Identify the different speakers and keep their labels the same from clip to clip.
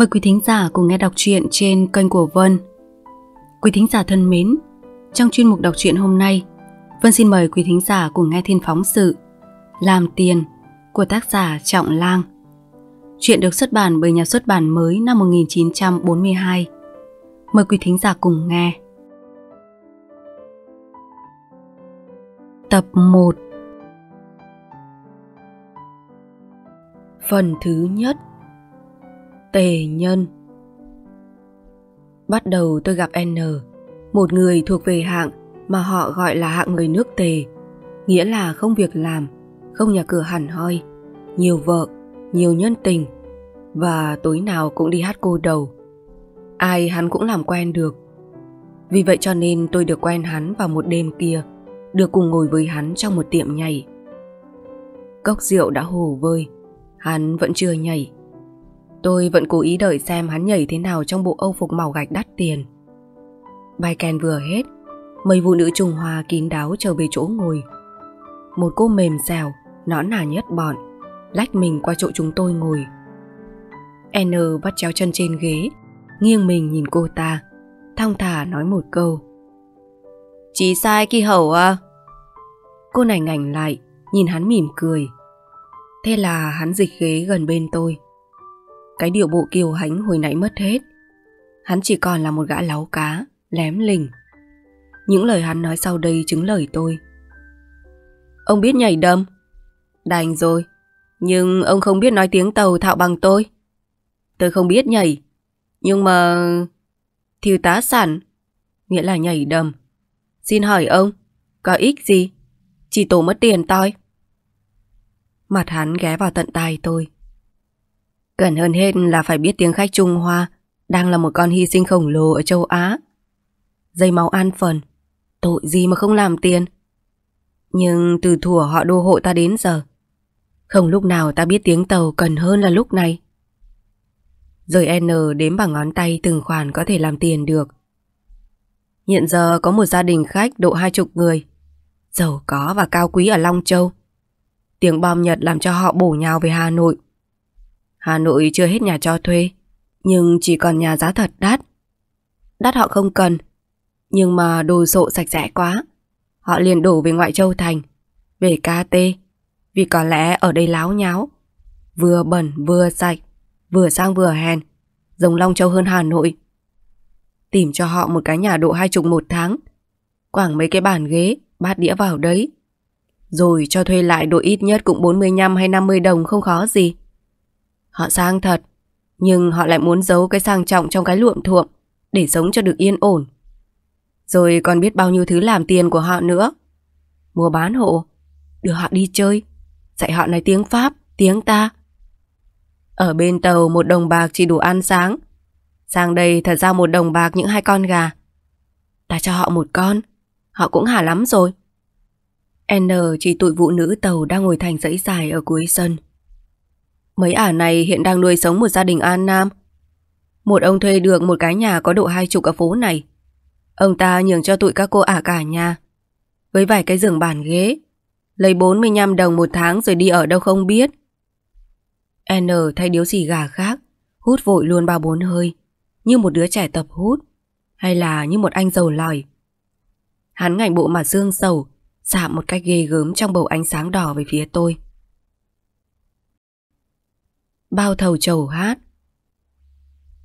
Speaker 1: Mời quý thính giả cùng nghe đọc truyện trên kênh của Vân. Quý thính giả thân mến, trong chuyên mục đọc truyện hôm nay, Vân xin mời quý thính giả cùng nghe thiên phóng sự Làm tiền của tác giả Trọng Lang. Chuyện được xuất bản bởi nhà xuất bản mới năm 1942. Mời quý thính giả cùng nghe.
Speaker 2: Tập 1 Phần
Speaker 1: thứ nhất Tề nhân Bắt đầu tôi gặp N, một người thuộc về hạng mà họ gọi là hạng người nước tề, nghĩa là không việc làm, không nhà cửa hẳn hoi, nhiều vợ, nhiều nhân tình và tối nào cũng đi hát cô đầu. Ai hắn cũng làm quen được. Vì vậy cho nên tôi được quen hắn vào một đêm kia, được cùng ngồi với hắn trong một tiệm nhảy. Cốc rượu đã hồ vơi, hắn vẫn chưa nhảy. Tôi vẫn cố ý đợi xem hắn nhảy thế nào trong bộ âu phục màu gạch đắt tiền. Bài kèn vừa hết, mấy vụ nữ Trung hòa kín đáo trở về chỗ ngồi. Một cô mềm dẻo, nõn nà nhất bọn, lách mình qua chỗ chúng tôi ngồi. N bắt chéo chân trên ghế, nghiêng mình nhìn cô ta, thong thả nói một câu. Chỉ sai kỳ hậu à? Cô này ngảnh lại, nhìn hắn mỉm cười. Thế là hắn dịch ghế gần bên tôi. Cái điệu bộ kiều hãnh hồi nãy mất hết Hắn chỉ còn là một gã láu cá Lém lỉnh. Những lời hắn nói sau đây chứng lời tôi Ông biết nhảy đầm Đành rồi Nhưng ông không biết nói tiếng tàu thạo bằng tôi Tôi không biết nhảy Nhưng mà Thiêu tá sản Nghĩa là nhảy đầm Xin hỏi ông Có ích gì Chỉ tổ mất tiền tôi Mặt hắn ghé vào tận tai tôi Cần hơn hết là phải biết tiếng khách Trung Hoa đang là một con hy sinh khổng lồ ở châu Á. Dây máu an phần, tội gì mà không làm tiền. Nhưng từ thủa họ đô hộ ta đến giờ, không lúc nào ta biết tiếng tàu cần hơn là lúc này. Rồi N đếm bằng ngón tay từng khoản có thể làm tiền được. Hiện giờ có một gia đình khách độ hai chục người, giàu có và cao quý ở Long Châu. Tiếng bom Nhật làm cho họ bổ nhào về Hà Nội Hà Nội chưa hết nhà cho thuê, nhưng chỉ còn nhà giá thật đắt. Đắt họ không cần, nhưng mà đồ sộ sạch sẽ quá. Họ liền đổ về ngoại châu thành, về KT, vì có lẽ ở đây láo nháo. Vừa bẩn vừa sạch, vừa sang vừa hèn, giống Long Châu hơn Hà Nội. Tìm cho họ một cái nhà độ hai chục một tháng, quảng mấy cái bàn ghế, bát đĩa vào đấy. Rồi cho thuê lại độ ít nhất cũng 45 hay 50 đồng không khó gì. Họ sang thật, nhưng họ lại muốn giấu cái sang trọng trong cái luộm thuộm để sống cho được yên ổn. Rồi còn biết bao nhiêu thứ làm tiền của họ nữa. Mua bán hộ, đưa họ đi chơi, dạy họ nói tiếng Pháp, tiếng ta. Ở bên tàu một đồng bạc chỉ đủ ăn sáng. Sang đây thật ra một đồng bạc những hai con gà. Ta cho họ một con, họ cũng hả lắm rồi. N chỉ tụi vụ nữ tàu đang ngồi thành dãy dài ở cuối sân. Mấy ả này hiện đang nuôi sống một gia đình An Nam. Một ông thuê được một cái nhà có độ hai chục ở phố này. Ông ta nhường cho tụi các cô ả cả nhà. Với vài cái giường bàn ghế. Lấy 45 đồng một tháng rồi đi ở đâu không biết. N thay điếu xì gà khác. Hút vội luôn ba bốn hơi. Như một đứa trẻ tập hút. Hay là như một anh giàu lòi. Hắn ngảnh bộ mặt xương sầu. Sạm một cách ghê gớm trong bầu ánh sáng đỏ về phía tôi bao thầu trầu hát.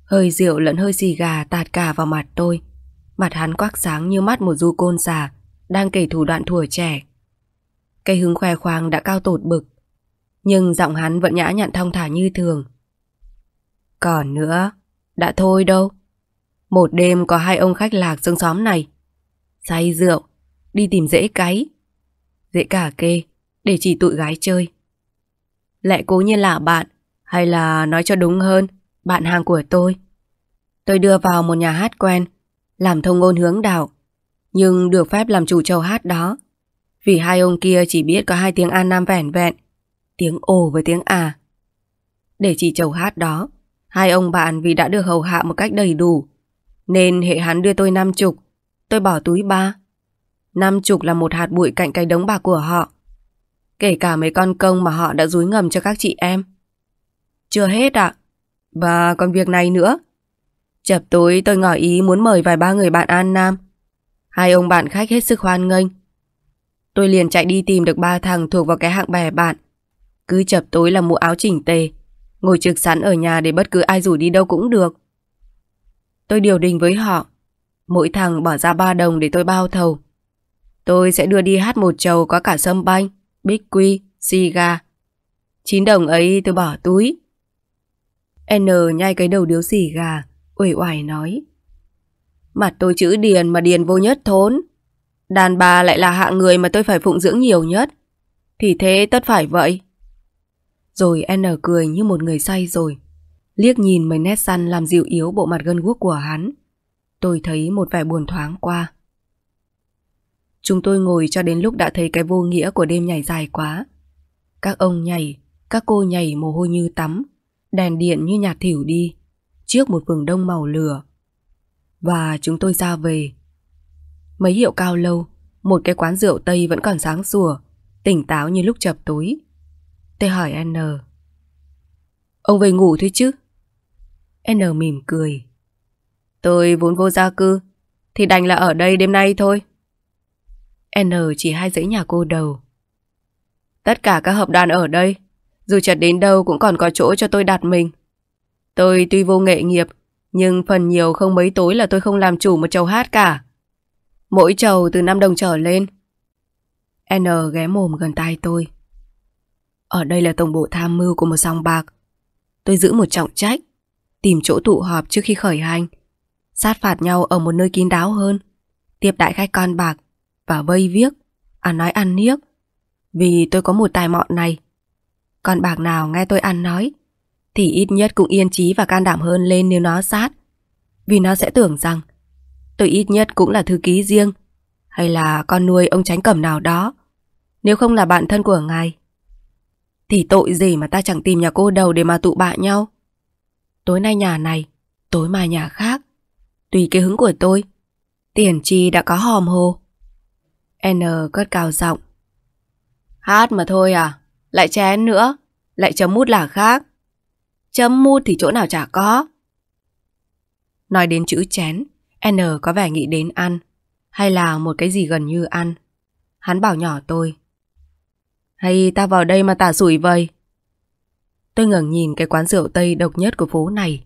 Speaker 1: Hơi rượu lẫn hơi xì gà tạt cả vào mặt tôi. Mặt hắn quắc sáng như mắt một du côn già, đang kể thủ đoạn thủa trẻ. Cây hứng khoe khoang đã cao tột bực, nhưng giọng hắn vẫn nhã nhặn thong thả như thường. Còn nữa, đã thôi đâu. Một đêm có hai ông khách lạc xương xóm này. Say rượu, đi tìm dễ cái. Dễ cả kê, để chỉ tụi gái chơi. Lại cố nhiên là bạn, hay là nói cho đúng hơn, bạn hàng của tôi. Tôi đưa vào một nhà hát quen, làm thông ngôn hướng đạo, nhưng được phép làm chủ châu hát đó. Vì hai ông kia chỉ biết có hai tiếng An Nam vẻn vẹn, tiếng ồ với tiếng à. Để chỉ chầu hát đó, hai ông bạn vì đã được hầu hạ một cách đầy đủ, nên hệ hắn đưa tôi năm chục, tôi bỏ túi ba. Năm chục là một hạt bụi cạnh cái đống bạc của họ. Kể cả mấy con công mà họ đã rúi ngầm cho các chị em. Chưa hết ạ. Và còn việc này nữa. Chập tối tôi ngỏ ý muốn mời vài ba người bạn An Nam. Hai ông bạn khách hết sức hoan nghênh. Tôi liền chạy đi tìm được ba thằng thuộc vào cái hạng bè bạn. Cứ chập tối là mua áo chỉnh tề, ngồi trực sẵn ở nhà để bất cứ ai rủ đi đâu cũng được. Tôi điều đình với họ. Mỗi thằng bỏ ra ba đồng để tôi bao thầu. Tôi sẽ đưa đi hát một chầu có cả sâm banh, bích quy, si ga chín đồng ấy tôi bỏ túi. N nhai cái đầu điếu xì gà, uể oải nói. Mặt tôi chữ điền mà điền vô nhất thốn. Đàn bà lại là hạng người mà tôi phải phụng dưỡng nhiều nhất. Thì thế tất phải vậy. Rồi N cười như một người say rồi. Liếc nhìn mấy nét săn làm dịu yếu bộ mặt gân guốc của hắn. Tôi thấy một vẻ buồn thoáng qua. Chúng tôi ngồi cho đến lúc đã thấy cái vô nghĩa của đêm nhảy dài quá. Các ông nhảy, các cô nhảy mồ hôi như tắm, đèn điện như nhạt thỉu đi, trước một vườn đông màu lửa. Và chúng tôi ra về. Mấy hiệu cao lâu, một cái quán rượu Tây vẫn còn sáng sủa, tỉnh táo như lúc chập tối. Tôi hỏi N. Ông về ngủ thôi chứ? N mỉm cười. Tôi vốn vô gia cư, thì đành là ở đây đêm nay thôi. N chỉ hai dãy nhà cô đầu. Tất cả các hợp đoàn ở đây dù chật đến đâu cũng còn có chỗ cho tôi đặt mình. Tôi tuy vô nghệ nghiệp, nhưng phần nhiều không mấy tối là tôi không làm chủ một chầu hát cả. Mỗi chầu từ 5 đồng trở lên. N ghé mồm gần tai tôi. Ở đây là tổng bộ tham mưu của một sòng bạc. Tôi giữ một trọng trách, tìm chỗ tụ họp trước khi khởi hành, sát phạt nhau ở một nơi kín đáo hơn, tiếp đại khách con bạc và vây viếc, ăn à nói ăn niếc. Vì tôi có một tài mọn này, con bạc nào nghe tôi ăn nói Thì ít nhất cũng yên trí và can đảm hơn lên nếu nó sát Vì nó sẽ tưởng rằng Tôi ít nhất cũng là thư ký riêng Hay là con nuôi ông tránh cẩm nào đó Nếu không là bạn thân của ngài Thì tội gì mà ta chẳng tìm nhà cô đầu để mà tụ bạ nhau Tối nay nhà này Tối mai nhà khác Tùy cái hứng của tôi Tiền chi đã có hòm hồ N cất cao giọng Hát mà thôi à lại chén nữa, lại chấm mút là khác. Chấm mút thì chỗ nào chả có. Nói đến chữ chén, N có vẻ nghĩ đến ăn, hay là một cái gì gần như ăn. Hắn bảo nhỏ tôi. Hay ta vào đây mà tả sủi vậy? Tôi ngẩng nhìn cái quán rượu Tây độc nhất của phố này.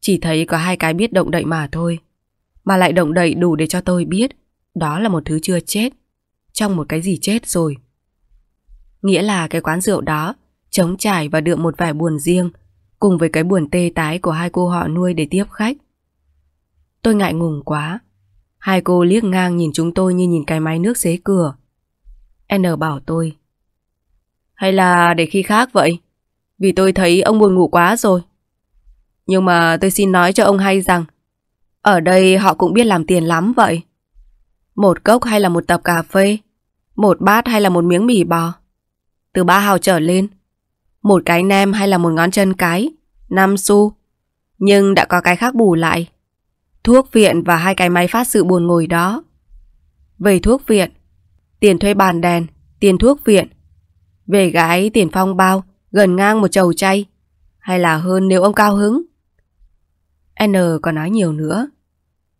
Speaker 1: Chỉ thấy có hai cái biết động đậy mà thôi. Mà lại động đậy đủ để cho tôi biết đó là một thứ chưa chết. Trong một cái gì chết rồi Nghĩa là cái quán rượu đó Chống trải và đượm một vài buồn riêng Cùng với cái buồn tê tái của hai cô họ nuôi để tiếp khách Tôi ngại ngùng quá Hai cô liếc ngang nhìn chúng tôi như nhìn cái máy nước xế cửa N bảo tôi Hay là để khi khác vậy Vì tôi thấy ông buồn ngủ quá rồi Nhưng mà tôi xin nói cho ông hay rằng Ở đây họ cũng biết làm tiền lắm vậy Một cốc hay là một tập cà phê Một bát hay là một miếng mì bò từ ba hào trở lên. Một cái nem hay là một ngón chân cái, 5 xu. Nhưng đã có cái khác bù lại. Thuốc viện và hai cái máy phát sự buồn ngồi đó. Về thuốc viện, tiền thuê bàn đèn, tiền thuốc viện. Về gái tiền phong bao, gần ngang một chầu chay. Hay là hơn nếu ông cao hứng. N còn nói nhiều nữa.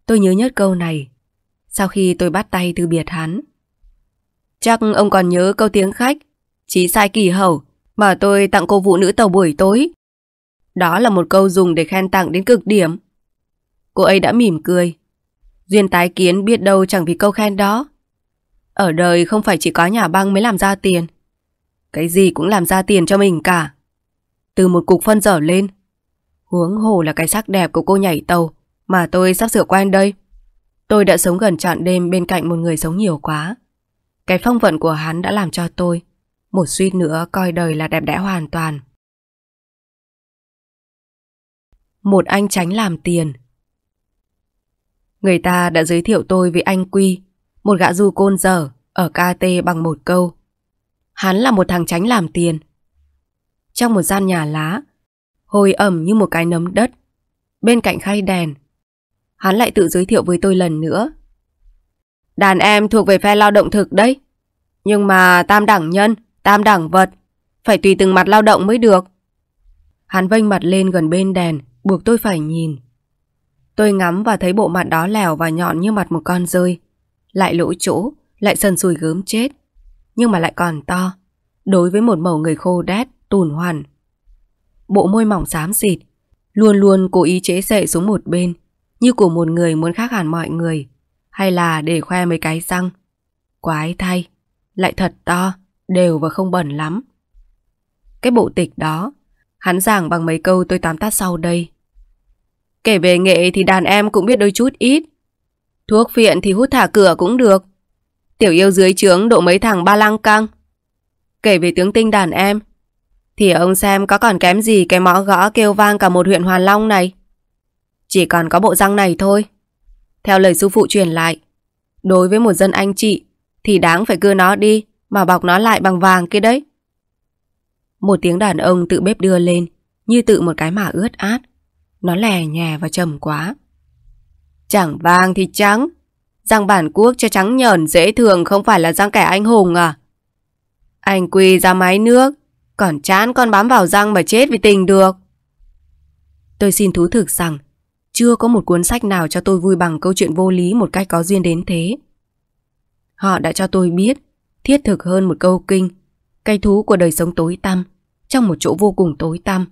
Speaker 1: Tôi nhớ nhất câu này. Sau khi tôi bắt tay từ biệt hắn. Chắc ông còn nhớ câu tiếng khách Chí sai kỳ hầu Bảo tôi tặng cô vũ nữ tàu buổi tối Đó là một câu dùng để khen tặng đến cực điểm Cô ấy đã mỉm cười Duyên tái kiến biết đâu chẳng vì câu khen đó Ở đời không phải chỉ có nhà băng mới làm ra tiền Cái gì cũng làm ra tiền cho mình cả Từ một cục phân dở lên Huống hồ là cái sắc đẹp của cô nhảy tàu Mà tôi sắp sửa quen đây Tôi đã sống gần trọn đêm bên cạnh một người sống nhiều quá Cái phong vận của hắn đã làm cho tôi một suy nữa coi đời là đẹp đẽ hoàn toàn. Một anh tránh làm tiền Người ta đã giới thiệu tôi với anh Quy, một gã du côn dở ở KT bằng một câu. Hắn là một thằng tránh làm tiền. Trong một gian nhà lá, hôi ẩm như một cái nấm đất, bên cạnh khay đèn. Hắn lại tự giới thiệu với tôi lần nữa. Đàn em thuộc về phe lao động thực đấy, nhưng mà tam đẳng nhân Tam đẳng vật, phải tùy từng mặt lao động mới được. Hắn vênh mặt lên gần bên đèn, buộc tôi phải nhìn. Tôi ngắm và thấy bộ mặt đó lèo và nhọn như mặt một con rơi. Lại lỗ chỗ, lại sần sùi gớm chết. Nhưng mà lại còn to. Đối với một mẩu người khô đét, tùn hoàn. Bộ môi mỏng xám xịt. Luôn luôn cố ý chế sệ xuống một bên. Như của một người muốn khác hẳn mọi người. Hay là để khoe mấy cái răng. Quái thay. Lại thật to đều và không bẩn lắm. Cái bộ tịch đó, hắn giảng bằng mấy câu tôi tám tát sau đây. Kể về nghệ thì đàn em cũng biết đôi chút ít. Thuốc phiện thì hút thả cửa cũng được. Tiểu yêu dưới trướng độ mấy thằng ba lăng căng. Kể về tướng tinh đàn em, thì ông xem có còn kém gì cái mõ gõ kêu vang cả một huyện Hoàn Long này. Chỉ còn có bộ răng này thôi. Theo lời sư phụ truyền lại, đối với một dân anh chị thì đáng phải cưa nó đi mà bọc nó lại bằng vàng kia đấy. Một tiếng đàn ông tự bếp đưa lên, như tự một cái mà ướt át. Nó lè nhè và trầm quá. Chẳng vàng thì trắng, răng bản quốc cho trắng nhờn dễ thường không phải là răng kẻ anh hùng à. Anh quỳ ra máy nước, còn chán con bám vào răng mà chết vì tình được. Tôi xin thú thực rằng, chưa có một cuốn sách nào cho tôi vui bằng câu chuyện vô lý một cách có duyên đến thế. Họ đã cho tôi biết thiết thực hơn một câu kinh, cây thú của đời sống tối tăm, trong một chỗ vô cùng tối tăm.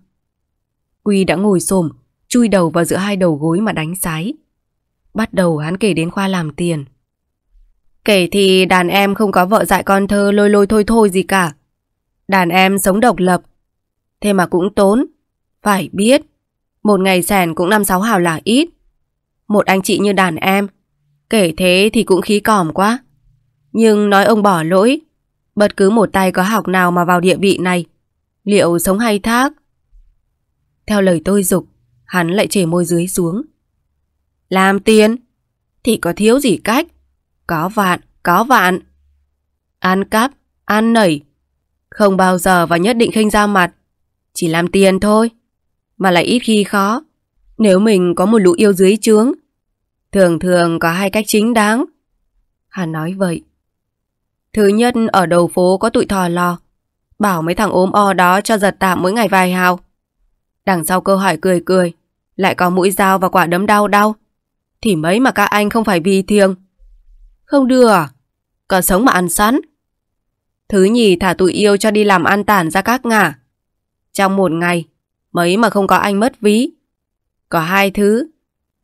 Speaker 1: Quy đã ngồi xổm, chui đầu vào giữa hai đầu gối mà đánh sái. Bắt đầu hắn kể đến khoa làm tiền. Kể thì đàn em không có vợ dạy con thơ lôi lôi thôi thôi gì cả. Đàn em sống độc lập, thế mà cũng tốn. Phải biết, một ngày sèn cũng năm sáu hào là ít. Một anh chị như đàn em, kể thế thì cũng khí còm quá. Nhưng nói ông bỏ lỗi Bất cứ một tay có học nào mà vào địa vị này Liệu sống hay thác Theo lời tôi dục Hắn lại chảy môi dưới xuống Làm tiền Thì có thiếu gì cách Có vạn, có vạn Ăn cắp, ăn nảy Không bao giờ và nhất định khinh ra mặt Chỉ làm tiền thôi Mà lại ít khi khó Nếu mình có một lũ yêu dưới trướng Thường thường có hai cách chính đáng Hắn nói vậy Thứ nhất ở đầu phố có tụi thò lò. Bảo mấy thằng ốm o đó cho giật tạm mỗi ngày vài hào. Đằng sau câu hỏi cười cười. Lại có mũi dao và quả đấm đau đau. Thì mấy mà các anh không phải vì thiêng. Không đưa à? Còn sống mà ăn sẵn. Thứ nhì thả tụi yêu cho đi làm an tản ra các ngả. Trong một ngày, mấy mà không có anh mất ví. Có hai thứ.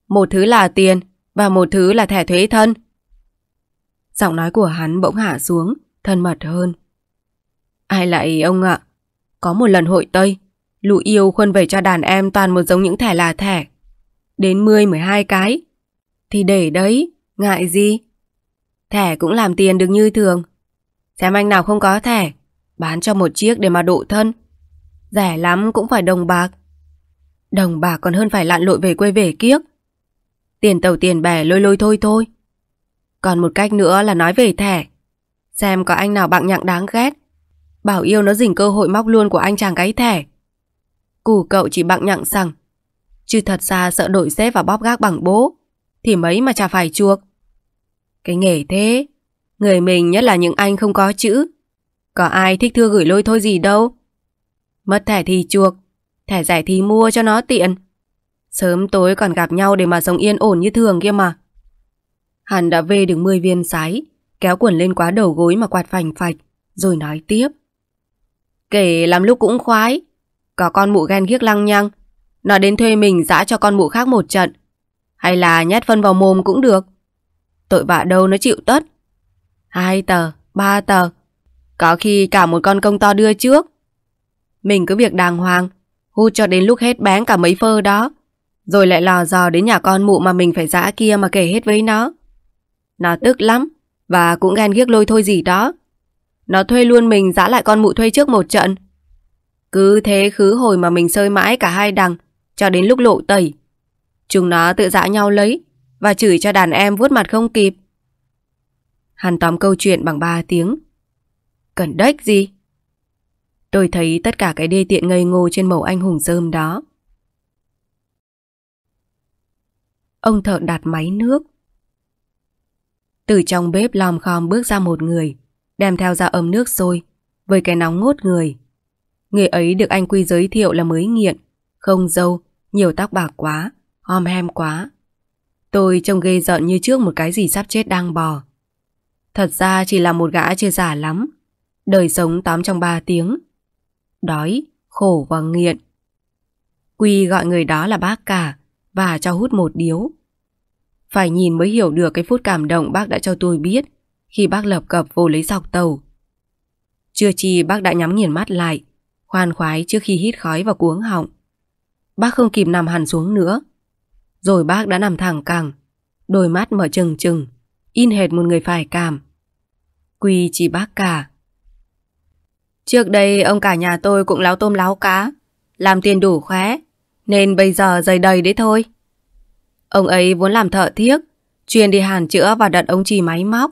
Speaker 1: Một thứ là tiền và một thứ là thẻ thuế thân. Giọng nói của hắn bỗng hạ xuống, thân mật hơn. Ai lại ông ạ? Có một lần hội Tây, lũ yêu khuân về cho đàn em toàn một giống những thẻ là thẻ. Đến 10-12 cái. Thì để đấy, ngại gì? Thẻ cũng làm tiền được như thường. Xem anh nào không có thẻ, bán cho một chiếc để mà độ thân. Rẻ lắm cũng phải đồng bạc. Đồng bạc còn hơn phải lặn lội về quê về kiếp Tiền tàu tiền bè lôi lôi thôi thôi. Còn một cách nữa là nói về thẻ. Xem có anh nào bạn nhặng đáng ghét. Bảo yêu nó dình cơ hội móc luôn của anh chàng gáy thẻ. củ cậu chỉ bạn nhặng rằng Chứ thật ra sợ đội xếp và bóp gác bằng bố Thì mấy mà chả phải chuộc Cái nghề thế Người mình nhất là những anh không có chữ Có ai thích thưa gửi lôi thôi gì đâu Mất thẻ thì chuộc Thẻ giải thì mua cho nó tiện Sớm tối còn gặp nhau để mà sống yên ổn như thường kia mà Hắn đã vê được 10 viên sái, kéo quần lên quá đầu gối mà quạt phành phạch, rồi nói tiếp. Kể làm lúc cũng khoái, có con mụ ghen ghiếc lăng nhăng, nó đến thuê mình dã cho con mụ khác một trận, hay là nhét phân vào mồm cũng được. Tội vạ đâu nó chịu tất. Hai tờ, ba tờ, có khi cả một con công to đưa trước. Mình cứ việc đàng hoàng, hút cho đến lúc hết bán cả mấy phơ đó, rồi lại lò dò đến nhà con mụ mà mình phải dã kia mà kể hết với nó. Nó tức lắm, và cũng ghen ghiếc lôi thôi gì đó. Nó thuê luôn mình giã lại con mụ thuê trước một trận. Cứ thế khứ hồi mà mình sơi mãi cả hai đằng, cho đến lúc lộ tẩy. Chúng nó tự dã nhau lấy, và chửi cho đàn em vuốt mặt không kịp. Hắn tóm câu chuyện bằng ba tiếng. Cần đếch gì? Tôi thấy tất cả cái đê tiện ngây ngô trên màu anh hùng rơm đó. Ông thợ đặt máy nước, từ trong bếp lòm khom bước ra một người Đem theo ra ấm nước sôi Với cái nóng ngốt người Người ấy được anh Quy giới thiệu là mới nghiện Không dâu, nhiều tóc bạc quá Hòm hem quá Tôi trông ghê giận như trước một cái gì sắp chết đang bò Thật ra chỉ là một gã chưa giả lắm Đời sống 8 trong ba tiếng Đói, khổ và nghiện Quy gọi người đó là bác cả Và cho hút một điếu phải nhìn mới hiểu được cái phút cảm động bác đã cho tôi biết khi bác lập cập vô lấy dọc tàu. Chưa chi bác đã nhắm nghiền mắt lại, khoan khoái trước khi hít khói và cuống họng. Bác không kịp nằm hẳn xuống nữa. Rồi bác đã nằm thẳng cẳng, đôi mắt mở trừng trừng, in hệt một người phải cảm. quỳ chỉ bác cả. Trước đây ông cả nhà tôi cũng láo tôm láo cá, làm tiền đủ khóe, nên bây giờ dày đầy đấy thôi. Ông ấy vốn làm thợ thiếc, chuyên đi hàn chữa và đặt ống chì máy móc.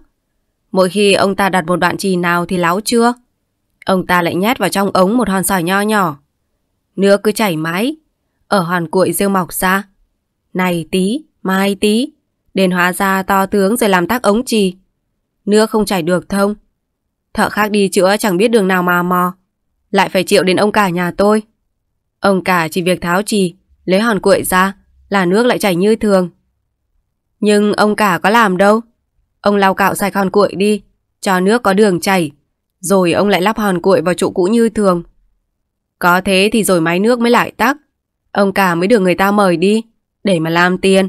Speaker 1: Mỗi khi ông ta đặt một đoạn chì nào thì láo chưa, ông ta lại nhét vào trong ống một hòn sỏi nho nhỏ. Nước cứ chảy mãi, ở hòn cuội rêu mọc ra. Này tí, mai tí, đến hóa ra to tướng rồi làm tác ống chì. Nước không chảy được thông. Thợ khác đi chữa chẳng biết đường nào mà mò. Lại phải chịu đến ông cả nhà tôi. Ông cả chỉ việc tháo chì, lấy hòn cuội ra, là nước lại chảy như thường. Nhưng ông cả có làm đâu. Ông lau cạo sạch hòn cuội đi, cho nước có đường chảy. Rồi ông lại lắp hòn cuội vào trụ cũ như thường. Có thế thì rồi máy nước mới lại tắc. Ông cả mới được người ta mời đi, để mà làm tiền.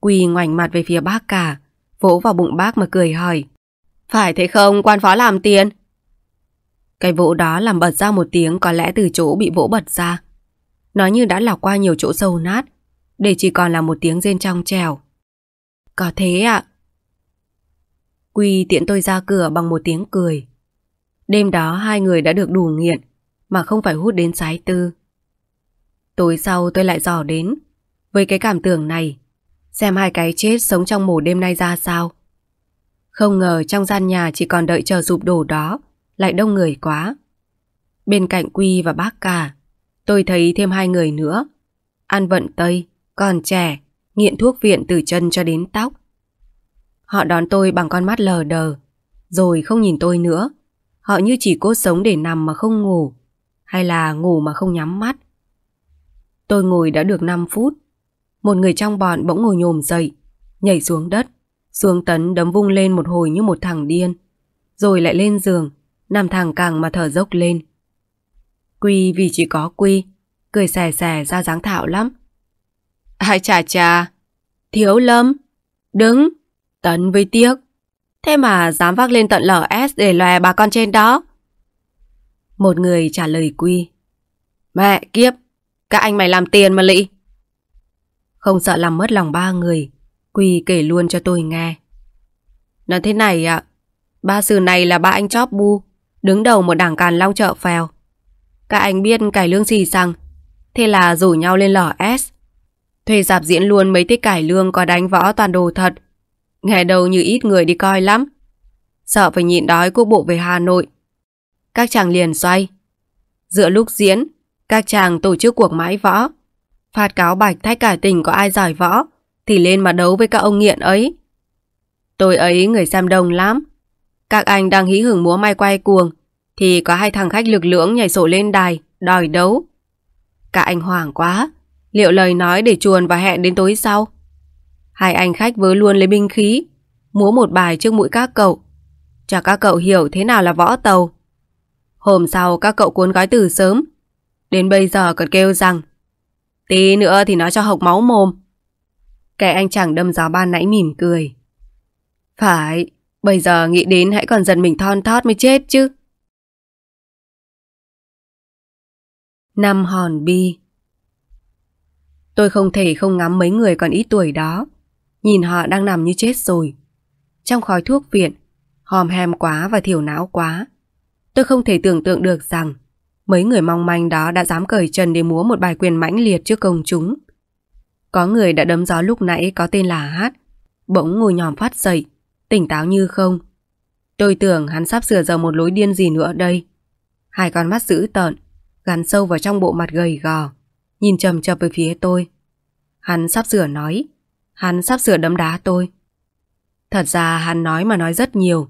Speaker 1: Quỳ ngoảnh mặt về phía bác cả, vỗ vào bụng bác mà cười hỏi. Phải thế không, quan phó làm tiền? Cái vỗ đó làm bật ra một tiếng có lẽ từ chỗ bị vỗ bật ra. Nó như đã lọc qua nhiều chỗ sâu nát Để chỉ còn là một tiếng rên trong trèo Có thế ạ à? Quy tiện tôi ra cửa bằng một tiếng cười Đêm đó hai người đã được đủ nghiện Mà không phải hút đến sái tư Tối sau tôi lại dò đến Với cái cảm tưởng này Xem hai cái chết sống trong mổ đêm nay ra sao Không ngờ trong gian nhà chỉ còn đợi chờ sụp đổ đó Lại đông người quá Bên cạnh Quy và bác cả Tôi thấy thêm hai người nữa. ăn Vận Tây, còn trẻ, nghiện thuốc viện từ chân cho đến tóc. Họ đón tôi bằng con mắt lờ đờ, rồi không nhìn tôi nữa. Họ như chỉ cố sống để nằm mà không ngủ, hay là ngủ mà không nhắm mắt. Tôi ngồi đã được 5 phút. Một người trong bọn bỗng ngồi nhồm dậy, nhảy xuống đất, xuống tấn đấm vung lên một hồi như một thằng điên. Rồi lại lên giường, nằm thẳng càng mà thở dốc lên. Quy vì chỉ có Quy, cười xè xè ra dáng thảo lắm. Ai chà chà, thiếu lâm, đứng, tấn với tiếc. Thế mà dám vác lên tận LS để lòe bà con trên đó. Một người trả lời Quy. Mẹ kiếp, các anh mày làm tiền mà lị. Không sợ làm mất lòng ba người, Quy kể luôn cho tôi nghe. Nói thế này ạ, à, ba sư này là ba anh chóp bu, đứng đầu một đảng càn long chợ phèo. Các anh biết cải lương gì rằng Thế là rủ nhau lên lò S Thuê dạp diễn luôn mấy tiết cải lương Có đánh võ toàn đồ thật Nghe đầu như ít người đi coi lắm Sợ phải nhịn đói quốc bộ về Hà Nội Các chàng liền xoay Giữa lúc diễn Các chàng tổ chức cuộc mãi võ phạt cáo bạch thách cả tỉnh có ai giỏi võ Thì lên mà đấu với các ông nghiện ấy Tôi ấy người xem đông lắm Các anh đang hí hưởng múa may quay cuồng thì có hai thằng khách lực lưỡng nhảy sổ lên đài, đòi đấu. Cả anh hoảng quá, liệu lời nói để chuồn và hẹn đến tối sau? Hai anh khách vớ luôn lấy binh khí, múa một bài trước mũi các cậu, cho các cậu hiểu thế nào là võ tàu. Hôm sau các cậu cuốn gói từ sớm, đến bây giờ còn kêu rằng tí nữa thì nói cho hộc máu mồm. Kẻ anh chàng đâm giáo ban nãy mỉm cười. Phải, bây giờ nghĩ đến hãy còn giật mình thon thót mới
Speaker 2: chết chứ. Nam Hòn
Speaker 1: Bi. Tôi không thể không ngắm mấy người còn ít tuổi đó. Nhìn họ đang nằm như chết rồi. Trong khói thuốc viện, hòm hem quá và thiểu não quá. Tôi không thể tưởng tượng được rằng mấy người mong manh đó đã dám cởi trần để múa một bài quyền mãnh liệt trước công chúng. Có người đã đấm gió lúc nãy có tên là Hát, bỗng ngồi nhòm phát dậy, tỉnh táo như không. Tôi tưởng hắn sắp sửa giờ một lối điên gì nữa đây. Hai con mắt dữ tợn, gắn sâu vào trong bộ mặt gầy gò, nhìn chầm chập về phía tôi. Hắn sắp sửa nói, hắn sắp sửa đấm đá tôi. Thật ra hắn nói mà nói rất nhiều.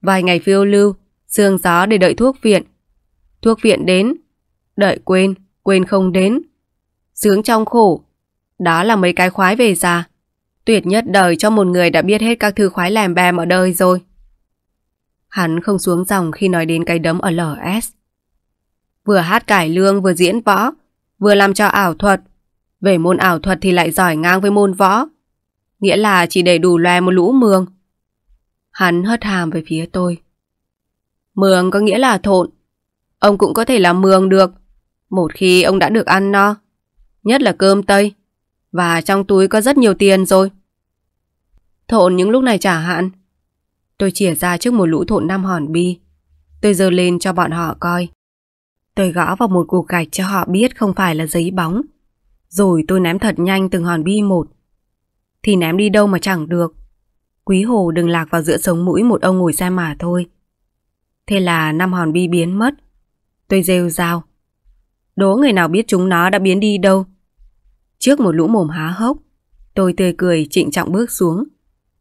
Speaker 1: Vài ngày phiêu lưu, sương gió để đợi thuốc viện. Thuốc viện đến, đợi quên, quên không đến. Sướng trong khổ, đó là mấy cái khoái về già. Tuyệt nhất đời cho một người đã biết hết các thứ khoái làm bèm ở đời rồi. Hắn không xuống dòng khi nói đến cái đấm ở LS. Vừa hát cải lương vừa diễn võ, vừa làm cho ảo thuật. Về môn ảo thuật thì lại giỏi ngang với môn võ. Nghĩa là chỉ để đủ loè một lũ mường. Hắn hất hàm về phía tôi. Mường có nghĩa là thộn. Ông cũng có thể làm mường được. Một khi ông đã được ăn no. Nhất là cơm tây. Và trong túi có rất nhiều tiền rồi. Thộn những lúc này chả hạn. Tôi chỉa ra trước một lũ thộn nam hòn bi. Tôi dơ lên cho bọn họ coi. Tôi gõ vào một cục gạch cho họ biết không phải là giấy bóng. Rồi tôi ném thật nhanh từng hòn bi một. Thì ném đi đâu mà chẳng được. Quý hồ đừng lạc vào giữa sống mũi một ông ngồi xe mà thôi. Thế là năm hòn bi biến mất. Tôi rêu rao. Đố người nào biết chúng nó đã biến đi đâu. Trước một lũ mồm há hốc, tôi tươi cười trịnh trọng bước xuống.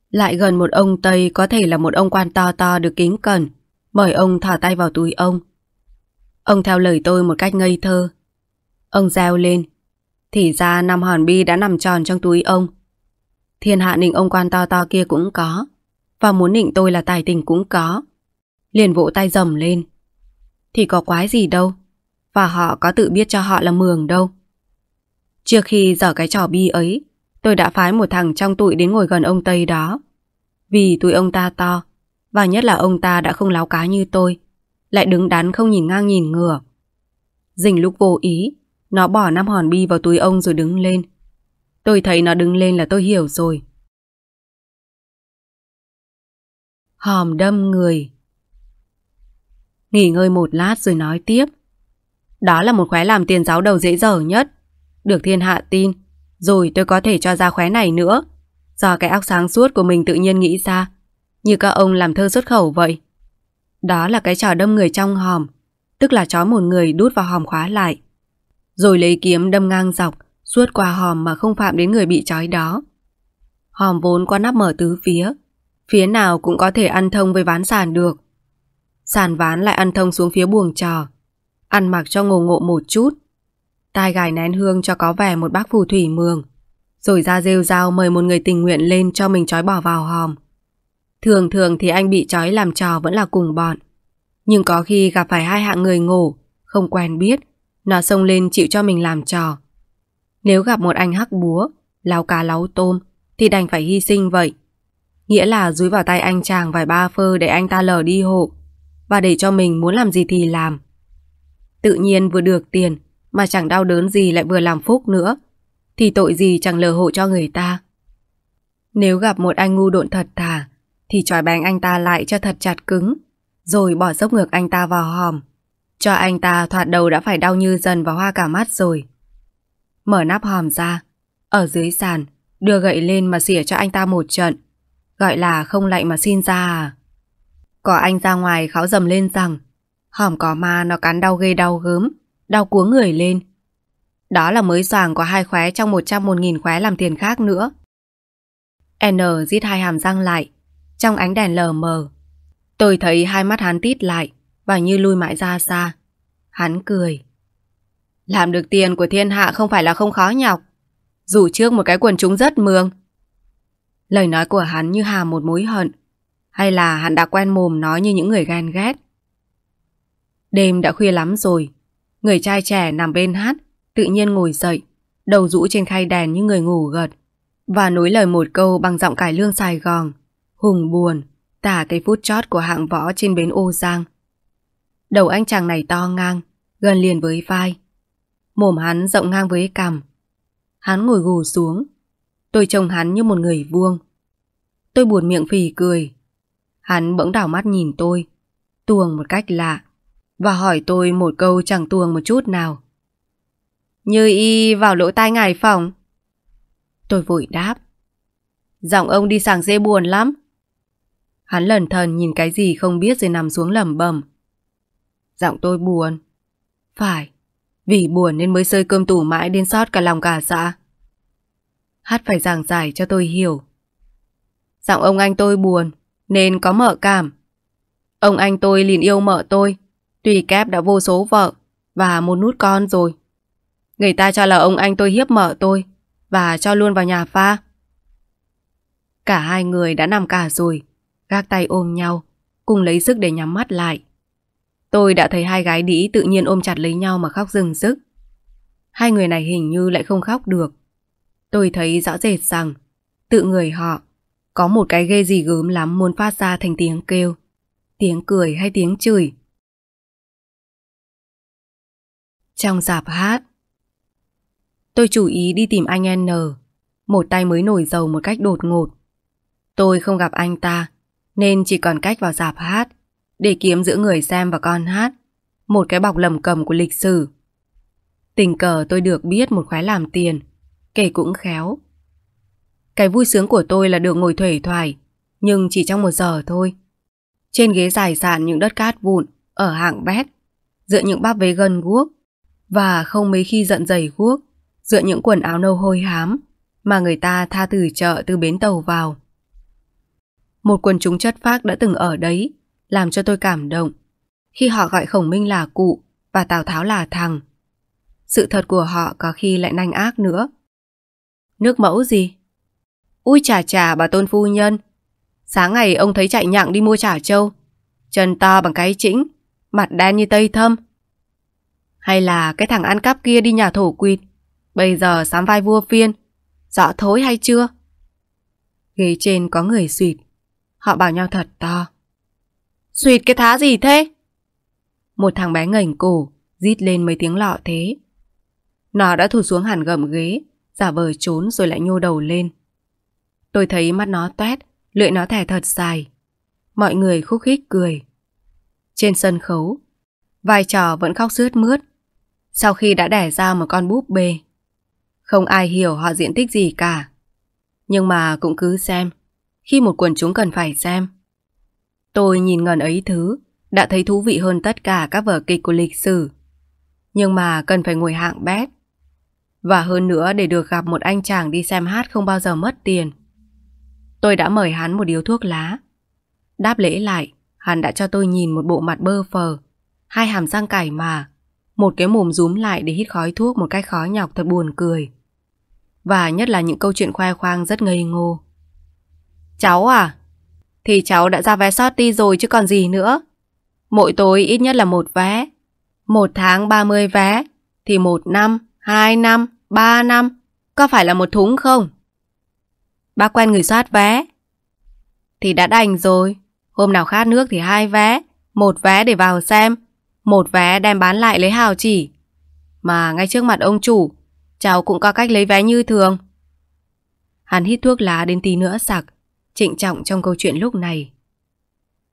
Speaker 1: Lại gần một ông Tây có thể là một ông quan to to được kính cẩn. Mời ông thả tay vào túi ông Ông theo lời tôi một cách ngây thơ. Ông reo lên. Thì ra năm hòn bi đã nằm tròn trong túi ông. Thiên hạ nịnh ông quan to to kia cũng có. Và muốn nịnh tôi là tài tình cũng có. Liền vỗ tay dầm lên. Thì có quái gì đâu. Và họ có tự biết cho họ là mường đâu. Trước khi dở cái trò bi ấy, tôi đã phái một thằng trong tụi đến ngồi gần ông Tây đó. Vì tụi ông ta to, và nhất là ông ta đã không láo cá như tôi, lại đứng đắn không nhìn ngang nhìn ngửa. Dình lúc vô ý, nó bỏ năm hòn bi vào túi ông rồi đứng lên. Tôi thấy nó đứng lên là tôi hiểu rồi.
Speaker 2: Hòm đâm người
Speaker 1: Nghỉ ngơi một lát rồi nói tiếp. Đó là một khóe làm tiền giáo đầu dễ dở nhất. Được thiên hạ tin, rồi tôi có thể cho ra khóe này nữa. Do cái óc sáng suốt của mình tự nhiên nghĩ ra, như các ông làm thơ xuất khẩu vậy. Đó là cái trò đâm người trong hòm, tức là chó một người đút vào hòm khóa lại. Rồi lấy kiếm đâm ngang dọc, suốt qua hòm mà không phạm đến người bị trói đó. Hòm vốn có nắp mở tứ phía, phía nào cũng có thể ăn thông với ván sàn được. Sàn ván lại ăn thông xuống phía buồng trò, ăn mặc cho ngồ ngộ một chút. Tai gài nén hương cho có vẻ một bác phù thủy mường, rồi ra rêu rao mời một người tình nguyện lên cho mình trói bỏ vào hòm. Thường thường thì anh bị trói làm trò vẫn là cùng bọn. Nhưng có khi gặp phải hai hạng người ngủ, không quen biết, nó xông lên chịu cho mình làm trò. Nếu gặp một anh hắc búa, láo cá láo tôm, thì đành phải hy sinh vậy. Nghĩa là dúi vào tay anh chàng vài ba phơ để anh ta lờ đi hộ, và để cho mình muốn làm gì thì làm. Tự nhiên vừa được tiền, mà chẳng đau đớn gì lại vừa làm phúc nữa, thì tội gì chẳng lờ hộ cho người ta. Nếu gặp một anh ngu độn thật thà, thì tròi bánh anh ta lại cho thật chặt cứng, rồi bỏ dốc ngược anh ta vào hòm. Cho anh ta thoạt đầu đã phải đau như dần và hoa cả mắt rồi. Mở nắp hòm ra, ở dưới sàn, đưa gậy lên mà xỉa cho anh ta một trận. Gọi là không lạnh mà xin ra à? Có anh ra ngoài kháo dầm lên rằng hòm có ma nó cắn đau ghê đau gớm, đau cuống người lên. Đó là mới soàng có hai khóe trong một trăm một nghìn khóe làm tiền khác nữa. N giết hai hàm răng lại, trong ánh đèn lờ mờ. Tôi thấy hai mắt hắn tít lại và như lui mãi ra xa. Hắn cười. Làm được tiền của thiên hạ không phải là không khó nhọc. Dù trước một cái quần chúng rất mương. Lời nói của hắn như hà một mối hận. Hay là hắn đã quen mồm nói như những người ghen ghét. Đêm đã khuya lắm rồi. Người trai trẻ nằm bên hát, tự nhiên ngồi dậy, đầu rũ trên khay đèn như người ngủ gật. Và nối lời một câu bằng giọng cải lương Sài Gòn. Hùng buồn, tả cái phút chót của hạng võ trên bến ô giang. Đầu anh chàng này to ngang, gần liền với vai. Mồm hắn rộng ngang với cằm. Hắn ngồi gù xuống. Tôi trông hắn như một người vuông. Tôi buồn miệng phì cười. Hắn bỗng đảo mắt nhìn tôi, tuồng một cách lạ, và hỏi tôi một câu chẳng tuồng một chút nào. Như y vào lỗ tai ngài phòng. Tôi vội đáp. Giọng ông đi sàng dê buồn lắm. Hắn lần thần nhìn cái gì không biết rồi nằm xuống lầm bầm. Giọng tôi buồn. Phải, vì buồn nên mới sơi cơm tủ mãi đến sót cả lòng cả dạ. Hát phải giảng giải cho tôi hiểu. Giọng ông anh tôi buồn, nên có mợ cảm. Ông anh tôi liền yêu mợ tôi, tùy kép đã vô số vợ và một nút con rồi. Người ta cho là ông anh tôi hiếp mợ tôi và cho luôn vào nhà pha. Cả hai người đã nằm cả rồi, gác tay ôm nhau, cùng lấy sức để nhắm mắt lại. Tôi đã thấy hai gái đĩ tự nhiên ôm chặt lấy nhau mà khóc rừng rức. Hai người này hình như lại không khóc được. Tôi thấy rõ rệt rằng, tự người họ, có một cái ghê gì gớm lắm muốn phát ra thành tiếng kêu, tiếng cười
Speaker 2: hay tiếng chửi. Trong dạp hát,
Speaker 1: tôi chủ ý đi tìm anh N, một tay mới nổi dầu một cách đột ngột. Tôi không gặp anh ta, nên chỉ còn cách vào dạp hát để kiếm giữa người xem và con hát một cái bọc lầm cầm của lịch sử. Tình cờ tôi được biết một khóa làm tiền, kể cũng khéo. Cái vui sướng của tôi là được ngồi thuẩy thoải, nhưng chỉ trong một giờ thôi. Trên ghế dài sàn những đất cát vụn, ở hạng bét, dựa những bắp vế gân guốc, và không mấy khi giận dày guốc, dựa những quần áo nâu hôi hám, mà người ta tha từ chợ từ bến tàu vào. Một quần chúng chất phác đã từng ở đấy, làm cho tôi cảm động. Khi họ gọi Khổng Minh là cụ và Tào Tháo là thằng. Sự thật của họ có khi lại nanh ác nữa. Nước mẫu gì? Ui chà chà bà tôn phu nhân. Sáng ngày ông thấy chạy nhặng đi mua chả trâu. Chân to bằng cái chĩnh, mặt đen như tây thâm. Hay là cái thằng ăn cắp kia đi nhà thổ quỵt, bây giờ sám vai vua phiên, rõ thối hay chưa? Ghế trên có người suyệt, Họ bảo nhau thật to. Xuyệt cái thá gì thế? Một thằng bé ngẩng cổ, rít lên mấy tiếng lọ thế. Nó đã thụt xuống hẳn gầm ghế, giả vờ trốn rồi lại nhô đầu lên. Tôi thấy mắt nó toét, lưỡi nó thẻ thật dài. Mọi người khúc khích cười. Trên sân khấu, vai trò vẫn khóc sướt mướt. Sau khi đã đẻ ra một con búp bê, không ai hiểu họ diện tích gì cả. Nhưng mà cũng cứ xem, khi một quần chúng cần phải xem. Tôi nhìn ngần ấy thứ, đã thấy thú vị hơn tất cả các vở kịch của lịch sử. Nhưng mà cần phải ngồi hạng bét. Và hơn nữa để được gặp một anh chàng đi xem hát không bao giờ mất tiền. Tôi đã mời hắn một điếu thuốc lá. Đáp lễ lại, hắn đã cho tôi nhìn một bộ mặt bơ phờ, hai hàm răng cải mà, một cái mồm rúm lại để hít khói thuốc một cách khó nhọc thật buồn cười. Và nhất là những câu chuyện khoe khoang rất ngây ngô. Cháu à? Thì cháu đã ra vé sót đi rồi chứ còn gì nữa. Mỗi tối ít nhất là một vé. Một tháng 30 vé, thì một năm, hai năm, ba năm, có phải là một thúng không? Bác quen người soát vé. Thì đã đành rồi, hôm nào khát nước thì hai vé, một vé để vào xem, một vé đem bán lại lấy hào chỉ. Mà ngay trước mặt ông chủ, cháu cũng có cách lấy vé như thường. Hắn hít thuốc lá đến tí nữa sặc, trịnh trọng trong câu chuyện lúc này.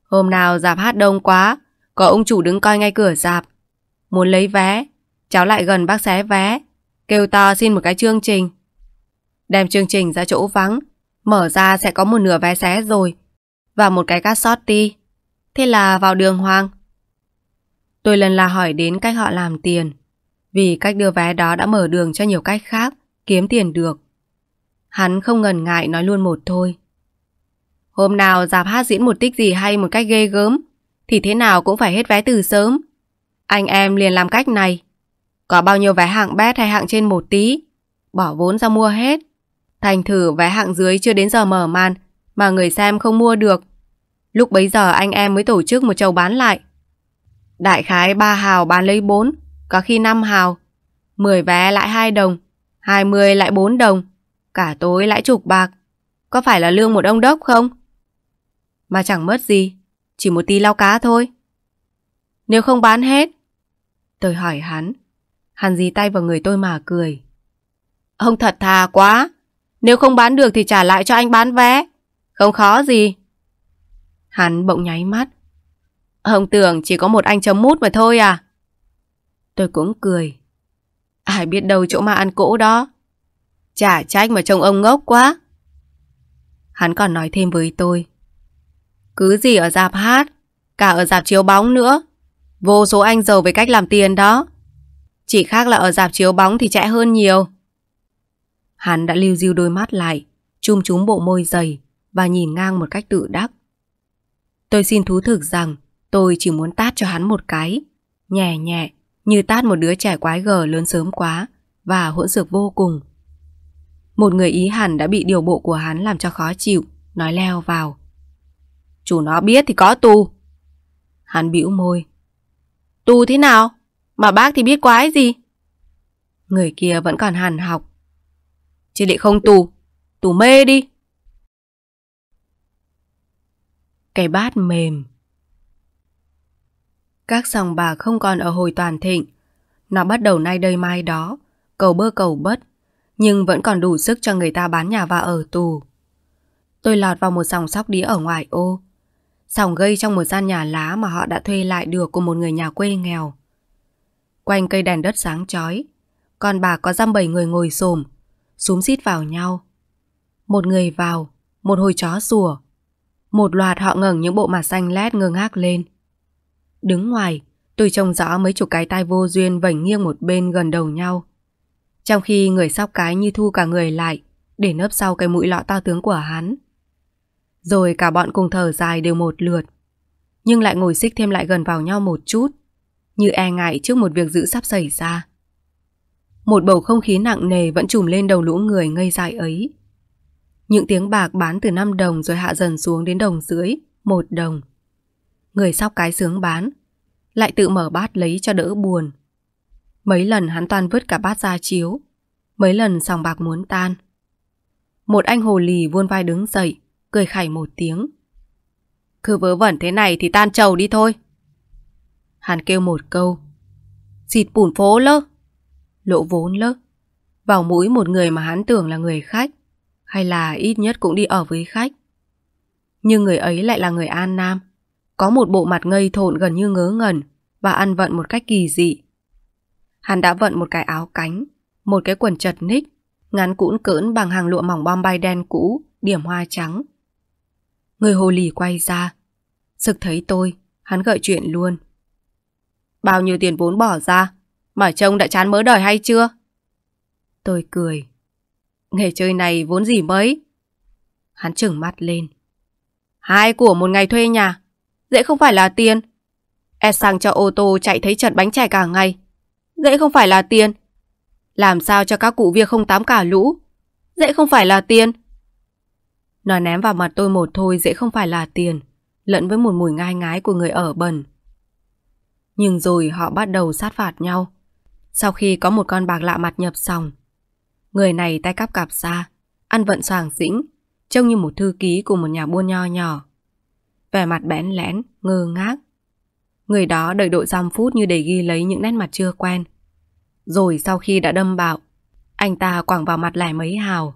Speaker 1: Hôm nào dạp hát đông quá, có ông chủ đứng coi ngay cửa dạp. Muốn lấy vé, cháu lại gần bác xé vé, kêu to xin một cái chương trình. Đem chương trình ra chỗ vắng, mở ra sẽ có một nửa vé xé rồi, và một cái cát sót ti. Thế là vào đường hoang. Tôi lần là hỏi đến cách họ làm tiền, vì cách đưa vé đó đã mở đường cho nhiều cách khác, kiếm tiền được. Hắn không ngần ngại nói luôn một thôi. Hôm nào dạp hát diễn một tích gì hay một cách ghê gớm, thì thế nào cũng phải hết vé từ sớm. Anh em liền làm cách này. Có bao nhiêu vé hạng bét hay hạng trên một tí, bỏ vốn ra mua hết. Thành thử vé hạng dưới chưa đến giờ mở màn mà người xem không mua được. Lúc bấy giờ anh em mới tổ chức một chầu bán lại. Đại khái 3 hào bán lấy 4, có khi 5 hào. 10 vé lại 2 đồng, 20 lại 4 đồng, cả tối lãi chục bạc. Có phải là lương một ông đốc không? Mà chẳng mất gì Chỉ một tí lau cá thôi Nếu không bán hết Tôi hỏi hắn Hắn dí tay vào người tôi mà cười Ông thật thà quá Nếu không bán được thì trả lại cho anh bán vé Không khó gì Hắn bỗng nháy mắt Ông tưởng chỉ có một anh chấm mút mà thôi à Tôi cũng cười Ai biết đâu chỗ mà ăn cỗ đó Chả trách mà trông ông ngốc quá Hắn còn nói thêm với tôi cứ gì ở dạp hát, cả ở dạp chiếu bóng nữa. Vô số anh giàu về cách làm tiền đó. Chỉ khác là ở dạp chiếu bóng thì chạy hơn nhiều. Hắn đã lưu diêu đôi mắt lại, chum chúng bộ môi dày và nhìn ngang một cách tự đắc. Tôi xin thú thực rằng tôi chỉ muốn tát cho hắn một cái, nhẹ nhẹ, như tát một đứa trẻ quái gở lớn sớm quá và hỗn dược vô cùng. Một người Ý hẳn đã bị điều bộ của hắn làm cho khó chịu, nói leo vào. Chủ nó biết thì có tù Hắn bĩu môi tù thế nào? Mà bác thì biết quái gì? Người kia vẫn còn hàn học Chứ lại không tù Tù mê đi Cái bát mềm Các sòng bà không còn ở hồi toàn thịnh Nó bắt đầu nay đây mai đó Cầu bơ cầu bất Nhưng vẫn còn đủ sức cho người ta bán nhà và ở tù Tôi lọt vào một dòng sóc đĩa ở ngoài ô sòng gây trong một gian nhà lá mà họ đã thuê lại được của một người nhà quê nghèo. Quanh cây đèn đất sáng chói, con bà có dăm bảy người ngồi xồm, súm xít vào nhau. Một người vào, một hồi chó sủa. Một loạt họ ngẩng những bộ mặt xanh lét ngơ ngác lên. Đứng ngoài, tôi trông rõ mấy chục cái tai vô duyên vảnh nghiêng một bên gần đầu nhau. Trong khi người sóc cái như thu cả người lại, để nấp sau cái mũi lọ to tướng của hắn. Rồi cả bọn cùng thở dài đều một lượt Nhưng lại ngồi xích thêm lại gần vào nhau một chút Như e ngại trước một việc dữ sắp xảy ra Một bầu không khí nặng nề vẫn trùm lên đầu lũ người ngây dại ấy Những tiếng bạc bán từ năm đồng rồi hạ dần xuống đến đồng dưới một đồng Người sóc cái sướng bán Lại tự mở bát lấy cho đỡ buồn Mấy lần hắn toàn vứt cả bát ra chiếu Mấy lần sòng bạc muốn tan Một anh hồ lì vuôn vai đứng dậy cười khẩy một tiếng. Cứ vớ vẩn thế này thì tan trầu đi thôi. Hắn kêu một câu. Xịt bùn phố lơ. lộ vốn lơ. Vào mũi một người mà hắn tưởng là người khách. Hay là ít nhất cũng đi ở với khách. Nhưng người ấy lại là người An Nam. Có một bộ mặt ngây thộn gần như ngớ ngẩn và ăn vận một cách kỳ dị. Hắn đã vận một cái áo cánh, một cái quần chật ních, ngắn cũn cỡn bằng hàng lụa mỏng bom bay đen cũ, điểm hoa trắng, Người hồ lì quay ra. Sực thấy tôi, hắn gợi chuyện luôn. Bao nhiêu tiền vốn bỏ ra, mà trông đã chán mớ đời hay chưa? Tôi cười. Nghề chơi này vốn gì mấy? Hắn trừng mắt lên. Hai của một ngày thuê nhà, dễ không phải là tiền. E sang cho ô tô chạy thấy chật bánh chảy cả ngày. Dễ không phải là tiền. Làm sao cho các cụ việc không tám cả lũ. Dễ không phải là tiền. Nó ném vào mặt tôi một thôi dễ không phải là tiền, lẫn với một mùi ngai ngái của người ở bẩn. Nhưng rồi họ bắt đầu sát phạt nhau. Sau khi có một con bạc lạ mặt nhập xong, người này tay cắp cạp xa, ăn vận soàng dĩnh, trông như một thư ký của một nhà buôn nho nhỏ. Vẻ mặt bẽn lẽn, ngơ ngác. Người đó đợi độ dăm phút như để ghi lấy những nét mặt chưa quen. Rồi sau khi đã đâm bạo, anh ta quẳng vào mặt lại mấy hào.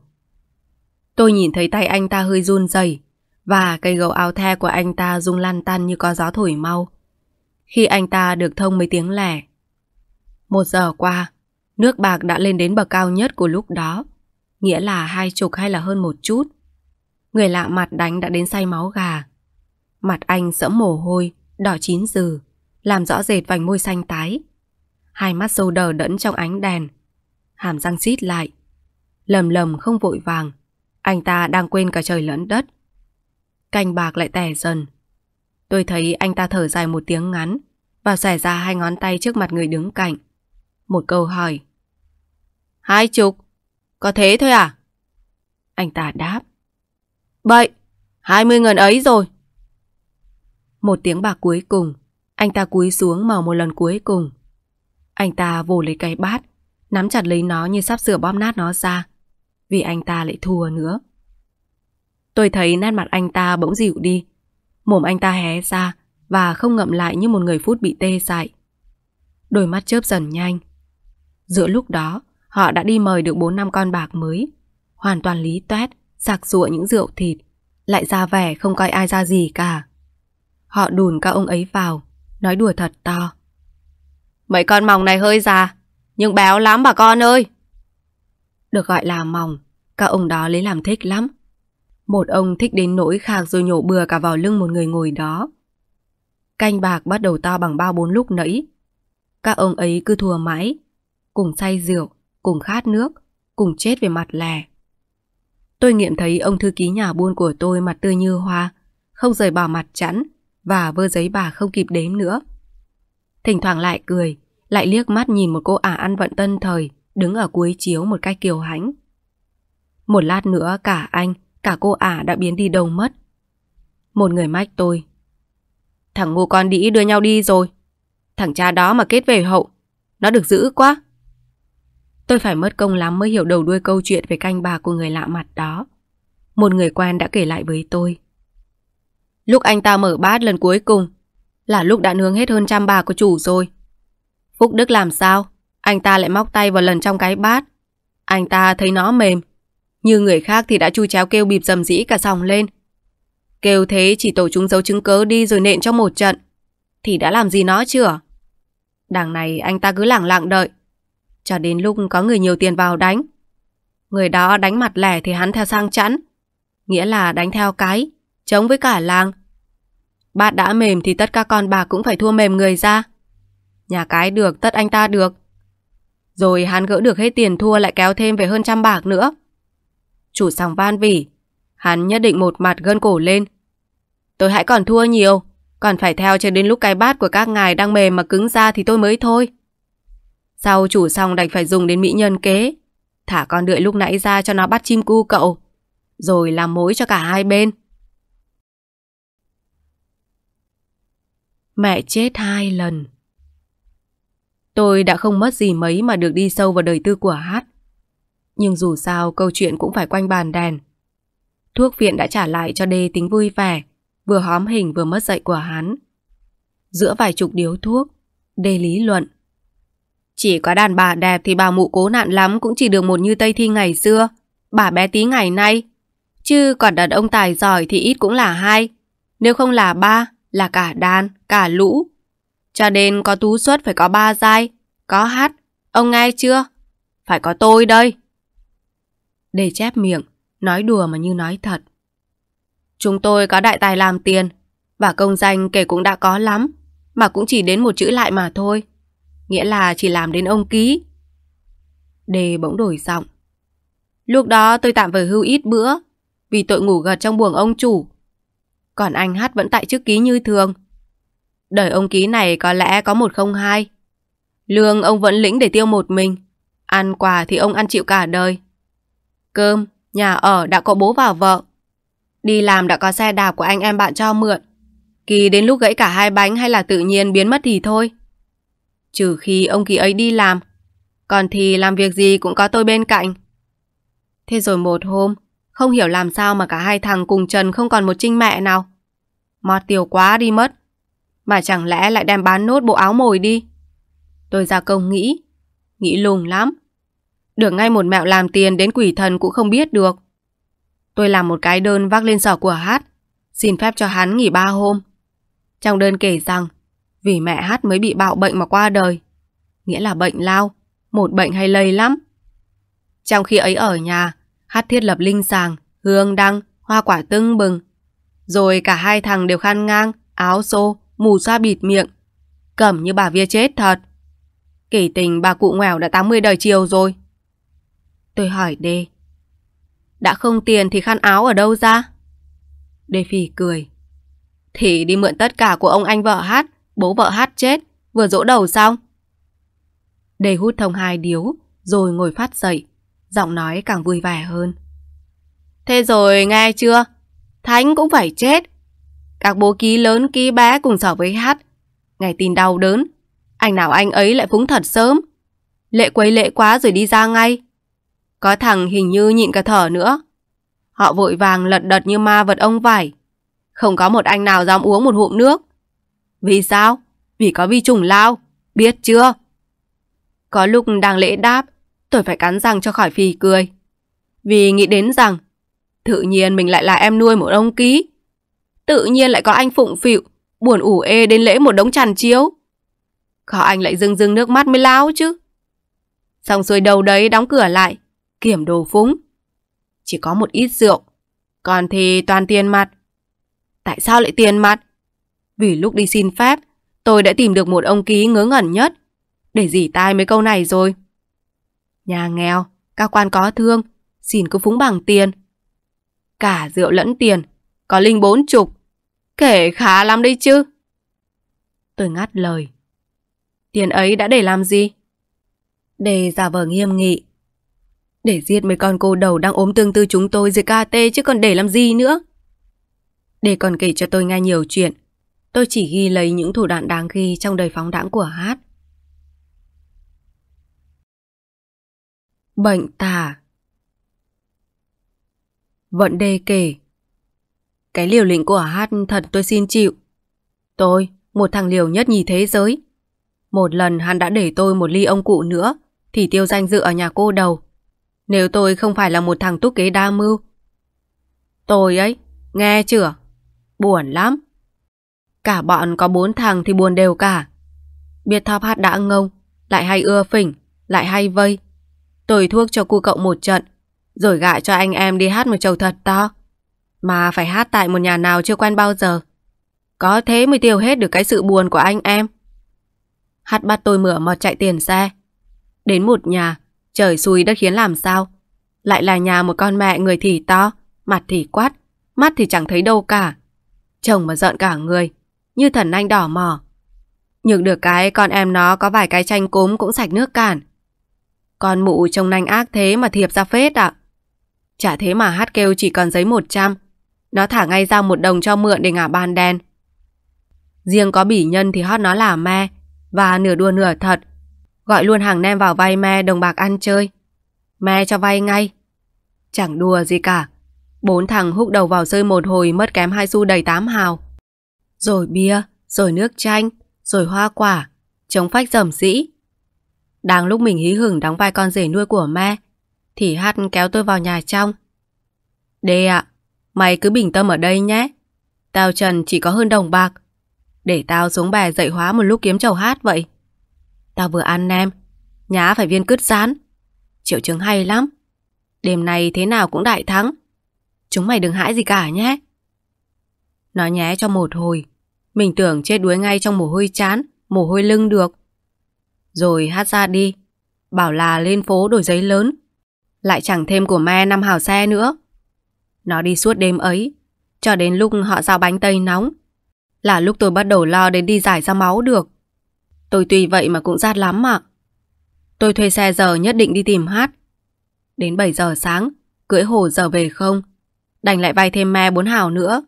Speaker 1: Tôi nhìn thấy tay anh ta hơi run rẩy và cây gấu áo the của anh ta rung lan tan như có gió thổi mau. Khi anh ta được thông mấy tiếng lẻ. Một giờ qua, nước bạc đã lên đến bậc cao nhất của lúc đó, nghĩa là hai chục hay là hơn một chút. Người lạ mặt đánh đã đến say máu gà. Mặt anh sẫm mồ hôi, đỏ chín dừ, làm rõ rệt vành môi xanh tái. Hai mắt sâu đờ đẫn trong ánh đèn, hàm răng xít lại. Lầm lầm không vội vàng, anh ta đang quên cả trời lẫn đất. Canh bạc lại tẻ dần. Tôi thấy anh ta thở dài một tiếng ngắn và xẻ ra hai ngón tay trước mặt người đứng cạnh. Một câu hỏi. Hai chục? Có thế thôi à? Anh ta đáp. Bậy, hai mươi ngàn ấy rồi. Một tiếng bạc cuối cùng, anh ta cúi xuống mở một lần cuối cùng. Anh ta vồ lấy cái bát, nắm chặt lấy nó như sắp sửa bóp nát nó ra vì anh ta lại thua nữa. Tôi thấy nét mặt anh ta bỗng dịu đi, mồm anh ta hé ra và không ngậm lại như một người phút bị tê dại. Đôi mắt chớp dần nhanh. Giữa lúc đó, họ đã đi mời được bốn năm con bạc mới, hoàn toàn lý toét, sạc sụa những rượu thịt, lại ra vẻ không coi ai ra gì cả. Họ đùn các ông ấy vào, nói đùa thật to. Mấy con mỏng này hơi già, nhưng béo lắm bà con ơi được gọi là mỏng, các ông đó lấy làm thích lắm. Một ông thích đến nỗi khạc rồi nhổ bừa cả vào lưng một người ngồi đó. Canh bạc bắt đầu to bằng ba bốn lúc nãy. Các ông ấy cứ thua mãi, cùng say rượu, cùng khát nước, cùng chết về mặt lè. Tôi nghiệm thấy ông thư ký nhà buôn của tôi mặt tươi như hoa, không rời bỏ mặt chẵn và vơ giấy bà không kịp đếm nữa. Thỉnh thoảng lại cười, lại liếc mắt nhìn một cô ả ăn vận tân thời, đứng ở cuối chiếu một cách kiều hãnh. Một lát nữa cả anh, cả cô ả đã biến đi đâu mất. Một người mách tôi. Thằng ngu con đĩ đưa nhau đi rồi. Thằng cha đó mà kết về hậu, nó được giữ quá. Tôi phải mất công lắm mới hiểu đầu đuôi câu chuyện về canh bà của người lạ mặt đó. Một người quen đã kể lại với tôi. Lúc anh ta mở bát lần cuối cùng là lúc đã nướng hết hơn trăm bà của chủ rồi. Phúc Đức làm sao? Anh ta lại móc tay vào lần trong cái bát. Anh ta thấy nó mềm. Như người khác thì đã chu chéo kêu bịp dầm dĩ cả sòng lên. Kêu thế chỉ tổ chúng giấu chứng cớ đi rồi nện cho một trận. Thì đã làm gì nó chưa? Đằng này anh ta cứ lẳng lặng đợi. Cho đến lúc có người nhiều tiền vào đánh. Người đó đánh mặt lẻ thì hắn theo sang chẵn. Nghĩa là đánh theo cái, chống với cả làng. Bát đã mềm thì tất cả con bà cũng phải thua mềm người ra. Nhà cái được, tất anh ta được. Rồi hắn gỡ được hết tiền thua lại kéo thêm về hơn trăm bạc nữa. Chủ sòng van vỉ, hắn nhất định một mặt gân cổ lên. Tôi hãy còn thua nhiều, còn phải theo cho đến lúc cái bát của các ngài đang mềm mà cứng ra thì tôi mới thôi. Sau chủ sòng đành phải dùng đến mỹ nhân kế, thả con đợi lúc nãy ra cho nó bắt chim cu cậu, rồi làm mối cho cả hai bên. Mẹ chết hai lần. Tôi đã không mất gì mấy mà được đi sâu vào đời tư của Hát. Nhưng dù sao câu chuyện cũng phải quanh bàn đèn. Thuốc viện đã trả lại cho Đê tính vui vẻ, vừa hóm hình vừa mất dạy của hắn. Giữa vài chục điếu thuốc, Đê lý luận. Chỉ có đàn bà đẹp thì bà mụ cố nạn lắm cũng chỉ được một như Tây Thi ngày xưa, bà bé tí ngày nay. Chứ còn đàn ông tài giỏi thì ít cũng là hai, nếu không là ba, là cả đàn, cả lũ. Cho nên có tú xuất phải có ba giai, có hát, ông nghe chưa? Phải có tôi đây. Để chép miệng, nói đùa mà như nói thật. Chúng tôi có đại tài làm tiền, và công danh kể cũng đã có lắm, mà cũng chỉ đến một chữ lại mà thôi. Nghĩa là chỉ làm đến ông ký. Đề bỗng đổi giọng. Lúc đó tôi tạm về hưu ít bữa, vì tội ngủ gật trong buồng ông chủ. Còn anh hát vẫn tại chức ký như thường, Đời ông ký này có lẽ có một không hai. Lương ông vẫn lĩnh để tiêu một mình. Ăn quà thì ông ăn chịu cả đời. Cơm, nhà ở đã có bố và vợ. Đi làm đã có xe đạp của anh em bạn cho mượn. Kỳ đến lúc gãy cả hai bánh hay là tự nhiên biến mất thì thôi. Trừ khi ông Kỳ ấy đi làm. Còn thì làm việc gì cũng có tôi bên cạnh. Thế rồi một hôm, không hiểu làm sao mà cả hai thằng cùng Trần không còn một trinh mẹ nào. Mót tiểu quá đi mất. Mà chẳng lẽ lại đem bán nốt bộ áo mồi đi Tôi ra công nghĩ Nghĩ lùng lắm Được ngay một mẹo làm tiền đến quỷ thần cũng không biết được Tôi làm một cái đơn vác lên sở của Hát Xin phép cho hắn nghỉ ba hôm Trong đơn kể rằng Vì mẹ Hát mới bị bạo bệnh mà qua đời Nghĩa là bệnh lao Một bệnh hay lây lắm Trong khi ấy ở nhà Hát thiết lập linh sàng, hương đăng Hoa quả tưng bừng Rồi cả hai thằng đều khăn ngang Áo xô mù xoa bịt miệng. Cẩm như bà vía chết thật. Kể tình bà cụ nghèo đã 80 đời chiều rồi. Tôi hỏi Đê. Đã không tiền thì khăn áo ở đâu ra? Đê Phi cười. Thì đi mượn tất cả của ông anh vợ hát, bố vợ hát chết, vừa dỗ đầu xong. Đê hút thông hai điếu, rồi ngồi phát dậy, giọng nói càng vui vẻ hơn. Thế rồi nghe chưa? Thánh cũng phải chết, các bố ký lớn ký bé cùng sở với hát. Ngày tin đau đớn, anh nào anh ấy lại phúng thật sớm. Lệ quấy lệ quá rồi đi ra ngay. Có thằng hình như nhịn cả thở nữa. Họ vội vàng lật đật như ma vật ông vải. Không có một anh nào dám uống một hụm nước. Vì sao? Vì có vi trùng lao. Biết chưa? Có lúc đang lễ đáp, tôi phải cắn răng cho khỏi phì cười. Vì nghĩ đến rằng, tự nhiên mình lại là em nuôi một ông ký. Tự nhiên lại có anh phụng phịu Buồn ủ ê đến lễ một đống tràn chiếu Có anh lại rưng rưng nước mắt mới láo chứ Xong xuôi đầu đấy đóng cửa lại Kiểm đồ phúng Chỉ có một ít rượu Còn thì toàn tiền mặt Tại sao lại tiền mặt? Vì lúc đi xin phép Tôi đã tìm được một ông ký ngớ ngẩn nhất Để dỉ tai mấy câu này rồi Nhà nghèo Các quan có thương Xin cứ phúng bằng tiền Cả rượu lẫn tiền có linh bốn chục. Kể khá lắm đấy chứ. Tôi ngắt lời. Tiền ấy đã để làm gì? Để giả vờ nghiêm nghị. Để giết mấy con cô đầu đang ốm tương tư chúng tôi dưới KT chứ còn để làm gì nữa. Để còn kể cho tôi nghe nhiều chuyện, tôi chỉ ghi lấy những thủ đoạn đáng ghi trong đời phóng đãng của Hát. Bệnh tả Vận đề kể cái liều lĩnh của hát thật tôi xin chịu. Tôi, một thằng liều nhất nhì thế giới. Một lần hắn đã để tôi một ly ông cụ nữa, thì tiêu danh dự ở nhà cô đầu. Nếu tôi không phải là một thằng túc kế đa mưu. Tôi ấy, nghe chưa? Buồn lắm. Cả bọn có bốn thằng thì buồn đều cả. Biết thóp hát đã ngông, lại hay ưa phỉnh, lại hay vây. Tôi thuốc cho cu cậu một trận, rồi gạ cho anh em đi hát một trầu thật to. Mà phải hát tại một nhà nào chưa quen bao giờ Có thế mới tiêu hết được cái sự buồn của anh em Hát bắt tôi mửa mọt chạy tiền xe Đến một nhà Trời xui đất khiến làm sao Lại là nhà một con mẹ người thì to Mặt thì quát Mắt thì chẳng thấy đâu cả Chồng mà giận cả người Như thần anh đỏ mò Nhưng được cái con em nó có vài cái tranh cúm cũng sạch nước cản Con mụ trông nanh ác thế mà thiệp ra phết ạ à? Chả thế mà hát kêu chỉ còn giấy 100 nó thả ngay ra một đồng cho mượn để ngả ban đen. Riêng có bỉ nhân thì hót nó là me và nửa đùa nửa thật. Gọi luôn hàng nem vào vay me đồng bạc ăn chơi. Me cho vay ngay. Chẳng đùa gì cả. Bốn thằng húc đầu vào rơi một hồi mất kém hai xu đầy tám hào. Rồi bia, rồi nước chanh, rồi hoa quả, chống phách dầm sĩ. Đang lúc mình hí hửng đóng vai con rể nuôi của me, thì hát kéo tôi vào nhà trong. Đê ạ, à, Mày cứ bình tâm ở đây nhé. Tao trần chỉ có hơn đồng bạc. Để tao xuống bè dạy hóa một lúc kiếm chầu hát vậy. Tao vừa ăn nem, nhá phải viên cứt rán. Triệu chứng hay lắm. Đêm nay thế nào cũng đại thắng. Chúng mày đừng hãi gì cả nhé. Nó nhé cho một hồi. Mình tưởng chết đuối ngay trong mồ hôi chán, mồ hôi lưng được. Rồi hát ra đi. Bảo là lên phố đổi giấy lớn. Lại chẳng thêm của me năm hào xe nữa. Nó đi suốt đêm ấy, cho đến lúc họ giao bánh tây nóng. Là lúc tôi bắt đầu lo đến đi giải ra máu được. Tôi tuy vậy mà cũng rát lắm mà. Tôi thuê xe giờ nhất định đi tìm hát. Đến 7 giờ sáng, cưỡi hồ giờ về không? Đành lại vay thêm me bốn hào nữa.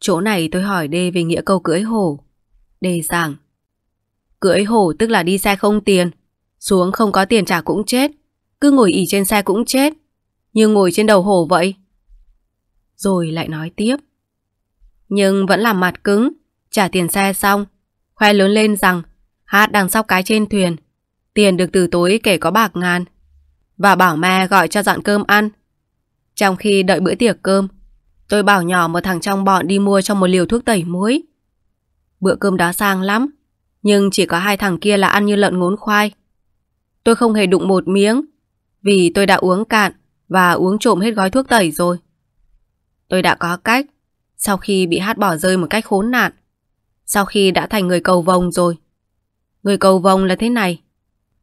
Speaker 1: Chỗ này tôi hỏi Đê về nghĩa câu cưỡi hồ. Đê giảng. Cưỡi hồ tức là đi xe không tiền. Xuống không có tiền trả cũng chết. Cứ ngồi ỉ trên xe cũng chết như ngồi trên đầu hổ vậy. Rồi lại nói tiếp. Nhưng vẫn làm mặt cứng, trả tiền xe xong, khoe lớn lên rằng hát đằng sau cái trên thuyền, tiền được từ tối kể có bạc ngàn, và bảo mẹ gọi cho dọn cơm ăn. Trong khi đợi bữa tiệc cơm, tôi bảo nhỏ một thằng trong bọn đi mua cho một liều thuốc tẩy muối. Bữa cơm đó sang lắm, nhưng chỉ có hai thằng kia là ăn như lợn ngốn khoai. Tôi không hề đụng một miếng, vì tôi đã uống cạn và uống trộm hết gói thuốc tẩy rồi. Tôi đã có cách, sau khi bị hát bỏ rơi một cách khốn nạn, sau khi đã thành người cầu vồng rồi. Người cầu vồng là thế này,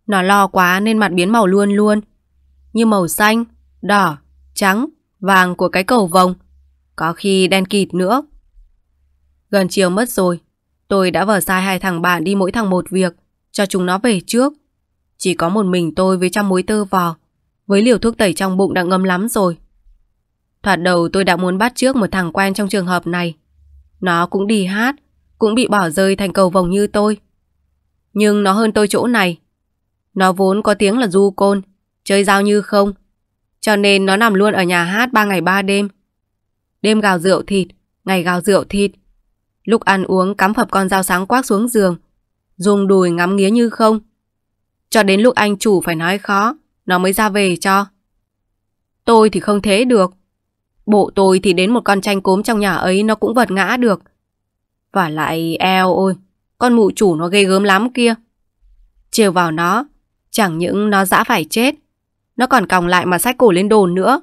Speaker 1: nó lo quá nên mặt biến màu luôn luôn, như màu xanh, đỏ, trắng, vàng của cái cầu vồng, có khi đen kịt nữa. Gần chiều mất rồi, tôi đã vờ sai hai thằng bạn đi mỗi thằng một việc, cho chúng nó về trước. Chỉ có một mình tôi với trăm mối tơ vò, với liều thuốc tẩy trong bụng đã ngấm lắm rồi. Thoạt đầu tôi đã muốn bắt trước một thằng quen trong trường hợp này. Nó cũng đi hát, cũng bị bỏ rơi thành cầu vồng như tôi. Nhưng nó hơn tôi chỗ này. Nó vốn có tiếng là du côn, chơi giao như không. Cho nên nó nằm luôn ở nhà hát 3 ngày 3 đêm. Đêm gào rượu thịt, ngày gào rượu thịt. Lúc ăn uống cắm phập con dao sáng quắc xuống giường, dùng đùi ngắm nghía như không. Cho đến lúc anh chủ phải nói khó, nó mới ra về cho Tôi thì không thế được Bộ tôi thì đến một con tranh cốm trong nhà ấy Nó cũng vật ngã được Và lại eo ôi Con mụ chủ nó ghê gớm lắm kia Chiều vào nó Chẳng những nó dã phải chết Nó còn còng lại mà sách cổ lên đồn nữa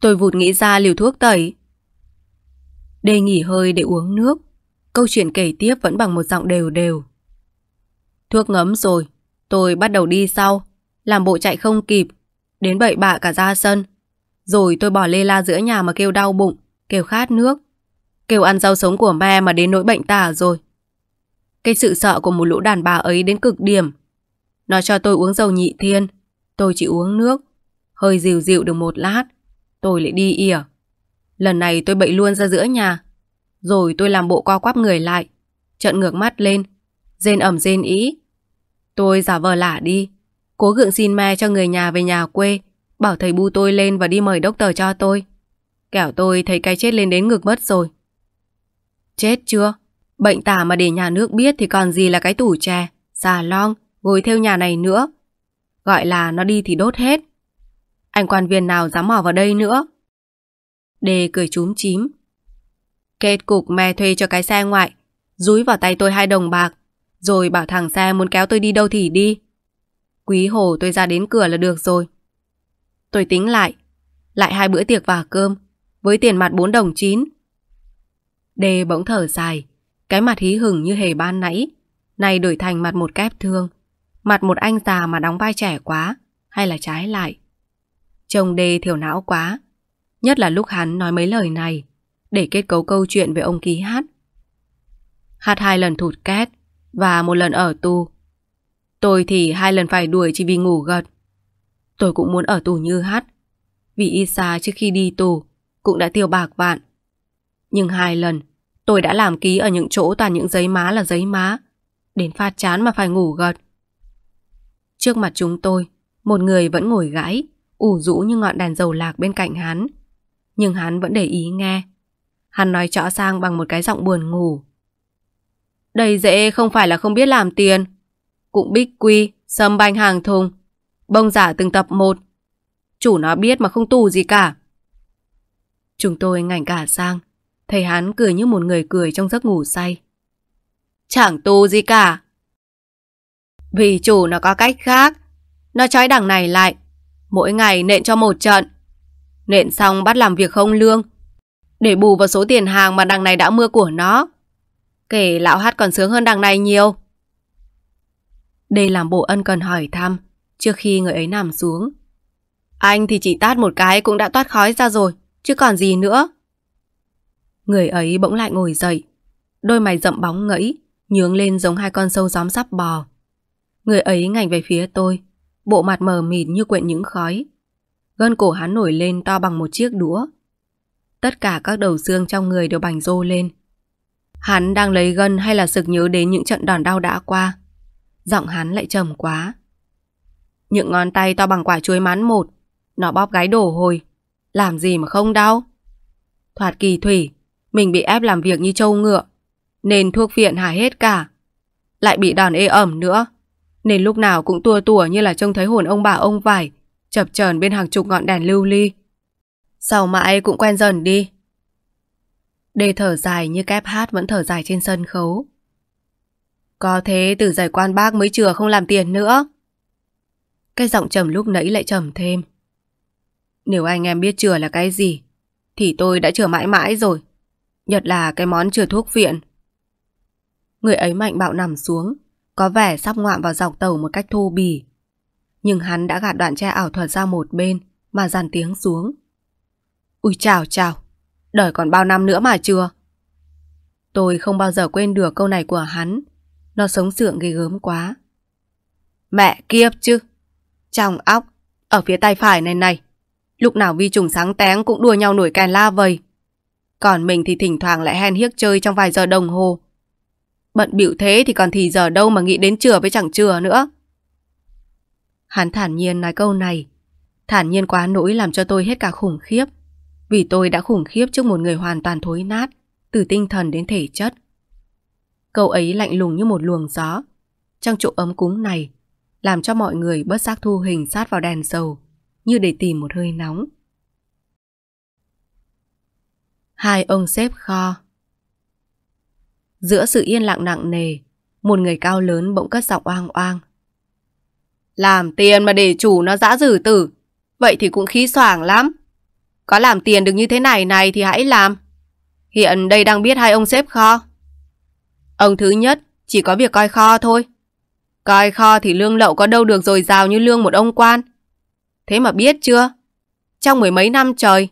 Speaker 1: Tôi vụt nghĩ ra liều thuốc tẩy Đê nghỉ hơi để uống nước Câu chuyện kể tiếp vẫn bằng một giọng đều đều Thuốc ngấm rồi Tôi bắt đầu đi sau làm bộ chạy không kịp, đến bậy bạ cả ra sân. Rồi tôi bỏ lê la giữa nhà mà kêu đau bụng, kêu khát nước. Kêu ăn rau sống của mẹ mà đến nỗi bệnh tả rồi. Cái sự sợ của một lũ đàn bà ấy đến cực điểm. Nó cho tôi uống dầu nhị thiên, tôi chỉ uống nước. Hơi dịu dịu được một lát, tôi lại đi ỉa. Lần này tôi bậy luôn ra giữa nhà. Rồi tôi làm bộ co quắp người lại, trợn ngược mắt lên, rên ẩm rên ý. Tôi giả vờ lả đi, Cố gượng xin me cho người nhà về nhà quê Bảo thầy bu tôi lên và đi mời đốc tờ cho tôi Kẻo tôi thấy cái chết lên đến ngực mất rồi Chết chưa? Bệnh tả mà để nhà nước biết thì còn gì là cái tủ chè Xà long, gối theo nhà này nữa Gọi là nó đi thì đốt hết Anh quan viên nào dám mò vào đây nữa Đề cười trúm chím Kết cục me thuê cho cái xe ngoại Rúi vào tay tôi hai đồng bạc Rồi bảo thằng xe muốn kéo tôi đi đâu thì đi Quý hồ tôi ra đến cửa là được rồi. Tôi tính lại. Lại hai bữa tiệc và cơm. Với tiền mặt 4 đồng 9. Đề bỗng thở dài. Cái mặt hí hửng như hề ban nãy. nay đổi thành mặt một kép thương. Mặt một anh già mà đóng vai trẻ quá. Hay là trái lại. Chồng Đề thiểu não quá. Nhất là lúc hắn nói mấy lời này. Để kết cấu câu chuyện về ông ký hát. Hát hai lần thụt két. Và một lần ở tù Tôi thì hai lần phải đuổi chỉ vì ngủ gật. Tôi cũng muốn ở tù như hát. Vì Isa trước khi đi tù cũng đã tiêu bạc vạn. Nhưng hai lần tôi đã làm ký ở những chỗ toàn những giấy má là giấy má. Đến phát chán mà phải ngủ gật. Trước mặt chúng tôi, một người vẫn ngồi gãi, ủ rũ như ngọn đèn dầu lạc bên cạnh hắn. Nhưng hắn vẫn để ý nghe. Hắn nói rõ sang bằng một cái giọng buồn ngủ. Đây dễ không phải là không biết làm tiền cũng bích quy, sâm banh hàng thùng. Bông giả từng tập một. Chủ nó biết mà không tù gì cả. Chúng tôi ngảnh cả sang. thấy hắn cười như một người cười trong giấc ngủ say. Chẳng tù gì cả. Vì chủ nó có cách khác. Nó trói đằng này lại. Mỗi ngày nện cho một trận. Nện xong bắt làm việc không lương. Để bù vào số tiền hàng mà đằng này đã mua của nó. Kể lão hát còn sướng hơn đằng này nhiều để làm bộ ân cần hỏi thăm trước khi người ấy nằm xuống. Anh thì chỉ tát một cái cũng đã toát khói ra rồi, chứ còn gì nữa. Người ấy bỗng lại ngồi dậy, đôi mày rậm bóng ngẫy, nhướng lên giống hai con sâu gióm sắp bò. Người ấy ngành về phía tôi, bộ mặt mờ mịt như quyện những khói. Gân cổ hắn nổi lên to bằng một chiếc đũa. Tất cả các đầu xương trong người đều bành rô lên. Hắn đang lấy gân hay là sực nhớ đến những trận đòn đau đã qua. Giọng hắn lại trầm quá Những ngón tay to bằng quả chuối mán một Nó bóp gái đổ hồi Làm gì mà không đau Thoạt kỳ thủy Mình bị ép làm việc như trâu ngựa Nên thuốc viện hài hết cả Lại bị đòn ê ẩm nữa Nên lúc nào cũng tua tủa như là trông thấy hồn ông bà ông vải Chập chờn bên hàng chục ngọn đèn lưu ly Sau mãi cũng quen dần đi Đê thở dài như kép hát vẫn thở dài trên sân khấu có thế từ giải quan bác mới chừa không làm tiền nữa. Cái giọng trầm lúc nãy lại trầm thêm. Nếu anh em biết chừa là cái gì, thì tôi đã chừa mãi mãi rồi. Nhật là cái món chừa thuốc viện. Người ấy mạnh bạo nằm xuống, có vẻ sắp ngoạm vào dọc tàu một cách thô bỉ. Nhưng hắn đã gạt đoạn tre ảo thuật ra một bên mà dàn tiếng xuống. Ui chào chào, đời còn bao năm nữa mà chưa? Tôi không bao giờ quên được câu này của hắn nó sống sượng ghê gớm quá. Mẹ kiếp chứ. Trong óc, ở phía tay phải này này. Lúc nào vi trùng sáng tén cũng đùa nhau nổi kèn la vầy. Còn mình thì thỉnh thoảng lại hen hiếc chơi trong vài giờ đồng hồ. Bận biểu thế thì còn thì giờ đâu mà nghĩ đến chừa với chẳng chừa nữa. Hắn thản nhiên nói câu này. Thản nhiên quá nỗi làm cho tôi hết cả khủng khiếp. Vì tôi đã khủng khiếp trước một người hoàn toàn thối nát, từ tinh thần đến thể chất. Câu ấy lạnh lùng như một luồng gió. Trong chỗ ấm cúng này, làm cho mọi người bớt xác thu hình sát vào đèn dầu, như để tìm một hơi nóng. Hai ông xếp kho Giữa sự yên lặng nặng nề, một người cao lớn bỗng cất giọng oang oang. Làm tiền mà để chủ nó dã dử tử, vậy thì cũng khí soảng lắm. Có làm tiền được như thế này này thì hãy làm. Hiện đây đang biết hai ông xếp kho. Ông thứ nhất chỉ có việc coi kho thôi. Coi kho thì lương lậu có đâu được dồi dào như lương một ông quan. Thế mà biết chưa? Trong mười mấy năm trời,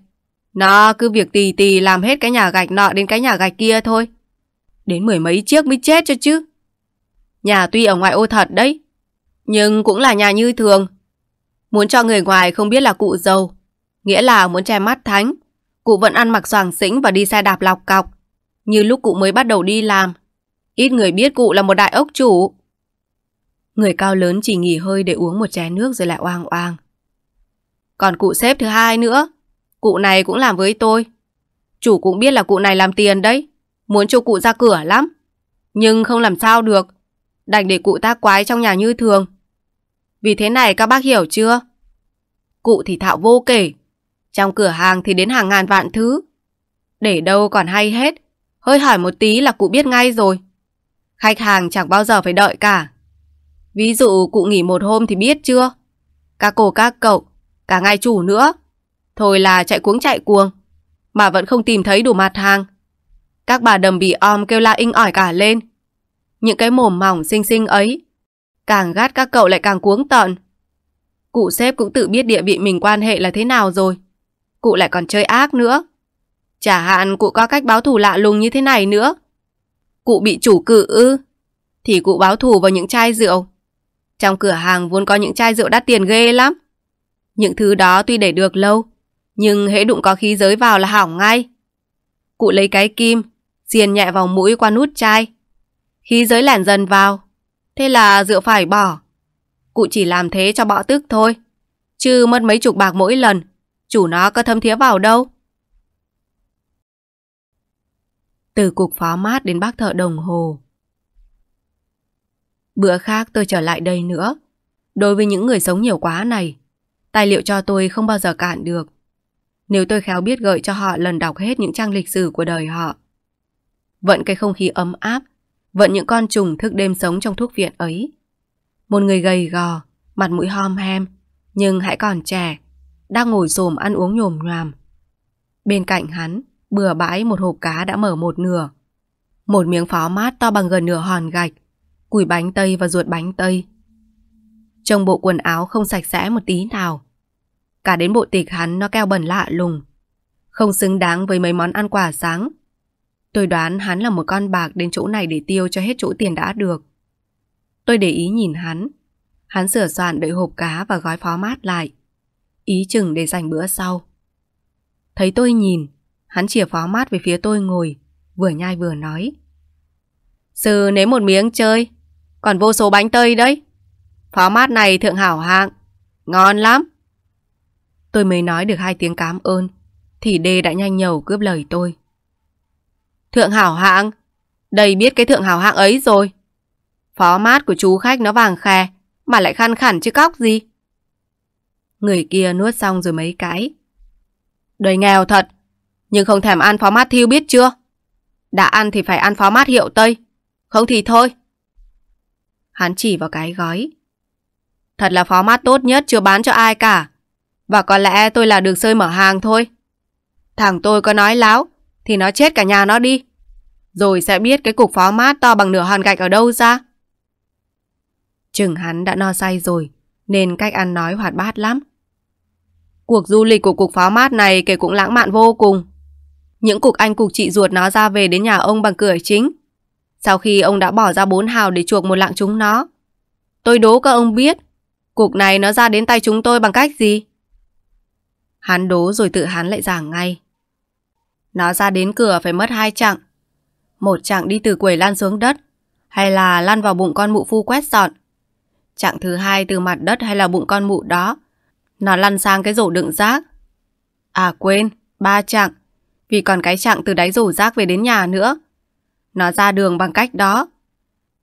Speaker 1: nó cứ việc tì tì làm hết cái nhà gạch nọ đến cái nhà gạch kia thôi. Đến mười mấy chiếc mới chết cho chứ. Nhà tuy ở ngoại ô thật đấy, nhưng cũng là nhà như thường. Muốn cho người ngoài không biết là cụ giàu, nghĩa là muốn che mắt thánh. Cụ vẫn ăn mặc soàng xĩnh và đi xe đạp lọc cọc. Như lúc cụ mới bắt đầu đi làm Ít người biết cụ là một đại ốc chủ. Người cao lớn chỉ nghỉ hơi để uống một chén nước rồi lại oang oang. Còn cụ xếp thứ hai nữa, cụ này cũng làm với tôi. Chủ cũng biết là cụ này làm tiền đấy, muốn cho cụ ra cửa lắm. Nhưng không làm sao được, đành để cụ ta quái trong nhà như thường. Vì thế này các bác hiểu chưa? Cụ thì thạo vô kể, trong cửa hàng thì đến hàng ngàn vạn thứ. Để đâu còn hay hết, hơi hỏi một tí là cụ biết ngay rồi. Khách hàng chẳng bao giờ phải đợi cả. Ví dụ cụ nghỉ một hôm thì biết chưa? Các cô các cậu, cả ngài chủ nữa. Thôi là chạy cuống chạy cuồng, mà vẫn không tìm thấy đủ mặt hàng. Các bà đầm bị om kêu la inh ỏi cả lên. Những cái mồm mỏng xinh xinh ấy, càng gắt các cậu lại càng cuống tợn. Cụ sếp cũng tự biết địa vị mình quan hệ là thế nào rồi. Cụ lại còn chơi ác nữa. Chả hạn cụ có cách báo thù lạ lùng như thế này nữa. Cụ bị chủ cự ư? Thì cụ báo thù vào những chai rượu. Trong cửa hàng vốn có những chai rượu đắt tiền ghê lắm. Những thứ đó tuy để được lâu, nhưng hễ đụng có khí giới vào là hỏng ngay. Cụ lấy cái kim, xiên nhẹ vào mũi qua nút chai. Khí giới lẻn dần vào, thế là rượu phải bỏ. Cụ chỉ làm thế cho bọ tức thôi, chứ mất mấy chục bạc mỗi lần, chủ nó có thâm thiế vào đâu. từ cục phó mát đến bác thợ đồng hồ. Bữa khác tôi trở lại đây nữa. Đối với những người sống nhiều quá này, tài liệu cho tôi không bao giờ cạn được. Nếu tôi khéo biết gợi cho họ lần đọc hết những trang lịch sử của đời họ. Vẫn cái không khí ấm áp, vẫn những con trùng thức đêm sống trong thuốc viện ấy. Một người gầy gò, mặt mũi hom hem, nhưng hãy còn trẻ, đang ngồi xồm ăn uống nhồm nhòm. Bên cạnh hắn bừa bãi một hộp cá đã mở một nửa. Một miếng pháo mát to bằng gần nửa hòn gạch, cùi bánh tây và ruột bánh tây. Trong bộ quần áo không sạch sẽ một tí nào. Cả đến bộ tịch hắn nó keo bẩn lạ lùng. Không xứng đáng với mấy món ăn quả sáng. Tôi đoán hắn là một con bạc đến chỗ này để tiêu cho hết chỗ tiền đã được. Tôi để ý nhìn hắn. Hắn sửa soạn đợi hộp cá và gói phó mát lại. Ý chừng để dành bữa sau. Thấy tôi nhìn, Hắn chìa phó mát về phía tôi ngồi, vừa nhai vừa nói. Sư nếm một miếng chơi, còn vô số bánh tây đấy. Phó mát này thượng hảo hạng, ngon lắm. Tôi mới nói được hai tiếng cảm ơn, thì đê đã nhanh nhầu cướp lời tôi. Thượng hảo hạng, đây biết cái thượng hảo hạng ấy rồi. Phó mát của chú khách nó vàng khè, mà lại khăn khẳng chứ cóc gì. Người kia nuốt xong rồi mấy cái. Đời nghèo thật, nhưng không thèm ăn phó mát thiêu biết chưa? Đã ăn thì phải ăn phó mát hiệu Tây. Không thì thôi. Hắn chỉ vào cái gói. Thật là phó mát tốt nhất chưa bán cho ai cả. Và có lẽ tôi là được sơi mở hàng thôi. Thằng tôi có nói láo thì nó chết cả nhà nó đi. Rồi sẽ biết cái cục phó mát to bằng nửa hòn gạch ở đâu ra. Chừng hắn đã no say rồi nên cách ăn nói hoạt bát lắm. Cuộc du lịch của cục phó mát này kể cũng lãng mạn vô cùng. Những cục anh cục chị ruột nó ra về đến nhà ông bằng cửa chính. Sau khi ông đã bỏ ra bốn hào để chuộc một lạng chúng nó. Tôi đố các ông biết, cục này nó ra đến tay chúng tôi bằng cách gì? Hắn đố rồi tự hắn lại giảng ngay. Nó ra đến cửa phải mất hai chặng. Một chặng đi từ quầy lan xuống đất, hay là lan vào bụng con mụ phu quét dọn. Chặng thứ hai từ mặt đất hay là bụng con mụ đó, nó lăn sang cái rổ đựng rác. À quên, ba chặng vì còn cái chặng từ đáy rổ rác về đến nhà nữa. Nó ra đường bằng cách đó.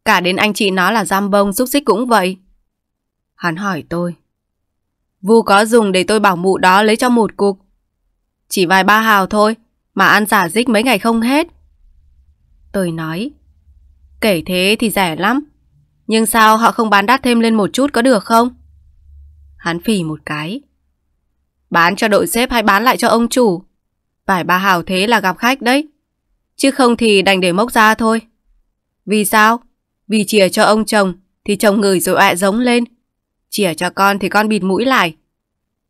Speaker 1: Cả đến anh chị nó là giam bông xúc xích cũng vậy. Hắn hỏi tôi. Vu có dùng để tôi bảo mụ đó lấy cho một cục. Chỉ vài ba hào thôi, mà ăn giả dích mấy ngày không hết. Tôi nói, kể thế thì rẻ lắm. Nhưng sao họ không bán đắt thêm lên một chút có được không? Hắn phì một cái. Bán cho đội xếp hay bán lại cho ông chủ? Vải bà Hảo thế là gặp khách đấy. Chứ không thì đành để mốc ra thôi. Vì sao? Vì chìa cho ông chồng thì chồng ngửi rồi ọa giống lên. Chìa cho con thì con bịt mũi lại.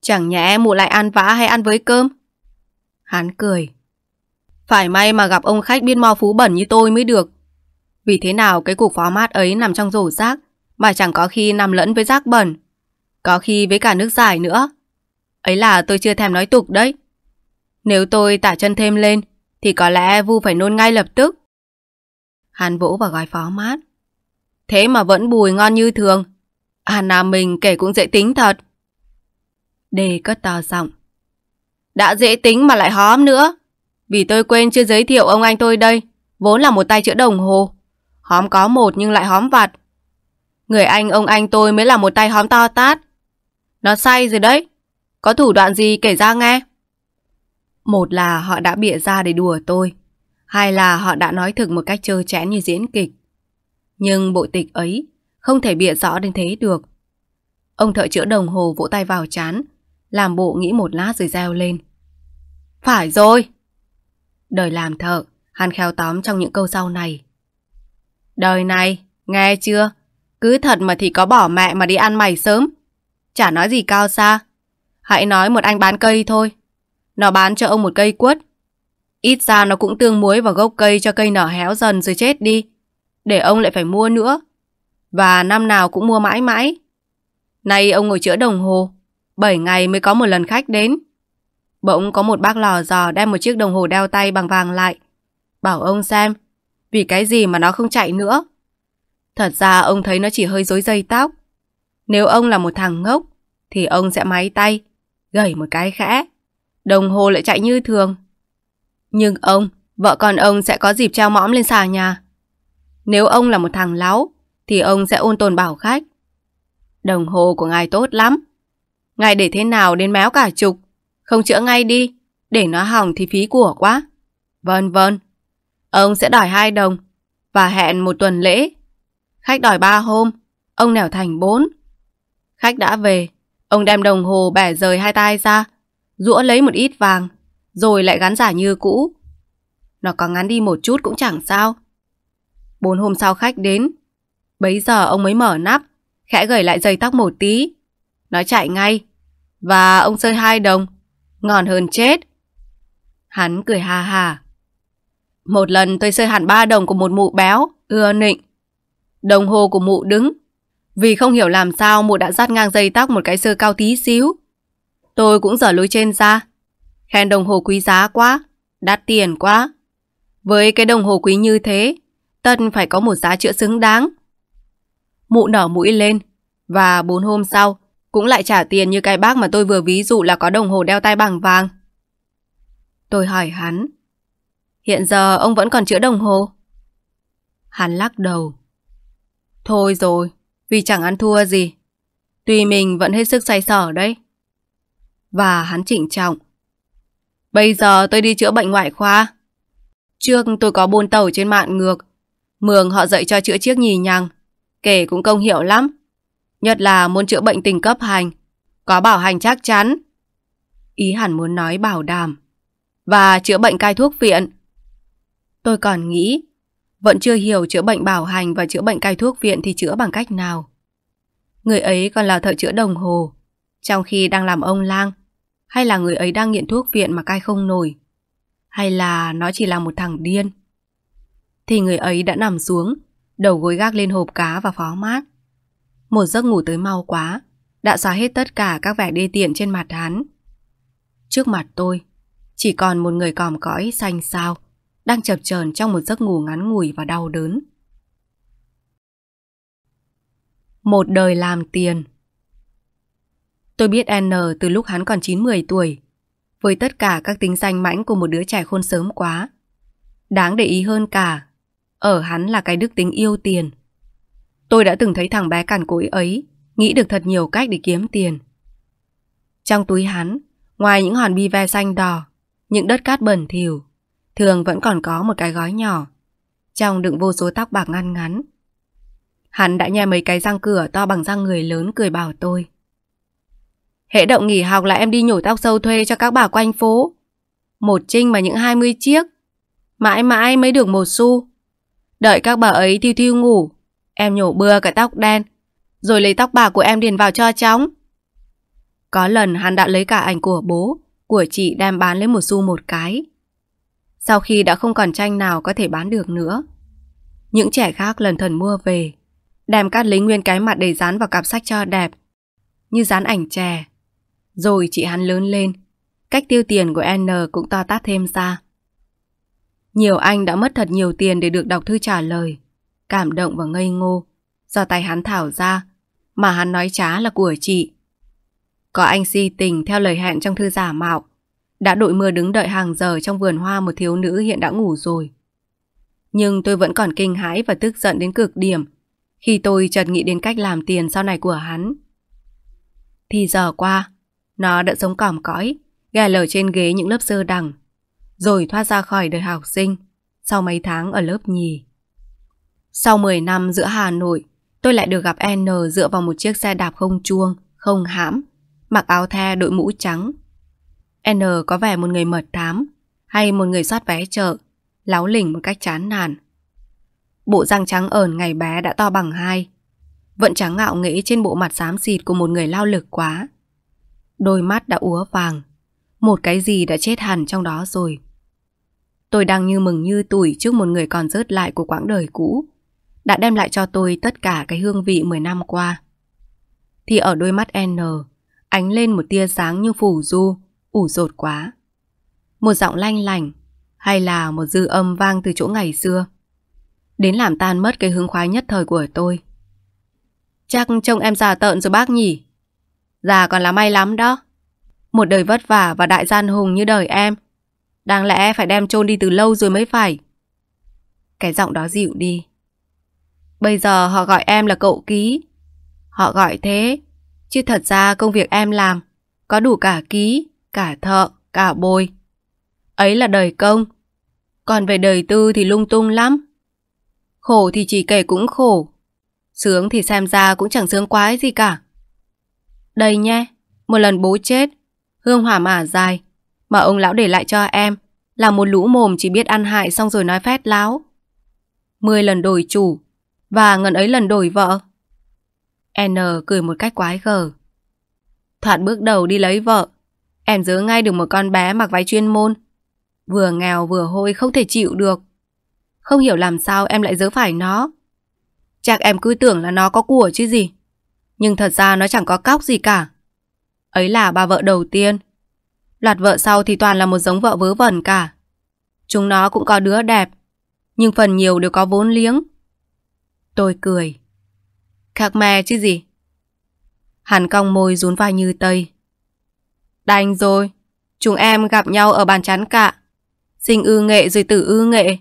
Speaker 1: Chẳng nhẽ mụ lại ăn vã hay ăn với cơm? Hắn cười. Phải may mà gặp ông khách biên mò phú bẩn như tôi mới được. Vì thế nào cái cục phó mát ấy nằm trong rổ rác mà chẳng có khi nằm lẫn với rác bẩn. Có khi với cả nước giải nữa. Ấy là tôi chưa thèm nói tục đấy. Nếu tôi tả chân thêm lên, thì có lẽ Vu phải nôn ngay lập tức. Hàn vỗ vào gói phó mát. Thế mà vẫn bùi ngon như thường. Hàn Nam mình kể cũng dễ tính thật. Đề cất to giọng. Đã dễ tính mà lại hóm nữa. Vì tôi quên chưa giới thiệu ông anh tôi đây. Vốn là một tay chữa đồng hồ. Hóm có một nhưng lại hóm vặt. Người anh ông anh tôi mới là một tay hóm to tát. Nó say rồi đấy. Có thủ đoạn gì kể ra nghe. Một là họ đã bịa ra để đùa tôi, hai là họ đã nói thực một cách trơ trẽn như diễn kịch. Nhưng bộ tịch ấy không thể bịa rõ đến thế được. Ông thợ chữa đồng hồ vỗ tay vào chán, làm bộ nghĩ một lát rồi reo lên. Phải rồi! Đời làm thợ, hắn khéo tóm trong những câu sau này. Đời này, nghe chưa? Cứ thật mà thì có bỏ mẹ mà đi ăn mày sớm. Chả nói gì cao xa. Hãy nói một anh bán cây thôi, nó bán cho ông một cây quất. Ít ra nó cũng tương muối vào gốc cây cho cây nở héo dần rồi chết đi. Để ông lại phải mua nữa. Và năm nào cũng mua mãi mãi. Nay ông ngồi chữa đồng hồ. 7 ngày mới có một lần khách đến. Bỗng có một bác lò dò đem một chiếc đồng hồ đeo tay bằng vàng lại. Bảo ông xem, vì cái gì mà nó không chạy nữa. Thật ra ông thấy nó chỉ hơi rối dây tóc. Nếu ông là một thằng ngốc, thì ông sẽ máy tay, gẩy một cái khẽ đồng hồ lại chạy như thường. Nhưng ông, vợ con ông sẽ có dịp treo mõm lên xà nhà. Nếu ông là một thằng láo, thì ông sẽ ôn tồn bảo khách. Đồng hồ của ngài tốt lắm. Ngài để thế nào đến méo cả chục, không chữa ngay đi, để nó hỏng thì phí của quá. Vâng vâng, ông sẽ đòi hai đồng và hẹn một tuần lễ. Khách đòi ba hôm, ông nẻo thành bốn. Khách đã về, ông đem đồng hồ bẻ rời hai tay ra, rũa lấy một ít vàng, rồi lại gắn giả như cũ. Nó có ngắn đi một chút cũng chẳng sao. Bốn hôm sau khách đến, bấy giờ ông mới mở nắp, khẽ gởi lại dây tóc một tí. Nó chạy ngay, và ông rơi hai đồng, ngon hơn chết. Hắn cười ha hà. Một lần tôi sơi hẳn ba đồng của một mụ béo, ưa nịnh. Đồng hồ của mụ đứng, vì không hiểu làm sao mụ đã dắt ngang dây tóc một cái sơ cao tí xíu. Tôi cũng dở lối trên ra. Khen đồng hồ quý giá quá, đắt tiền quá. Với cái đồng hồ quý như thế, Tân phải có một giá chữa xứng đáng. Mụ nở mũi lên, và bốn hôm sau, cũng lại trả tiền như cái bác mà tôi vừa ví dụ là có đồng hồ đeo tay bằng vàng. Tôi hỏi hắn, hiện giờ ông vẫn còn chữa đồng hồ? Hắn lắc đầu. Thôi rồi, vì chẳng ăn thua gì. Tuy mình vẫn hết sức say sở đấy và hắn chỉnh trọng. Bây giờ tôi đi chữa bệnh ngoại khoa. Trước tôi có buôn tàu trên mạng ngược. Mường họ dạy cho chữa chiếc nhì nhằng. Kể cũng công hiệu lắm. Nhất là muốn chữa bệnh tình cấp hành. Có bảo hành chắc chắn. Ý hẳn muốn nói bảo đảm. Và chữa bệnh cai thuốc viện. Tôi còn nghĩ, vẫn chưa hiểu chữa bệnh bảo hành và chữa bệnh cai thuốc viện thì chữa bằng cách nào. Người ấy còn là thợ chữa đồng hồ, trong khi đang làm ông lang. Hay là người ấy đang nghiện thuốc viện mà cai không nổi? Hay là nó chỉ là một thằng điên? Thì người ấy đã nằm xuống, đầu gối gác lên hộp cá và phó mát. Một giấc ngủ tới mau quá, đã xóa hết tất cả các vẻ đê tiện trên mặt hắn. Trước mặt tôi, chỉ còn một người còm cõi xanh xao, đang chập chờn trong một giấc ngủ ngắn ngủi và đau đớn. Một đời làm tiền Tôi biết N từ lúc hắn còn 9-10 tuổi, với tất cả các tính danh mãnh của một đứa trẻ khôn sớm quá. Đáng để ý hơn cả, ở hắn là cái đức tính yêu tiền. Tôi đã từng thấy thằng bé cằn cỗi ấy, nghĩ được thật nhiều cách để kiếm tiền. Trong túi hắn, ngoài những hòn bi ve xanh đỏ, những đất cát bẩn thỉu, thường vẫn còn có một cái gói nhỏ, trong đựng vô số tóc bạc ngăn ngắn. Hắn đã nhai mấy cái răng cửa to bằng răng người lớn cười bảo tôi. Hệ động nghỉ học là em đi nhổ tóc sâu thuê cho các bà quanh phố. Một trinh mà những hai mươi chiếc. Mãi mãi mới được một xu. Đợi các bà ấy thiêu thiêu ngủ. Em nhổ bừa cả tóc đen. Rồi lấy tóc bà của em điền vào cho chóng. Có lần hắn đã lấy cả ảnh của bố, của chị đem bán lấy một xu một cái. Sau khi đã không còn tranh nào có thể bán được nữa. Những trẻ khác lần thần mua về, đem cắt lấy nguyên cái mặt để dán vào cặp sách cho đẹp. Như dán ảnh chè, rồi chị hắn lớn lên, cách tiêu tiền của N cũng to tát thêm ra. Nhiều anh đã mất thật nhiều tiền để được đọc thư trả lời. Cảm động và ngây ngô, do tay hắn thảo ra, mà hắn nói trá là của chị. Có anh si tình theo lời hẹn trong thư giả mạo, đã đội mưa đứng đợi hàng giờ trong vườn hoa một thiếu nữ hiện đã ngủ rồi. Nhưng tôi vẫn còn kinh hãi và tức giận đến cực điểm khi tôi chợt nghĩ đến cách làm tiền sau này của hắn. Thì giờ qua, nó đã sống còm cõi, gà lở trên ghế những lớp sơ đẳng, rồi thoát ra khỏi đời học sinh sau mấy tháng ở lớp nhì. Sau 10 năm giữa Hà Nội, tôi lại được gặp N dựa vào một chiếc xe đạp không chuông, không hãm, mặc áo the đội mũ trắng. N có vẻ một người mật thám hay một người soát vé chợ, láo lỉnh một cách chán nản. Bộ răng trắng ờn ngày bé đã to bằng hai, vẫn trắng ngạo nghĩ trên bộ mặt xám xịt của một người lao lực quá. Đôi mắt đã úa vàng Một cái gì đã chết hẳn trong đó rồi Tôi đang như mừng như tuổi trước một người còn rớt lại của quãng đời cũ Đã đem lại cho tôi tất cả cái hương vị 10 năm qua Thì ở đôi mắt N Ánh lên một tia sáng như phủ du Ủ rột quá Một giọng lanh lành Hay là một dư âm vang từ chỗ ngày xưa Đến làm tan mất cái hứng khoái nhất thời của tôi Chắc trông em già tợn rồi bác nhỉ Già còn là may lắm đó. Một đời vất vả và đại gian hùng như đời em. Đáng lẽ phải đem chôn đi từ lâu rồi mới phải. Cái giọng đó dịu đi. Bây giờ họ gọi em là cậu ký. Họ gọi thế. Chứ thật ra công việc em làm có đủ cả ký, cả thợ, cả bồi. Ấy là đời công. Còn về đời tư thì lung tung lắm. Khổ thì chỉ kể cũng khổ. Sướng thì xem ra cũng chẳng sướng quái gì cả. Đây nhé, một lần bố chết, hương hỏa mả dài, mà ông lão để lại cho em là một lũ mồm chỉ biết ăn hại xong rồi nói phét láo. Mười lần đổi chủ, và ngần ấy lần đổi vợ. N cười một cách quái gở. Thoạt bước đầu đi lấy vợ, em giữ ngay được một con bé mặc váy chuyên môn. Vừa nghèo vừa hôi không thể chịu được. Không hiểu làm sao em lại giữ phải nó. Chắc em cứ tưởng là nó có của chứ gì. Nhưng thật ra nó chẳng có cóc gì cả Ấy là bà vợ đầu tiên Loạt vợ sau thì toàn là một giống vợ vớ vẩn cả Chúng nó cũng có đứa đẹp Nhưng phần nhiều đều có vốn liếng Tôi cười Khạc mè chứ gì Hàn cong môi rún vai như tây Đành rồi Chúng em gặp nhau ở bàn chán cả Sinh ư nghệ rồi tử ư nghệ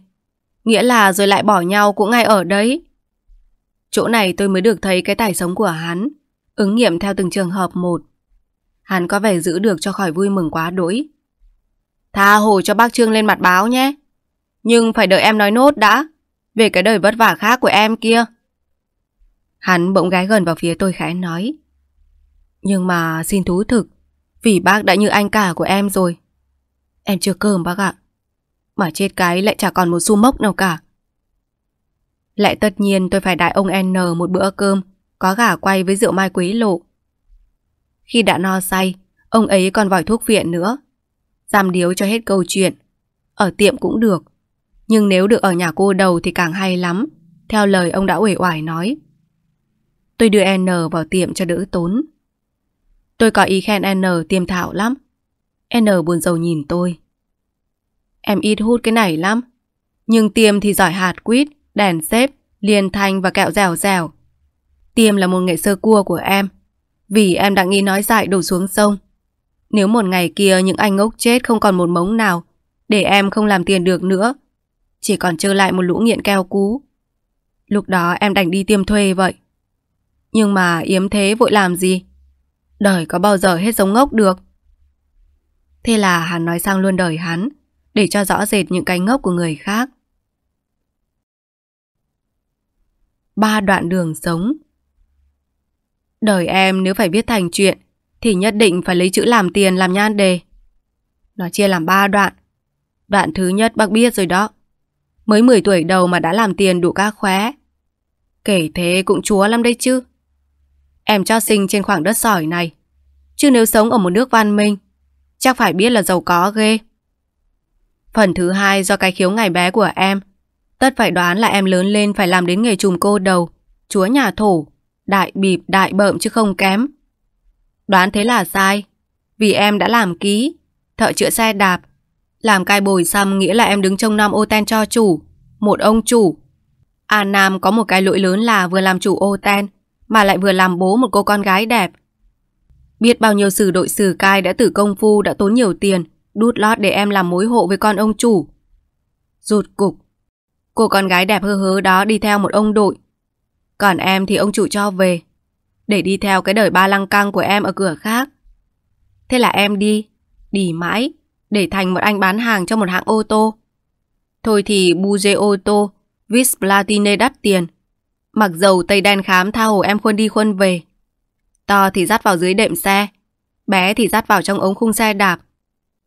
Speaker 1: Nghĩa là rồi lại bỏ nhau cũng ngay ở đấy Chỗ này tôi mới được thấy cái tài sống của hắn, ứng nghiệm theo từng trường hợp một. Hắn có vẻ giữ được cho khỏi vui mừng quá đỗi. Tha hồ cho bác Trương lên mặt báo nhé. Nhưng phải đợi em nói nốt đã, về cái đời vất vả khác của em kia. Hắn bỗng gái gần vào phía tôi khẽ nói. Nhưng mà xin thú thực, vì bác đã như anh cả của em rồi. Em chưa cơm bác ạ. Mà chết cái lại chả còn một xu mốc nào cả. Lại tất nhiên tôi phải đại ông N một bữa cơm, có gà quay với rượu mai quý lộ. Khi đã no say, ông ấy còn vòi thuốc viện nữa. Giam điếu cho hết câu chuyện. Ở tiệm cũng được. Nhưng nếu được ở nhà cô đầu thì càng hay lắm, theo lời ông đã uể oải nói. Tôi đưa N vào tiệm cho đỡ tốn. Tôi có ý khen N tiêm thạo lắm. N buồn rầu nhìn tôi. Em ít hút cái này lắm, nhưng tiêm thì giỏi hạt quýt đàn xếp, liền thanh và kẹo dẻo dẻo. Tiêm là một nghệ sơ cua của em, vì em đã nghĩ nói dại đổ xuống sông. Nếu một ngày kia những anh ngốc chết không còn một mống nào, để em không làm tiền được nữa, chỉ còn trơ lại một lũ nghiện keo cú. Lúc đó em đành đi tiêm thuê vậy. Nhưng mà yếm thế vội làm gì? Đời có bao giờ hết giống ngốc được. Thế là hắn nói sang luôn đời hắn, để cho rõ rệt những cái ngốc của người khác. ba đoạn đường sống. Đời em nếu phải viết thành chuyện thì nhất định phải lấy chữ làm tiền làm nhan đề. Nó chia làm ba đoạn. Đoạn thứ nhất bác biết rồi đó. Mới 10 tuổi đầu mà đã làm tiền đủ ca khóe. Kể thế cũng chúa lắm đấy chứ. Em cho sinh trên khoảng đất sỏi này. Chứ nếu sống ở một nước văn minh, chắc phải biết là giàu có ghê. Phần thứ hai do cái khiếu ngày bé của em – Tất phải đoán là em lớn lên phải làm đến nghề trùm cô đầu, chúa nhà thổ, đại bịp đại bợm chứ không kém. Đoán thế là sai, vì em đã làm ký, thợ chữa xe đạp, làm cai bồi xăm nghĩa là em đứng trong nom ô ten cho chủ, một ông chủ. An à, Nam có một cái lỗi lớn là vừa làm chủ ô ten, mà lại vừa làm bố một cô con gái đẹp. Biết bao nhiêu sử đội sử cai đã tử công phu đã tốn nhiều tiền, đút lót để em làm mối hộ với con ông chủ. Rụt cục, Cô con gái đẹp hơ hớ đó đi theo một ông đội Còn em thì ông chủ cho về Để đi theo cái đời ba lăng căng của em ở cửa khác Thế là em đi Đi mãi Để thành một anh bán hàng cho một hãng ô tô Thôi thì Buze ô tô Vis Platine đắt tiền Mặc dầu tây đen khám tha hồ em khuôn đi khuôn về To thì dắt vào dưới đệm xe Bé thì dắt vào trong ống khung xe đạp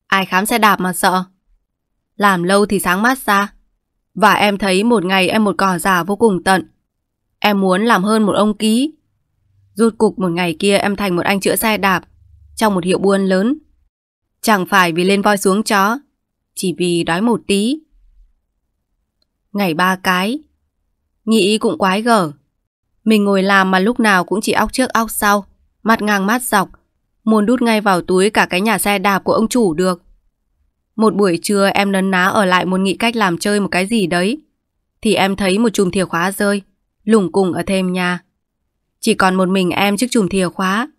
Speaker 1: Ai khám xe đạp mà sợ Làm lâu thì sáng mát xa và em thấy một ngày em một cỏ già vô cùng tận. Em muốn làm hơn một ông ký. Rút cục một ngày kia em thành một anh chữa xe đạp trong một hiệu buôn lớn. Chẳng phải vì lên voi xuống chó, chỉ vì đói một tí. Ngày ba cái, nghĩ cũng quái gở. Mình ngồi làm mà lúc nào cũng chỉ óc trước óc sau, mặt ngang mắt dọc, muốn đút ngay vào túi cả cái nhà xe đạp của ông chủ được. Một buổi trưa em nấn ná ở lại muốn nghĩ cách làm chơi một cái gì đấy. Thì em thấy một chùm thìa khóa rơi, lủng củng ở thêm nhà. Chỉ còn một mình em trước chùm thìa khóa.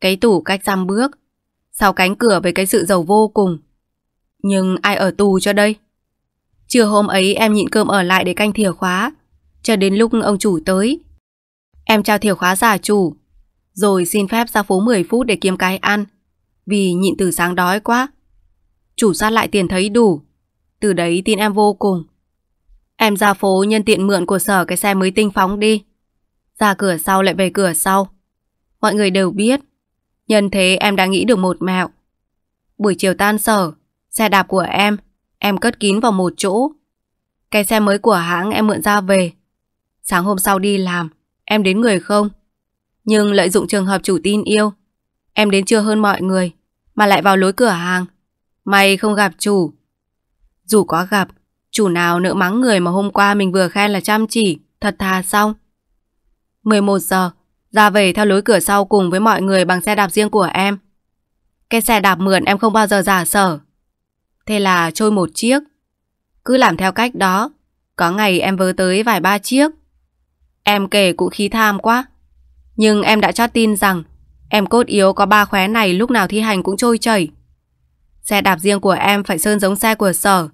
Speaker 1: Cái tủ cách dăm bước, sau cánh cửa với cái sự giàu vô cùng. Nhưng ai ở tù cho đây? Trưa hôm ấy em nhịn cơm ở lại để canh thìa khóa, cho đến lúc ông chủ tới. Em trao thìa khóa giả chủ, rồi xin phép ra phố 10 phút để kiếm cái ăn, vì nhịn từ sáng đói quá chủ sát lại tiền thấy đủ. Từ đấy tin em vô cùng. Em ra phố nhân tiện mượn của sở cái xe mới tinh phóng đi. Ra cửa sau lại về cửa sau. Mọi người đều biết. Nhân thế em đã nghĩ được một mẹo. Buổi chiều tan sở, xe đạp của em, em cất kín vào một chỗ. Cái xe mới của hãng em mượn ra về. Sáng hôm sau đi làm, em đến người không? Nhưng lợi dụng trường hợp chủ tin yêu, em đến trưa hơn mọi người, mà lại vào lối cửa hàng. Mày không gặp chủ. Dù có gặp, chủ nào nỡ mắng người mà hôm qua mình vừa khen là chăm chỉ, thật thà xong. 11 giờ, ra về theo lối cửa sau cùng với mọi người bằng xe đạp riêng của em. Cái xe đạp mượn em không bao giờ giả sở. Thế là trôi một chiếc. Cứ làm theo cách đó, có ngày em vớ tới vài ba chiếc. Em kể cũng khí tham quá. Nhưng em đã cho tin rằng em cốt yếu có ba khóe này lúc nào thi hành cũng trôi chảy. Xe đạp riêng của em phải sơn giống xe của sở.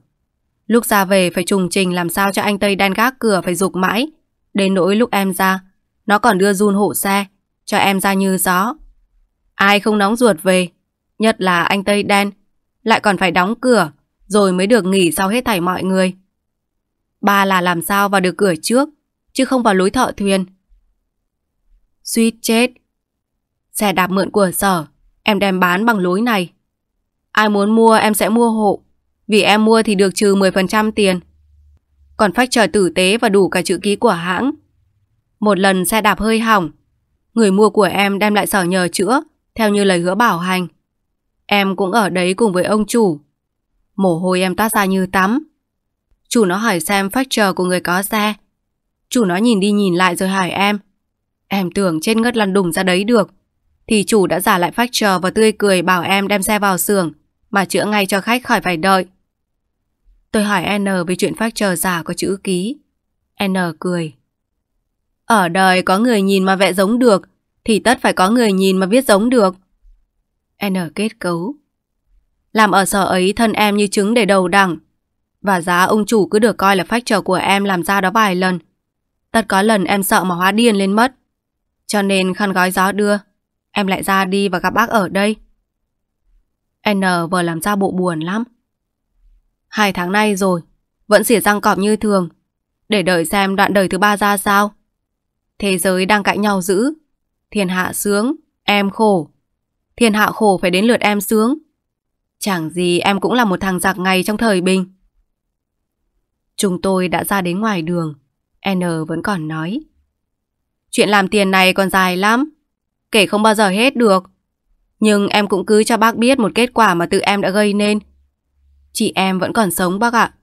Speaker 1: Lúc ra về phải trùng trình làm sao cho anh Tây đan gác cửa phải dục mãi. Đến nỗi lúc em ra, nó còn đưa run hộ xe, cho em ra như gió. Ai không nóng ruột về, nhất là anh Tây đen, lại còn phải đóng cửa, rồi mới được nghỉ sau hết thảy mọi người. Ba là làm sao vào được cửa trước, chứ không vào lối thợ thuyền. Suýt chết. Xe đạp mượn của sở, em đem bán bằng lối này. Ai muốn mua em sẽ mua hộ. Vì em mua thì được trừ 10% tiền. Còn phách trời tử tế và đủ cả chữ ký của hãng. Một lần xe đạp hơi hỏng. Người mua của em đem lại sở nhờ chữa, theo như lời hứa bảo hành. Em cũng ở đấy cùng với ông chủ. Mồ hôi em toát ra như tắm. Chủ nó hỏi xem phách factor của người có xe. Chủ nó nhìn đi nhìn lại rồi hỏi em. Em tưởng trên ngất lăn đùng ra đấy được. Thì chủ đã giả lại phách chờ và tươi cười bảo em đem xe vào xưởng mà chữa ngay cho khách khỏi phải đợi. Tôi hỏi N về chuyện phát chờ giả có chữ ký. N cười. Ở đời có người nhìn mà vẽ giống được, thì tất phải có người nhìn mà viết giống được. N kết cấu. Làm ở sở ấy thân em như trứng để đầu đẳng. Và giá ông chủ cứ được coi là factor của em làm ra đó vài lần. Tất có lần em sợ mà hóa điên lên mất. Cho nên khăn gói gió đưa. Em lại ra đi và gặp bác ở đây. N vừa làm ra bộ buồn lắm. Hai tháng nay rồi, vẫn xỉa răng cọp như thường. Để đợi xem đoạn đời thứ ba ra sao. Thế giới đang cãi nhau dữ. Thiên hạ sướng, em khổ. Thiên hạ khổ phải đến lượt em sướng. Chẳng gì em cũng là một thằng giặc ngày trong thời bình. Chúng tôi đã ra đến ngoài đường. N vẫn còn nói. Chuyện làm tiền này còn dài lắm. Kể không bao giờ hết được. Nhưng em cũng cứ cho bác biết một kết quả mà tự em đã gây nên. Chị em vẫn còn sống bác ạ.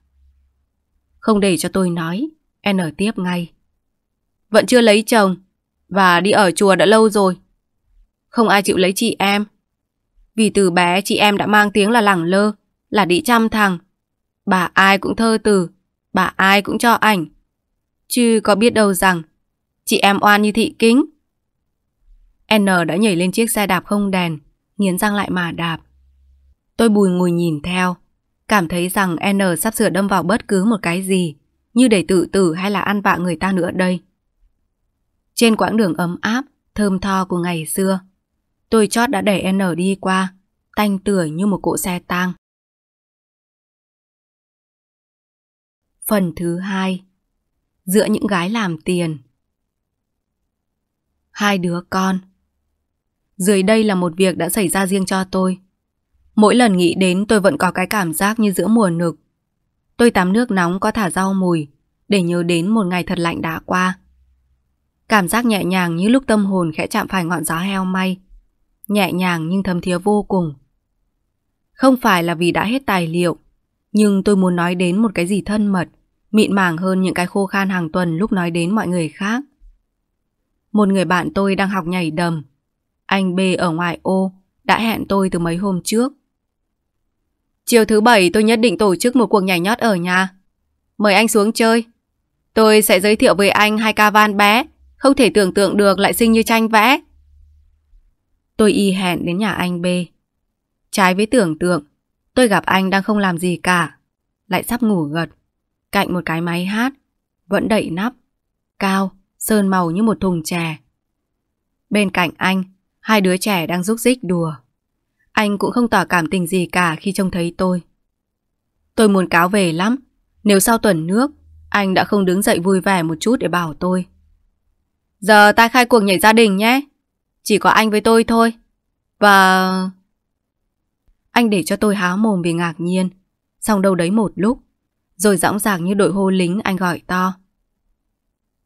Speaker 1: Không để cho tôi nói, em ở tiếp ngay. Vẫn chưa lấy chồng và đi ở chùa đã lâu rồi. Không ai chịu lấy chị em. Vì từ bé chị em đã mang tiếng là lẳng lơ, là đi chăm thằng. Bà ai cũng thơ từ, bà ai cũng cho ảnh. Chứ có biết đâu rằng, chị em oan như thị kính. N đã nhảy lên chiếc xe đạp không đèn, nghiến răng lại mà đạp. Tôi bùi ngùi nhìn theo, cảm thấy rằng N sắp sửa đâm vào bất cứ một cái gì, như để tự tử hay là ăn vạ người ta nữa đây. Trên quãng đường ấm áp, thơm tho của ngày xưa, tôi chót đã để N đi qua,
Speaker 2: tanh tưởi như một cỗ xe tang.
Speaker 1: Phần thứ hai Giữa những gái làm tiền Hai đứa con dưới đây là một việc đã xảy ra riêng cho tôi. Mỗi lần nghĩ đến tôi vẫn có cái cảm giác như giữa mùa nực. Tôi tắm nước nóng có thả rau mùi, để nhớ đến một ngày thật lạnh đã qua. Cảm giác nhẹ nhàng như lúc tâm hồn khẽ chạm phải ngọn gió heo may. Nhẹ nhàng nhưng thấm thía vô cùng. Không phải là vì đã hết tài liệu, nhưng tôi muốn nói đến một cái gì thân mật, mịn màng hơn những cái khô khan hàng tuần lúc nói đến mọi người khác. Một người bạn tôi đang học nhảy đầm, anh B ở ngoài ô đã hẹn tôi từ mấy hôm trước. Chiều thứ bảy tôi nhất định tổ chức một cuộc nhảy nhót ở nhà. Mời anh xuống chơi. Tôi sẽ giới thiệu với anh hai ca van bé, không thể tưởng tượng được lại xinh như tranh vẽ. Tôi y hẹn đến nhà anh B. Trái với tưởng tượng, tôi gặp anh đang không làm gì cả. Lại sắp ngủ gật, cạnh một cái máy hát, vẫn đậy nắp, cao, sơn màu như một thùng chè. Bên cạnh anh Hai đứa trẻ đang rúc rích đùa. Anh cũng không tỏ cảm tình gì cả khi trông thấy tôi. Tôi muốn cáo về lắm. Nếu sau tuần nước, anh đã không đứng dậy vui vẻ một chút để bảo tôi. Giờ ta khai cuộc nhảy gia đình nhé. Chỉ có anh với tôi thôi. Và... Anh để cho tôi há mồm vì ngạc nhiên. Xong đâu đấy một lúc. Rồi dõng dạc như đội hô lính anh gọi to.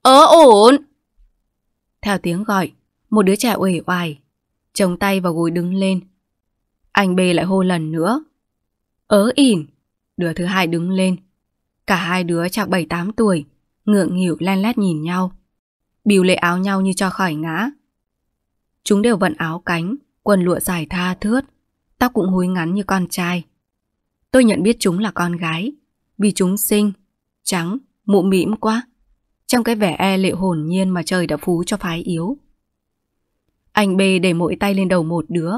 Speaker 1: Ớ ổn! Theo tiếng gọi, một đứa trẻ uể oải chống tay vào gối đứng lên. Anh B lại hô lần nữa. Ớ ỉn, đứa thứ hai đứng lên. Cả hai đứa chạc 7-8 tuổi, ngượng nghịu len lét nhìn nhau. Bìu lệ áo nhau như cho khỏi ngã. Chúng đều vận áo cánh, quần lụa dài tha thướt, tóc cũng húi ngắn như con trai. Tôi nhận biết chúng là con gái, vì chúng xinh, trắng, mụ mĩm quá. Trong cái vẻ e lệ hồn nhiên mà trời đã phú cho phái yếu. Anh B để mỗi tay lên đầu một đứa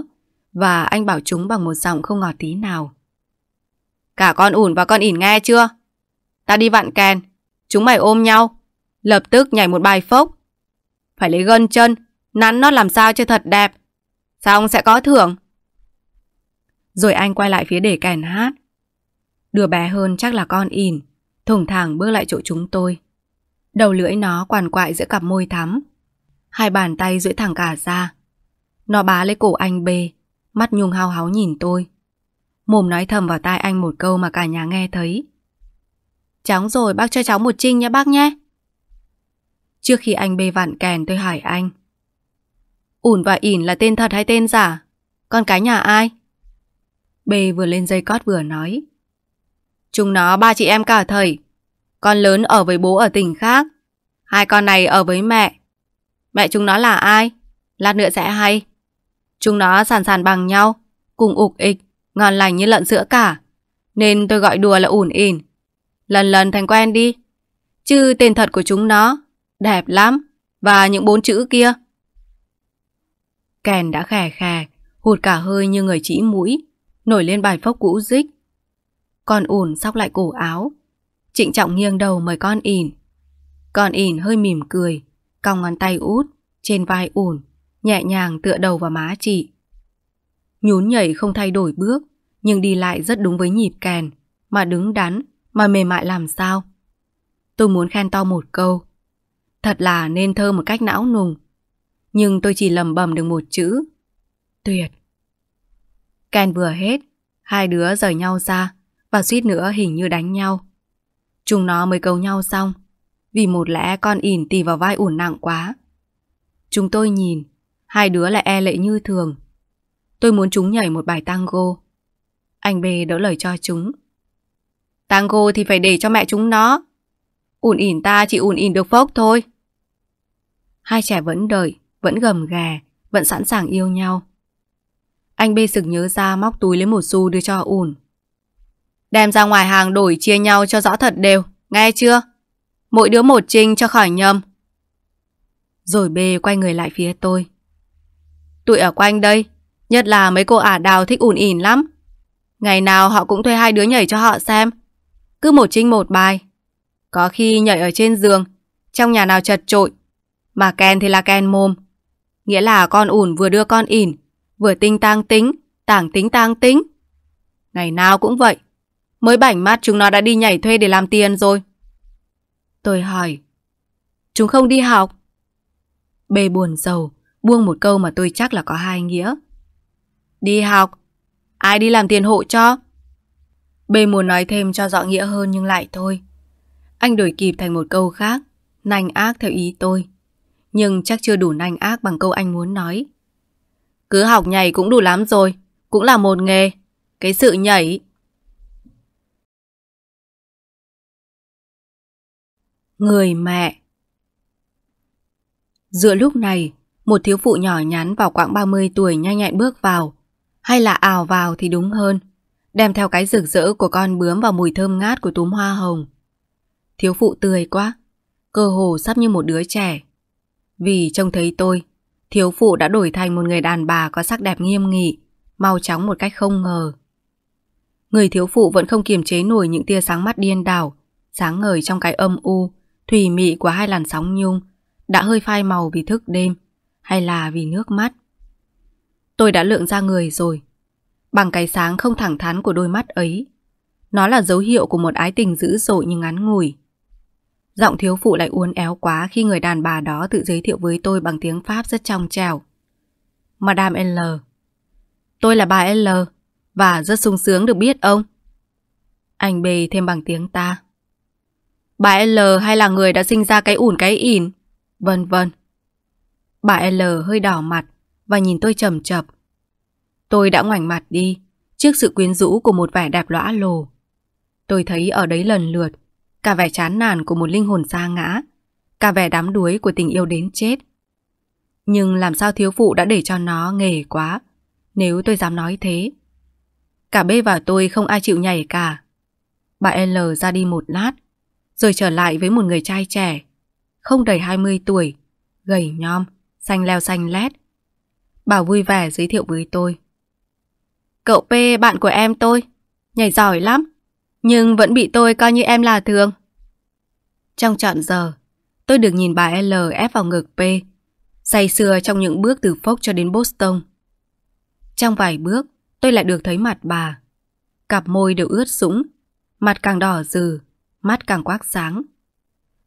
Speaker 1: và anh bảo chúng bằng một giọng không ngọt tí nào. Cả con ủn và con ỉn nghe chưa? Ta đi vặn kèn, chúng mày ôm nhau, lập tức nhảy một bài phốc. Phải lấy gân chân, nắn nó làm sao cho thật đẹp. Xong sẽ có thưởng. Rồi anh quay lại phía để kèn hát. Đứa bé hơn chắc là con ỉn, thủng thẳng bước lại chỗ chúng tôi. Đầu lưỡi nó quằn quại giữa cặp môi thắm, Hai bàn tay duỗi thẳng cả ra Nó bá lấy cổ anh bê Mắt nhung hao háo nhìn tôi Mồm nói thầm vào tai anh một câu mà cả nhà nghe thấy Chóng rồi bác cho cháu một trinh nhé bác nhé Trước khi anh bê vặn kèn tôi hỏi anh Ủn và ỉn là tên thật hay tên giả? Con cái nhà ai? Bê vừa lên dây cót vừa nói Chúng nó ba chị em cả thầy Con lớn ở với bố ở tỉnh khác Hai con này ở với mẹ Mẹ chúng nó là ai? Lát nữa sẽ hay. Chúng nó sàn sàn bằng nhau, cùng ục ịch, ngon lành như lợn sữa cả. Nên tôi gọi đùa là ủn ỉn. Lần lần thành quen đi. Chứ tên thật của chúng nó, đẹp lắm. Và những bốn chữ kia. Kèn đã khè khè, hụt cả hơi như người chỉ mũi, nổi lên bài phốc cũ dích. Con ủn sóc lại cổ áo. Trịnh trọng nghiêng đầu mời con ỉn. Con ỉn hơi mỉm cười, còng ngón tay út, trên vai ủn, nhẹ nhàng tựa đầu vào má chị. Nhún nhảy không thay đổi bước, nhưng đi lại rất đúng với nhịp kèn, mà đứng đắn, mà mềm mại làm sao. Tôi muốn khen to một câu. Thật là nên thơ một cách não nùng. Nhưng tôi chỉ lầm bầm được một chữ. Tuyệt. Kèn vừa hết, hai đứa rời nhau ra và suýt nữa hình như đánh nhau. Chúng nó mới cầu nhau xong vì một lẽ con ỉn tì vào vai ủn nặng quá. Chúng tôi nhìn, hai đứa lại e lệ như thường. Tôi muốn chúng nhảy một bài tango. Anh B đỡ lời cho chúng. Tango thì phải để cho mẹ chúng nó. Ủn ỉn ta chỉ ủn ỉn được phốc thôi. Hai trẻ vẫn đợi, vẫn gầm gà, vẫn sẵn sàng yêu nhau. Anh B sực nhớ ra móc túi lấy một xu đưa cho ủn. Đem ra ngoài hàng đổi chia nhau cho rõ thật đều, nghe chưa? Mỗi đứa một trinh cho khỏi nhầm. Rồi bê quay người lại phía tôi. Tụi ở quanh đây, nhất là mấy cô ả đào thích ủn ỉn lắm. Ngày nào họ cũng thuê hai đứa nhảy cho họ xem. Cứ một trinh một bài. Có khi nhảy ở trên giường, trong nhà nào chật trội. Mà kèn thì là kèn mồm. Nghĩa là con ủn vừa đưa con ỉn, vừa tinh tang tính, tảng tính tang tính. Ngày nào cũng vậy. Mới bảnh mắt chúng nó đã đi nhảy thuê để làm tiền rồi. Tôi hỏi Chúng không đi học bê buồn giàu Buông một câu mà tôi chắc là có hai nghĩa Đi học Ai đi làm tiền hộ cho bê muốn nói thêm cho rõ nghĩa hơn nhưng lại thôi Anh đổi kịp thành một câu khác Nanh ác theo ý tôi Nhưng chắc chưa đủ nanh ác bằng câu anh muốn nói Cứ học nhảy cũng đủ lắm rồi Cũng là một nghề Cái sự nhảy Người mẹ Giữa lúc này, một thiếu phụ nhỏ nhắn vào quãng 30 tuổi nhanh nhẹn bước vào, hay là ào vào thì đúng hơn, đem theo cái rực rỡ của con bướm và mùi thơm ngát của túm hoa hồng. Thiếu phụ tươi quá, cơ hồ sắp như một đứa trẻ. Vì trông thấy tôi, thiếu phụ đã đổi thành một người đàn bà có sắc đẹp nghiêm nghị, mau chóng một cách không ngờ. Người thiếu phụ vẫn không kiềm chế nổi những tia sáng mắt điên đảo, sáng ngời trong cái âm u, thủy mị của hai làn sóng nhung đã hơi phai màu vì thức đêm hay là vì nước mắt. Tôi đã lượng ra người rồi. Bằng cái sáng không thẳng thắn của đôi mắt ấy, nó là dấu hiệu của một ái tình dữ dội nhưng ngắn ngủi. Giọng thiếu phụ lại uốn éo quá khi người đàn bà đó tự giới thiệu với tôi bằng tiếng Pháp rất trong trèo. Madame L. Tôi là bà L và rất sung sướng được biết ông. Anh B thêm bằng tiếng ta. Bà L hay là người đã sinh ra cái ủn cái ỉn, vân vân. Bà L hơi đỏ mặt và nhìn tôi chầm chập. Tôi đã ngoảnh mặt đi trước sự quyến rũ của một vẻ đẹp lõa lồ. Tôi thấy ở đấy lần lượt cả vẻ chán nản của một linh hồn xa ngã, cả vẻ đám đuối của tình yêu đến chết. Nhưng làm sao thiếu phụ đã để cho nó nghề quá, nếu tôi dám nói thế. Cả B và tôi không ai chịu nhảy cả. Bà L ra đi một lát, rồi trở lại với một người trai trẻ, không đầy 20 tuổi, gầy nhom, xanh leo xanh lét. Bảo vui vẻ giới thiệu với tôi. Cậu P bạn của em tôi, nhảy giỏi lắm, nhưng vẫn bị tôi coi như em là thường. Trong trọn giờ, tôi được nhìn bà L ép vào ngực P, say sưa trong những bước từ phốc cho đến Boston. Trong vài bước, tôi lại được thấy mặt bà. Cặp môi đều ướt sũng, mặt càng đỏ dừ, mắt càng quắc sáng.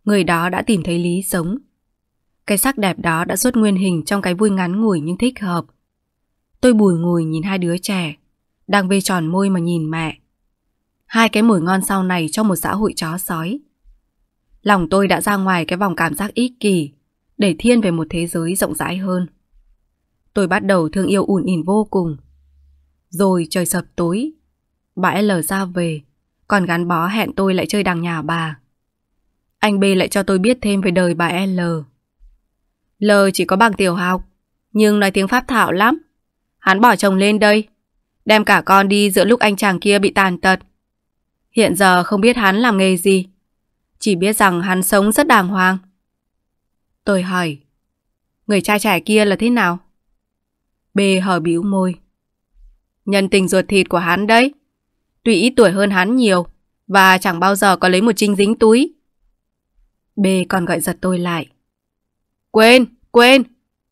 Speaker 1: Người đó đã tìm thấy lý sống. Cái sắc đẹp đó đã xuất nguyên hình trong cái vui ngắn ngủi nhưng thích hợp. Tôi bùi ngùi nhìn hai đứa trẻ, đang vê tròn môi mà nhìn mẹ. Hai cái mùi ngon sau này cho một xã hội chó sói. Lòng tôi đã ra ngoài cái vòng cảm giác ích kỷ, để thiên về một thế giới rộng rãi hơn. Tôi bắt đầu thương yêu ủn ỉn vô cùng. Rồi trời sập tối, bà L ra về, còn gắn bó hẹn tôi lại chơi đằng nhà bà. Anh B lại cho tôi biết thêm về đời bà L. L chỉ có bằng tiểu học, nhưng nói tiếng Pháp thạo lắm. Hắn bỏ chồng lên đây, đem cả con đi giữa lúc anh chàng kia bị tàn tật. Hiện giờ không biết hắn làm nghề gì, chỉ biết rằng hắn sống rất đàng hoàng. Tôi hỏi, người trai trẻ kia là thế nào? B hở bĩu môi. Nhân tình ruột thịt của hắn đấy tuy ít tuổi hơn hắn nhiều và chẳng bao giờ có lấy một trinh dính túi. B còn gọi giật tôi lại. Quên, quên,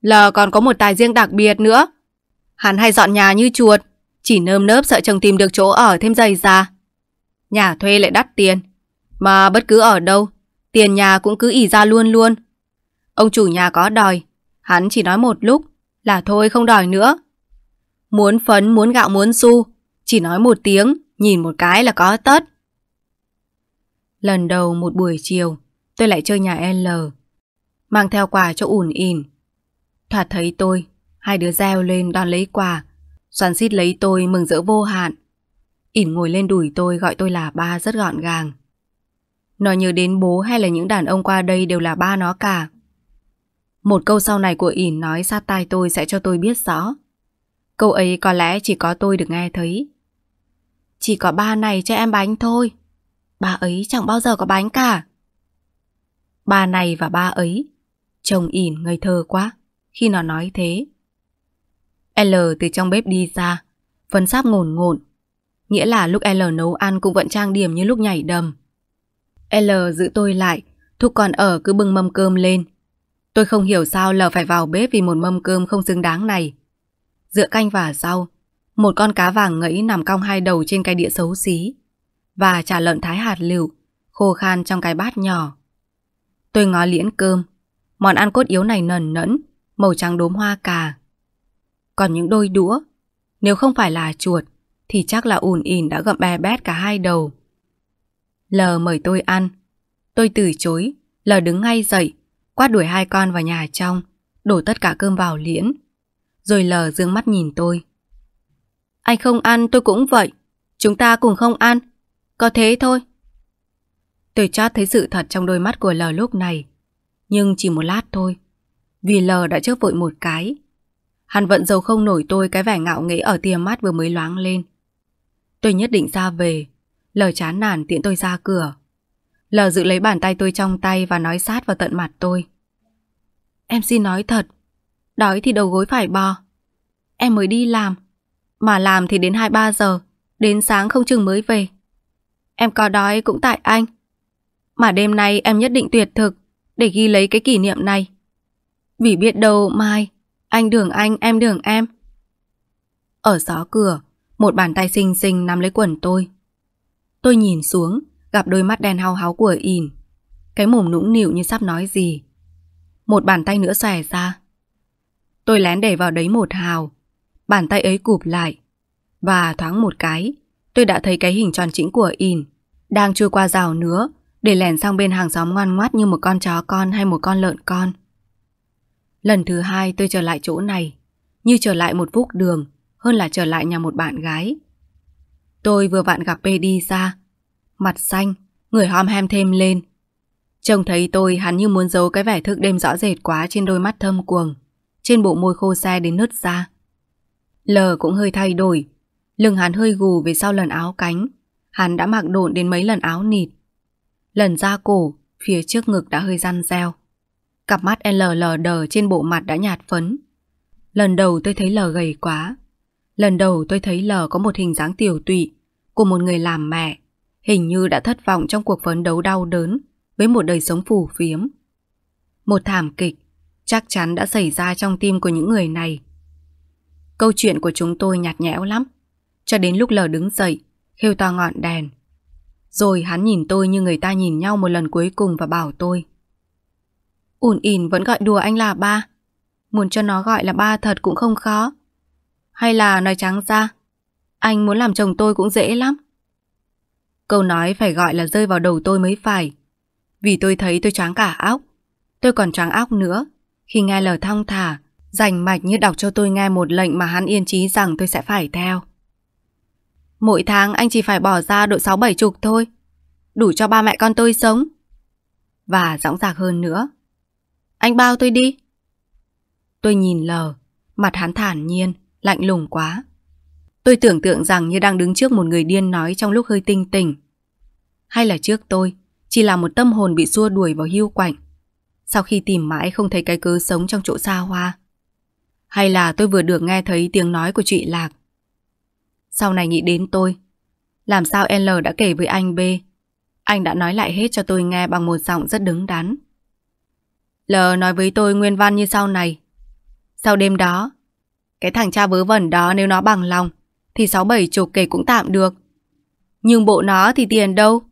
Speaker 1: L còn có một tài riêng đặc biệt nữa. Hắn hay dọn nhà như chuột, chỉ nơm nớp sợ chồng tìm được chỗ ở thêm dày già. Nhà thuê lại đắt tiền, mà bất cứ ở đâu, tiền nhà cũng cứ ỉ ra luôn luôn. Ông chủ nhà có đòi, hắn chỉ nói một lúc là thôi không đòi nữa. Muốn phấn, muốn gạo, muốn su chỉ nói một tiếng nhìn một cái là có tất. Lần đầu một buổi chiều, tôi lại chơi nhà L, mang theo quà cho ủn ỉn. Thoạt thấy tôi, hai đứa reo lên đón lấy quà, xoắn xít lấy tôi mừng rỡ vô hạn. ỉn ngồi lên đùi tôi gọi tôi là ba rất gọn gàng. Nó nhớ đến bố hay là những đàn ông qua đây đều là ba nó cả. Một câu sau này của ỉn nói sát tai tôi sẽ cho tôi biết rõ. Câu ấy có lẽ chỉ có tôi được nghe thấy. Chỉ có ba này cho em bánh thôi. Ba ấy chẳng bao giờ có bánh cả. Ba này và ba ấy. Chồng ỉn ngây thơ quá khi nó nói thế. L từ trong bếp đi ra, phấn sáp ngồn ngộn. Nghĩa là lúc L nấu ăn cũng vẫn trang điểm như lúc nhảy đầm. L giữ tôi lại, thúc còn ở cứ bưng mâm cơm lên. Tôi không hiểu sao L phải vào bếp vì một mâm cơm không xứng đáng này. Dựa canh và rau, một con cá vàng ngẫy nằm cong hai đầu trên cái đĩa xấu xí và chả lợn thái hạt lựu khô khan trong cái bát nhỏ. Tôi ngó liễn cơm, món ăn cốt yếu này nần nẫn, màu trắng đốm hoa cà. Còn những đôi đũa, nếu không phải là chuột thì chắc là ùn ỉn đã gặm bè bét cả hai đầu. lờ mời tôi ăn. Tôi từ chối, lờ đứng ngay dậy, quát đuổi hai con vào nhà trong, đổ tất cả cơm vào liễn. Rồi lờ dương mắt nhìn tôi. Anh không ăn tôi cũng vậy. Chúng ta cùng không ăn. Có thế thôi. Tôi chót thấy sự thật trong đôi mắt của L lúc này. Nhưng chỉ một lát thôi. Vì L đã chớp vội một cái. Hắn vẫn giấu không nổi tôi cái vẻ ngạo nghễ ở tia mắt vừa mới loáng lên. Tôi nhất định ra về. L chán nản tiện tôi ra cửa. L giữ lấy bàn tay tôi trong tay và nói sát vào tận mặt tôi. Em xin nói thật. Đói thì đầu gối phải bò. Em mới đi làm mà làm thì đến 2-3 giờ, đến sáng không chừng mới về. Em có đói cũng tại anh. Mà đêm nay em nhất định tuyệt thực để ghi lấy cái kỷ niệm này. Vì biết đâu mai, anh đường anh, em đường em. Ở gió cửa, một bàn tay xinh xinh nắm lấy quần tôi. Tôi nhìn xuống, gặp đôi mắt đen hao háo của ỉn. Cái mồm nũng nịu như sắp nói gì. Một bàn tay nữa xòe ra. Tôi lén để vào đấy một hào, Bàn tay ấy cụp lại Và thoáng một cái Tôi đã thấy cái hình tròn chỉnh của in Đang trôi qua rào nứa Để lẻn sang bên hàng xóm ngoan ngoắt như một con chó con Hay một con lợn con Lần thứ hai tôi trở lại chỗ này Như trở lại một phút đường Hơn là trở lại nhà một bạn gái Tôi vừa vặn gặp P đi ra Mặt xanh Người hom hem thêm lên Trông thấy tôi hắn như muốn giấu cái vẻ thức đêm rõ rệt quá trên đôi mắt thâm cuồng, trên bộ môi khô xe đến nứt ra. L cũng hơi thay đổi Lưng hắn hơi gù về sau lần áo cánh Hắn đã mặc độn đến mấy lần áo nịt Lần ra cổ Phía trước ngực đã hơi răn reo Cặp mắt L lờ đờ trên bộ mặt đã nhạt phấn Lần đầu tôi thấy L gầy quá Lần đầu tôi thấy L có một hình dáng tiểu tụy Của một người làm mẹ Hình như đã thất vọng trong cuộc phấn đấu đau đớn Với một đời sống phù phiếm Một thảm kịch Chắc chắn đã xảy ra trong tim của những người này Câu chuyện của chúng tôi nhạt nhẽo lắm. Cho đến lúc lờ đứng dậy, khêu to ngọn đèn. Rồi hắn nhìn tôi như người ta nhìn nhau một lần cuối cùng và bảo tôi. Ún ỉn vẫn gọi đùa anh là ba. Muốn cho nó gọi là ba thật cũng không khó. Hay là nói trắng ra, anh muốn làm chồng tôi cũng dễ lắm. Câu nói phải gọi là rơi vào đầu tôi mới phải. Vì tôi thấy tôi choáng cả óc. Tôi còn choáng óc nữa. Khi nghe lời thong thả, rành mạch như đọc cho tôi nghe một lệnh mà hắn yên chí rằng tôi sẽ phải theo. Mỗi tháng anh chỉ phải bỏ ra độ sáu bảy chục thôi, đủ cho ba mẹ con tôi sống. Và dõng dạc hơn nữa. Anh bao tôi đi. Tôi nhìn lờ, mặt hắn thản nhiên, lạnh lùng quá. Tôi tưởng tượng rằng như đang đứng trước một người điên nói trong lúc hơi tinh tỉnh. Hay là trước tôi, chỉ là một tâm hồn bị xua đuổi vào hưu quạnh. Sau khi tìm mãi không thấy cái cớ sống trong chỗ xa hoa, hay là tôi vừa được nghe thấy tiếng nói của chị Lạc Sau này nghĩ đến tôi Làm sao L đã kể với anh B Anh đã nói lại hết cho tôi nghe bằng một giọng rất đứng đắn L nói với tôi nguyên văn như sau này Sau đêm đó Cái thằng cha vớ vẩn đó nếu nó bằng lòng Thì sáu bảy chục kể cũng tạm được Nhưng bộ nó thì tiền đâu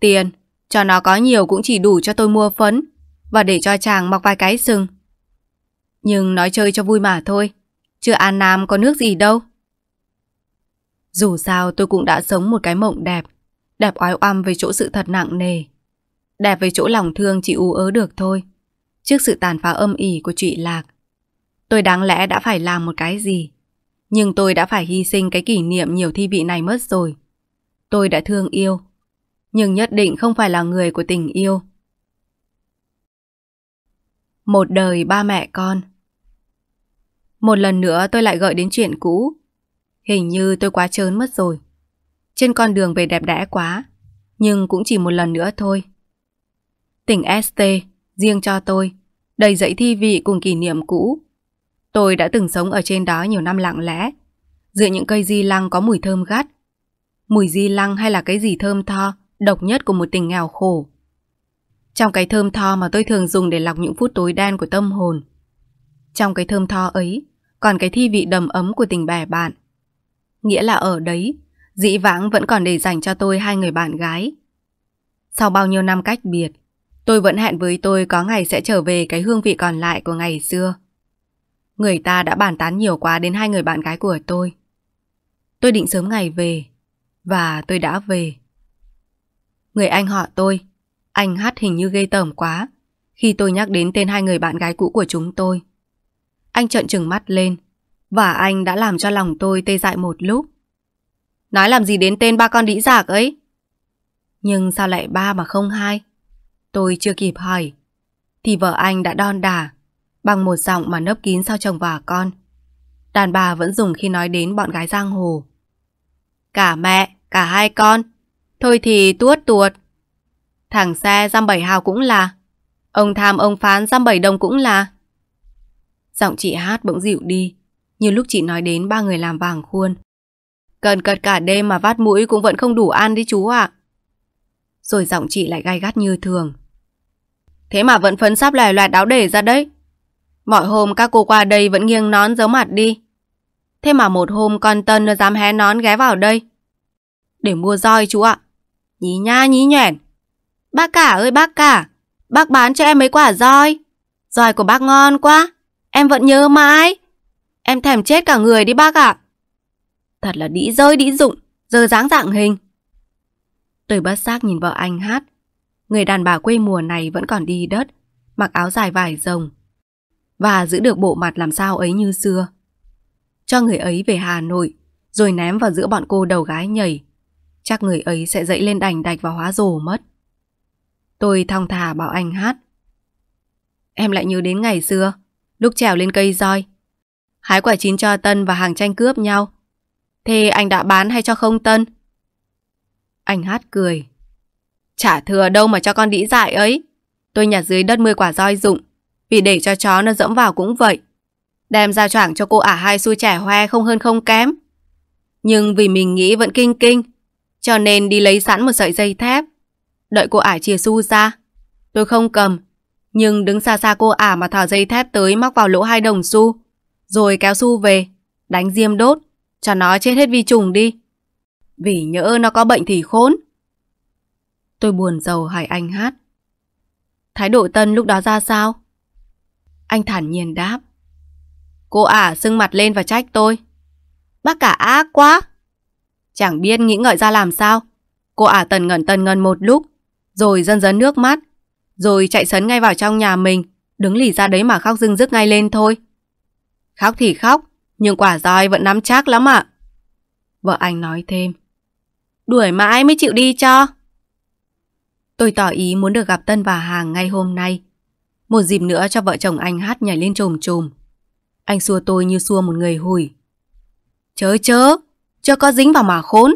Speaker 1: Tiền Cho nó có nhiều cũng chỉ đủ cho tôi mua phấn Và để cho chàng mặc vài cái sừng nhưng nói chơi cho vui mà thôi chưa An Nam có nước gì đâu Dù sao tôi cũng đã sống một cái mộng đẹp Đẹp oái oăm về chỗ sự thật nặng nề Đẹp về chỗ lòng thương chị ú ớ được thôi Trước sự tàn phá âm ỉ của chị Lạc Tôi đáng lẽ đã phải làm một cái gì Nhưng tôi đã phải hy sinh cái kỷ niệm nhiều thi vị này mất rồi Tôi đã thương yêu Nhưng nhất định không phải là người của tình yêu Một đời ba mẹ con một lần nữa tôi lại gợi đến chuyện cũ. Hình như tôi quá trớn mất rồi. Trên con đường về đẹp đẽ quá, nhưng cũng chỉ một lần nữa thôi. Tỉnh ST, riêng cho tôi, đầy dẫy thi vị cùng kỷ niệm cũ. Tôi đã từng sống ở trên đó nhiều năm lặng lẽ, giữa những cây di lăng có mùi thơm gắt. Mùi di lăng hay là cái gì thơm tho, độc nhất của một tình nghèo khổ. Trong cái thơm tho mà tôi thường dùng để lọc những phút tối đen của tâm hồn, trong cái thơm tho ấy còn cái thi vị đầm ấm của tình bè bạn. Nghĩa là ở đấy, dĩ vãng vẫn còn để dành cho tôi hai người bạn gái. Sau bao nhiêu năm cách biệt, tôi vẫn hẹn với tôi có ngày sẽ trở về cái hương vị còn lại của ngày xưa. Người ta đã bàn tán nhiều quá đến hai người bạn gái của tôi. Tôi định sớm ngày về, và tôi đã về. Người anh họ tôi, anh hát hình như ghê tởm quá khi tôi nhắc đến tên hai người bạn gái cũ của chúng tôi. Anh trợn trừng mắt lên Và anh đã làm cho lòng tôi tê dại một lúc Nói làm gì đến tên ba con đĩ giạc ấy Nhưng sao lại ba mà không hai Tôi chưa kịp hỏi Thì vợ anh đã đon đả Bằng một giọng mà nấp kín sau chồng và con Đàn bà vẫn dùng khi nói đến bọn gái giang hồ Cả mẹ, cả hai con Thôi thì tuốt tuột Thằng xe giam bảy hào cũng là Ông tham ông phán giam bảy đồng cũng là Giọng chị hát bỗng dịu đi, như lúc chị nói đến ba người làm vàng khuôn. Cần cật cả đêm mà vát mũi cũng vẫn không đủ ăn đi chú ạ. À. Rồi giọng chị lại gai gắt như thường. Thế mà vẫn phấn sắp loài loạt đáo để ra đấy. Mọi hôm các cô qua đây vẫn nghiêng nón giấu mặt đi. Thế mà một hôm con Tân nó dám hé nón ghé vào đây. Để mua roi chú ạ. À. Nhí nha nhí nhẻn. Bác cả ơi bác cả, bác bán cho em mấy quả roi. Roi của bác ngon quá. Em vẫn nhớ mãi. Em thèm chết cả người đi bác ạ. À. Thật là đĩ rơi đĩ dụng, giờ dáng dạng hình. Tôi bất xác nhìn vợ anh hát. Người đàn bà quê mùa này vẫn còn đi đất, mặc áo dài vải rồng. Và giữ được bộ mặt làm sao ấy như xưa. Cho người ấy về Hà Nội, rồi ném vào giữa bọn cô đầu gái nhảy. Chắc người ấy sẽ dậy lên đành đạch và hóa rồ mất. Tôi thong thả bảo anh hát. Em lại nhớ đến ngày xưa, lúc trèo lên cây roi. Hái quả chín cho Tân và hàng tranh cướp nhau. Thế anh đã bán hay cho không Tân? Anh hát cười. Chả thừa đâu mà cho con đĩ dại ấy. Tôi nhặt dưới đất 10 quả roi dụng, vì để cho chó nó dẫm vào cũng vậy. Đem ra choảng cho cô ả hai xu trẻ hoe không hơn không kém. Nhưng vì mình nghĩ vẫn kinh kinh, cho nên đi lấy sẵn một sợi dây thép. Đợi cô ả chìa xu ra. Tôi không cầm, nhưng đứng xa xa cô ả mà thả dây thép tới móc vào lỗ hai đồng xu. Rồi kéo xu về, đánh diêm đốt, cho nó chết hết vi trùng đi. Vì nhỡ nó có bệnh thì khốn. Tôi buồn giàu Hải Anh hát. Thái độ Tân lúc đó ra sao? Anh thản nhiên đáp. Cô ả sưng mặt lên và trách tôi. Bác cả ác quá. Chẳng biết nghĩ ngợi ra làm sao. Cô ả tần ngẩn tần ngần một lúc, rồi dần dần nước mắt, rồi chạy sấn ngay vào trong nhà mình, đứng lì ra đấy mà khóc rưng rức ngay lên thôi. Khóc thì khóc, nhưng quả roi vẫn nắm chắc lắm ạ. À. Vợ anh nói thêm. Đuổi mãi mới chịu đi cho. Tôi tỏ ý muốn được gặp Tân và Hàng ngay hôm nay. Một dịp nữa cho vợ chồng anh hát nhảy lên trồm trồm. Anh xua tôi như xua một người hủi. Chớ chớ, chưa có dính vào mà khốn.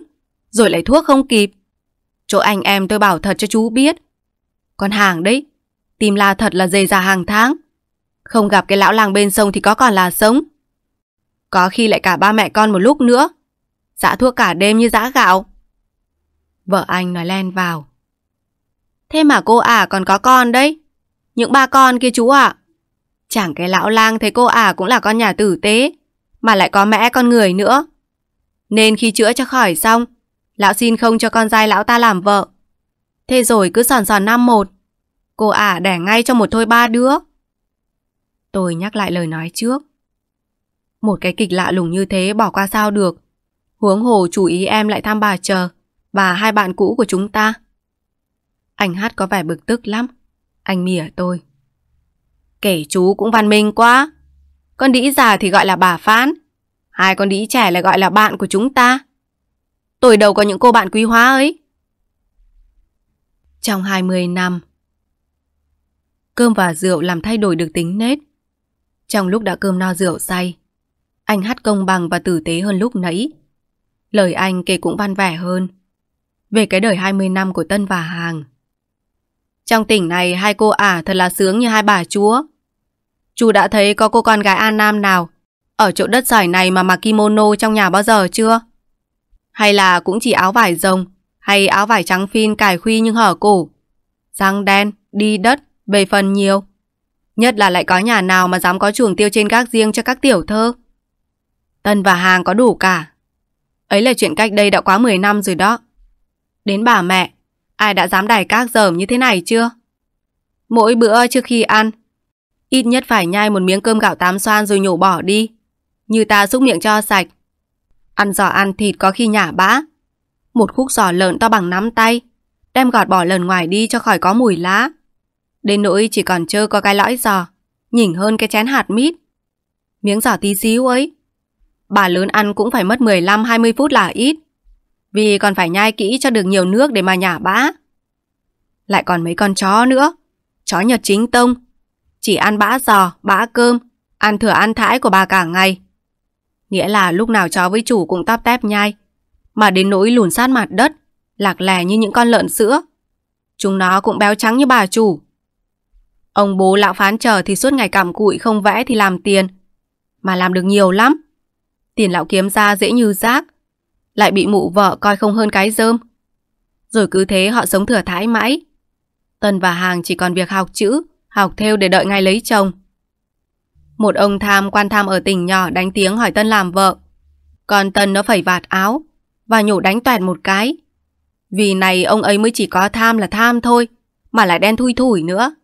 Speaker 1: Rồi lại thuốc không kịp. Chỗ anh em tôi bảo thật cho chú biết con hàng đấy, tìm là thật là dày dà hàng tháng. Không gặp cái lão làng bên sông thì có còn là sống. Có khi lại cả ba mẹ con một lúc nữa. Dã thuốc cả đêm như dã gạo. Vợ anh nói len vào. Thế mà cô ả à còn có con đấy. Những ba con kia chú ạ. À. Chẳng cái lão lang thấy cô ả à cũng là con nhà tử tế. Mà lại có mẹ con người nữa. Nên khi chữa cho khỏi xong, lão xin không cho con trai lão ta làm vợ. Thế rồi cứ sòn sòn năm một. Cô ả à đẻ ngay cho một thôi ba đứa. Tôi nhắc lại lời nói trước. Một cái kịch lạ lùng như thế bỏ qua sao được. Huống hồ chủ ý em lại thăm bà chờ và hai bạn cũ của chúng ta. Anh hát có vẻ bực tức lắm. Anh mỉa tôi. Kể chú cũng văn minh quá. Con đĩ già thì gọi là bà Phán. Hai con đĩ trẻ lại gọi là bạn của chúng ta. Tôi đâu có những cô bạn quý hóa ấy trong 20 năm. Cơm và rượu làm thay đổi được tính nết. Trong lúc đã cơm no rượu say, anh hát công bằng và tử tế hơn lúc nãy. Lời anh kể cũng văn vẻ hơn về cái đời 20 năm của Tân và Hàng. Trong tỉnh này hai cô ả thật là sướng như hai bà chúa. Chú đã thấy có cô con gái An Nam nào ở chỗ đất sỏi này mà mặc kimono trong nhà bao giờ chưa? Hay là cũng chỉ áo vải rồng hay áo vải trắng phin cải khuy nhưng hở cổ. Răng đen, đi đất, về phần nhiều. Nhất là lại có nhà nào mà dám có chuồng tiêu trên gác riêng cho các tiểu thơ. Tân và hàng có đủ cả. Ấy là chuyện cách đây đã quá 10 năm rồi đó. Đến bà mẹ, ai đã dám đài các dởm như thế này chưa? Mỗi bữa trước khi ăn, ít nhất phải nhai một miếng cơm gạo tám xoan rồi nhổ bỏ đi. Như ta xúc miệng cho sạch. Ăn giò ăn thịt có khi nhả bã, một khúc giỏ lợn to bằng nắm tay, đem gọt bỏ lần ngoài đi cho khỏi có mùi lá. Đến nỗi chỉ còn trơ có cái lõi giò, nhỉnh hơn cái chén hạt mít. Miếng giò tí xíu ấy, bà lớn ăn cũng phải mất 15-20 phút là ít, vì còn phải nhai kỹ cho được nhiều nước để mà nhả bã. Lại còn mấy con chó nữa, chó Nhật chính tông, chỉ ăn bã giò, bã cơm, ăn thừa ăn thải của bà cả ngày. Nghĩa là lúc nào chó với chủ cũng tắp tép nhai, mà đến nỗi lùn sát mặt đất, lạc lè như những con lợn sữa. Chúng nó cũng béo trắng như bà chủ. Ông bố lão phán chờ thì suốt ngày cảm cụi không vẽ thì làm tiền, mà làm được nhiều lắm. Tiền lão kiếm ra dễ như rác, lại bị mụ vợ coi không hơn cái rơm. Rồi cứ thế họ sống thừa thãi mãi. Tân và Hàng chỉ còn việc học chữ, học theo để đợi ngày lấy chồng. Một ông tham quan tham ở tỉnh nhỏ đánh tiếng hỏi Tân làm vợ. Còn Tân nó phải vạt áo, và nhổ đánh toẹt một cái. Vì này ông ấy mới chỉ có tham là tham thôi, mà lại đen thui thủi nữa.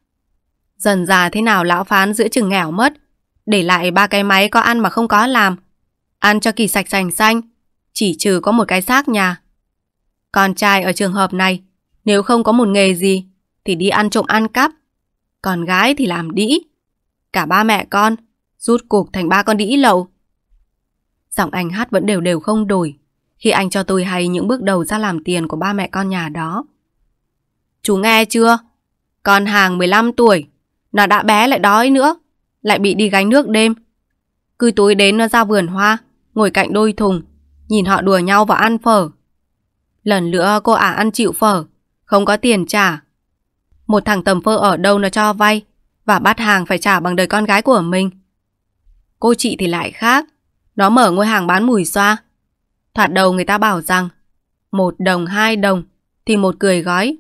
Speaker 1: Dần già thế nào lão phán giữa chừng nghèo mất, để lại ba cái máy có ăn mà không có làm. Ăn cho kỳ sạch sành xanh, chỉ trừ có một cái xác nhà. Con trai ở trường hợp này, nếu không có một nghề gì, thì đi ăn trộm ăn cắp. Còn gái thì làm đĩ. Cả ba mẹ con, rút cuộc thành ba con đĩ lậu. Giọng anh hát vẫn đều đều không đổi, khi anh cho tôi hay những bước đầu ra làm tiền của ba mẹ con nhà đó. Chú nghe chưa? Con hàng 15 tuổi, nó đã bé lại đói nữa, lại bị đi gánh nước đêm. Cứ tối đến nó ra vườn hoa, ngồi cạnh đôi thùng, nhìn họ đùa nhau và ăn phở. Lần nữa cô ả à ăn chịu phở, không có tiền trả. Một thằng tầm phơ ở đâu nó cho vay và bắt hàng phải trả bằng đời con gái của mình. Cô chị thì lại khác, nó mở ngôi hàng bán mùi xoa, Thoạt đầu người ta bảo rằng một đồng hai đồng thì một cười gói.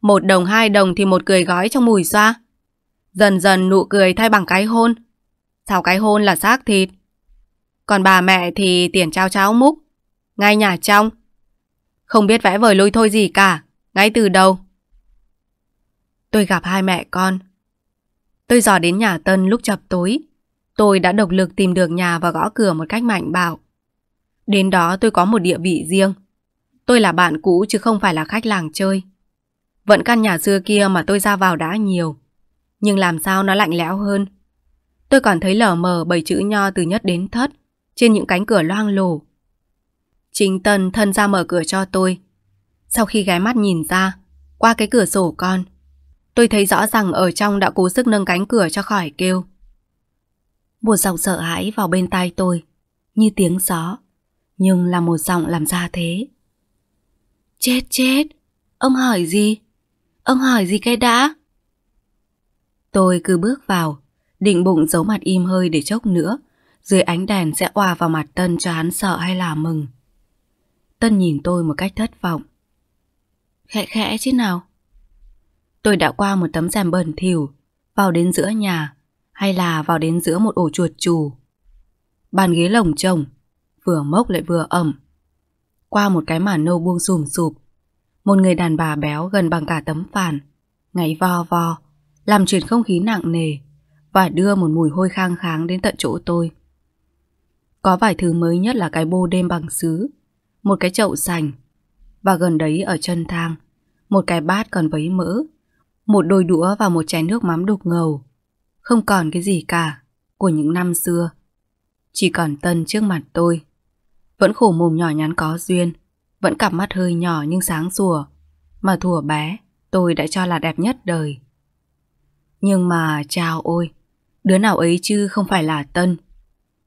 Speaker 1: Một đồng hai đồng thì một cười gói trong mùi xoa. Dần dần nụ cười thay bằng cái hôn. Sau cái hôn là xác thịt. Còn bà mẹ thì tiền trao cháo múc. Ngay nhà trong. Không biết vẽ vời lôi thôi gì cả. Ngay từ đầu. Tôi gặp hai mẹ con. Tôi dò đến nhà Tân lúc chập tối. Tôi đã độc lực tìm được nhà và gõ cửa một cách mạnh bạo. Đến đó tôi có một địa vị riêng. Tôi là bạn cũ chứ không phải là khách làng chơi. Vẫn căn nhà xưa kia mà tôi ra vào đã nhiều. Nhưng làm sao nó lạnh lẽo hơn. Tôi còn thấy lờ mờ bảy chữ nho từ nhất đến thất trên những cánh cửa loang lổ. Chính Tân thân ra mở cửa cho tôi. Sau khi ghé mắt nhìn ra, qua cái cửa sổ con, tôi thấy rõ rằng ở trong đã cố sức nâng cánh cửa cho khỏi kêu. Một giọng sợ hãi vào bên tai tôi, như tiếng gió nhưng là một giọng làm ra thế. Chết chết, ông hỏi gì? Ông hỏi gì cái đã? Tôi cứ bước vào, định bụng giấu mặt im hơi để chốc nữa, dưới ánh đèn sẽ hòa vào mặt Tân cho hắn sợ hay là mừng. Tân nhìn tôi một cách thất vọng. Khẽ khẽ chứ nào? Tôi đã qua một tấm rèm bẩn thỉu, vào đến giữa nhà, hay là vào đến giữa một ổ chuột chù. Bàn ghế lồng chồng, vừa mốc lại vừa ẩm. Qua một cái màn nâu buông sùm sụp, một người đàn bà béo gần bằng cả tấm phản, ngáy vo vo, làm chuyển không khí nặng nề và đưa một mùi hôi khang kháng đến tận chỗ tôi. Có vài thứ mới nhất là cái bô đêm bằng sứ, một cái chậu sành và gần đấy ở chân thang, một cái bát còn vấy mỡ, một đôi đũa và một chén nước mắm đục ngầu. Không còn cái gì cả của những năm xưa. Chỉ còn tân trước mặt tôi. Vẫn khổ mồm nhỏ nhắn có duyên Vẫn cặp mắt hơi nhỏ nhưng sáng sủa Mà thủa bé Tôi đã cho là đẹp nhất đời Nhưng mà chào ôi Đứa nào ấy chứ không phải là Tân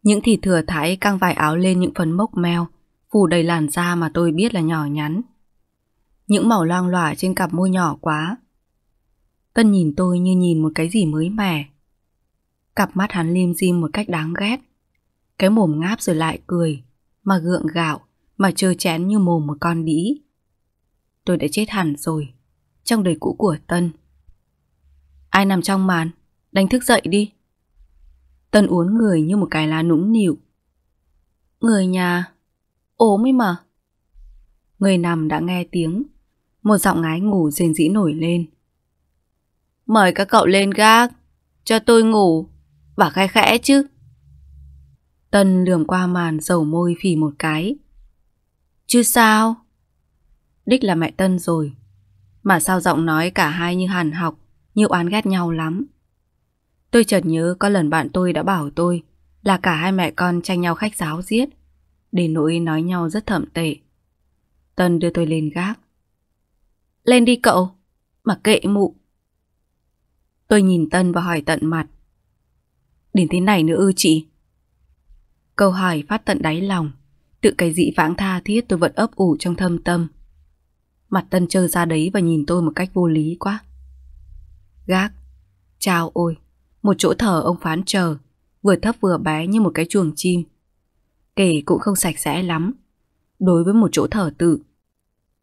Speaker 1: Những thì thừa thái căng vài áo lên những phần mốc meo Phủ đầy làn da mà tôi biết là nhỏ nhắn Những màu loang lỏa trên cặp môi nhỏ quá Tân nhìn tôi như nhìn một cái gì mới mẻ Cặp mắt hắn lim dim một cách đáng ghét Cái mồm ngáp rồi lại cười mà gượng gạo, mà trơ chén như mồm một con đĩ. Tôi đã chết hẳn rồi, trong đời cũ của Tân. Ai nằm trong màn, đánh thức dậy đi. Tân uốn người như một cái lá nũng nịu. Người nhà, ốm ấy mà. Người nằm đã nghe tiếng, một giọng ngái ngủ rền rĩ nổi lên. Mời các cậu lên gác, cho tôi ngủ, và khẽ khẽ chứ. Tân lườm qua màn dầu môi phỉ một cái. Chứ sao? Đích là mẹ Tân rồi. Mà sao giọng nói cả hai như hàn học, như oán ghét nhau lắm. Tôi chợt nhớ có lần bạn tôi đã bảo tôi là cả hai mẹ con tranh nhau khách giáo giết, để nỗi nói nhau rất thậm tệ. Tân đưa tôi lên gác. Lên đi cậu, mà kệ mụ. Tôi nhìn Tân và hỏi tận mặt. Đến thế này nữa ư chị? Câu hỏi phát tận đáy lòng, tự cái dị vãng tha thiết tôi vẫn ấp ủ trong thâm tâm. Mặt tân trơ ra đấy và nhìn tôi một cách vô lý quá. Gác, chào ôi, một chỗ thở ông phán chờ, vừa thấp vừa bé như một cái chuồng chim. Kể cũng không sạch sẽ lắm, đối với một chỗ thở tự.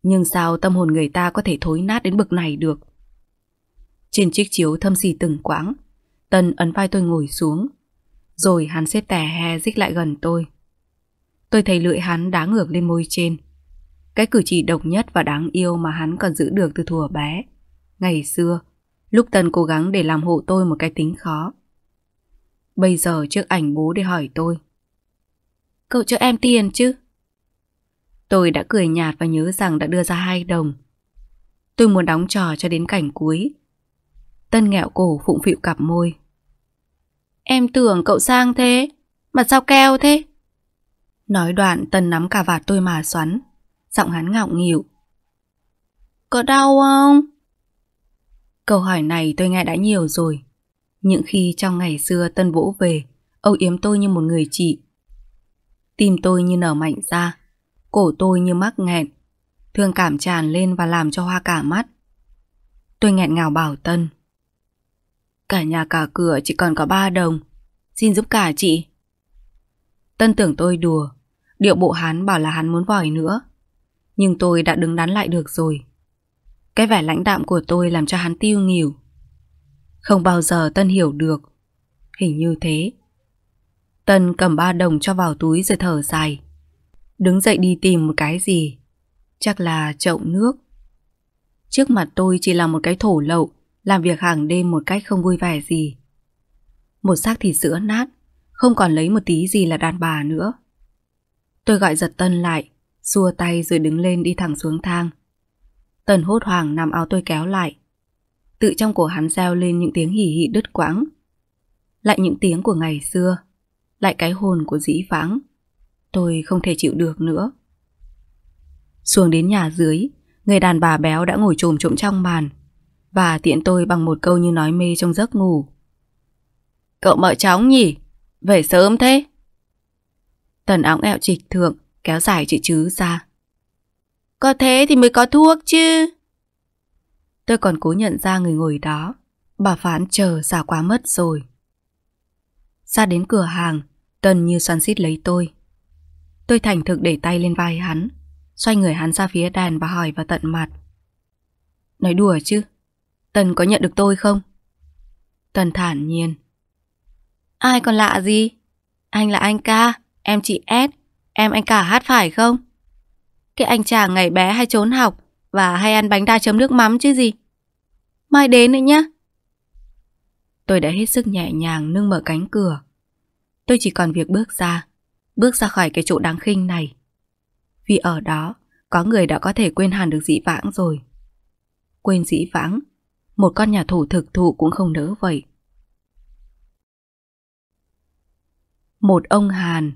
Speaker 1: Nhưng sao tâm hồn người ta có thể thối nát đến bực này được? Trên chiếc chiếu thâm xì từng quãng, Tân ấn vai tôi ngồi xuống, rồi hắn xếp tẻ he dích lại gần tôi Tôi thấy lưỡi hắn đá ngược lên môi trên Cái cử chỉ độc nhất và đáng yêu Mà hắn còn giữ được từ thuở bé Ngày xưa Lúc Tân cố gắng để làm hộ tôi một cái tính khó Bây giờ trước ảnh bố để hỏi tôi Cậu cho em tiền chứ Tôi đã cười nhạt và nhớ rằng đã đưa ra hai đồng Tôi muốn đóng trò cho đến cảnh cuối Tân nghẹo cổ phụng phịu cặp môi Em tưởng cậu sang thế, mà sao keo thế? Nói đoạn Tân nắm cả vạt tôi mà xoắn, giọng hắn ngọng nghịu. Có đau không? Câu hỏi này tôi nghe đã nhiều rồi. Những khi trong ngày xưa Tân vỗ về, âu yếm tôi như một người chị. Tim tôi như nở mạnh ra, cổ tôi như mắc nghẹn, thương cảm tràn lên và làm cho hoa cả mắt. Tôi nghẹn ngào bảo Tân. Cả nhà cả cửa chỉ còn có ba đồng Xin giúp cả chị Tân tưởng tôi đùa Điệu bộ hắn bảo là hắn muốn vòi nữa Nhưng tôi đã đứng đắn lại được rồi Cái vẻ lãnh đạm của tôi làm cho hắn tiêu nghỉu Không bao giờ Tân hiểu được Hình như thế Tân cầm ba đồng cho vào túi rồi thở dài Đứng dậy đi tìm một cái gì Chắc là chậu nước Trước mặt tôi chỉ là một cái thổ lậu làm việc hàng đêm một cách không vui vẻ gì. Một xác thịt sữa nát, không còn lấy một tí gì là đàn bà nữa. Tôi gọi giật Tân lại, xua tay rồi đứng lên đi thẳng xuống thang. Tần hốt hoảng nằm áo tôi kéo lại. Tự trong cổ hắn reo lên những tiếng hỉ hị đứt quãng. Lại những tiếng của ngày xưa, lại cái hồn của dĩ vãng. Tôi không thể chịu được nữa. Xuống đến nhà dưới, người đàn bà béo đã ngồi trồm trộm trong màn, và tiện tôi bằng một câu như nói mê trong giấc ngủ. Cậu mợ chóng nhỉ? Về sớm thế? Tần óng ẹo trịch thượng, kéo dài chị chứ ra. Có thế thì mới có thuốc chứ. Tôi còn cố nhận ra người ngồi đó. Bà phán chờ xa quá mất rồi. Ra đến cửa hàng, Tần như xoắn xít lấy tôi. Tôi thành thực để tay lên vai hắn, xoay người hắn ra phía đàn và hỏi vào tận mặt. Nói đùa chứ, Tần có nhận được tôi không? Tần thản nhiên. Ai còn lạ gì? Anh là anh ca, em chị S, em anh cả hát phải không? Cái anh chàng ngày bé hay trốn học và hay ăn bánh đa chấm nước mắm chứ gì. Mai đến nữa nhá. Tôi đã hết sức nhẹ nhàng nâng mở cánh cửa. Tôi chỉ còn việc bước ra, bước ra khỏi cái chỗ đáng khinh này. Vì ở đó, có người đã có thể quên hẳn được dĩ vãng rồi. Quên dĩ vãng một con nhà thủ thực thụ cũng không nỡ vậy. Một ông Hàn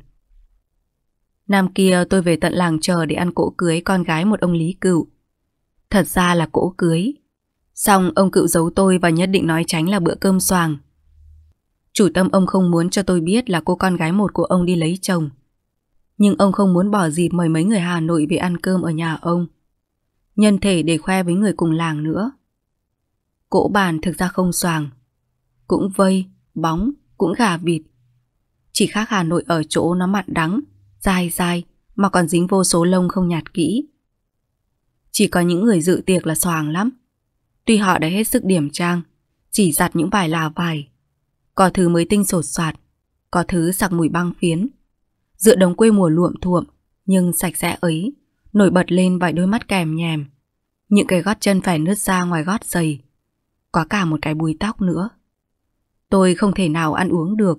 Speaker 1: Năm kia tôi về tận làng chờ để ăn cỗ cưới con gái một ông Lý Cựu. Thật ra là cỗ cưới. Xong ông cựu giấu tôi và nhất định nói tránh là bữa cơm xoàng. Chủ tâm ông không muốn cho tôi biết là cô con gái một của ông đi lấy chồng. Nhưng ông không muốn bỏ dịp mời mấy người Hà Nội về ăn cơm ở nhà ông. Nhân thể để khoe với người cùng làng nữa. Cỗ bàn thực ra không xoàng Cũng vây, bóng, cũng gà vịt Chỉ khác Hà Nội ở chỗ nó mặn đắng Dài dài Mà còn dính vô số lông không nhạt kỹ Chỉ có những người dự tiệc là xoàng lắm Tuy họ đã hết sức điểm trang Chỉ giặt những bài là vải Có thứ mới tinh sột soạt Có thứ sặc mùi băng phiến Dựa đồng quê mùa luộm thuộm Nhưng sạch sẽ ấy Nổi bật lên vài đôi mắt kèm nhèm Những cái gót chân phải nứt ra ngoài gót giày có cả một cái búi tóc nữa. Tôi không thể nào ăn uống được,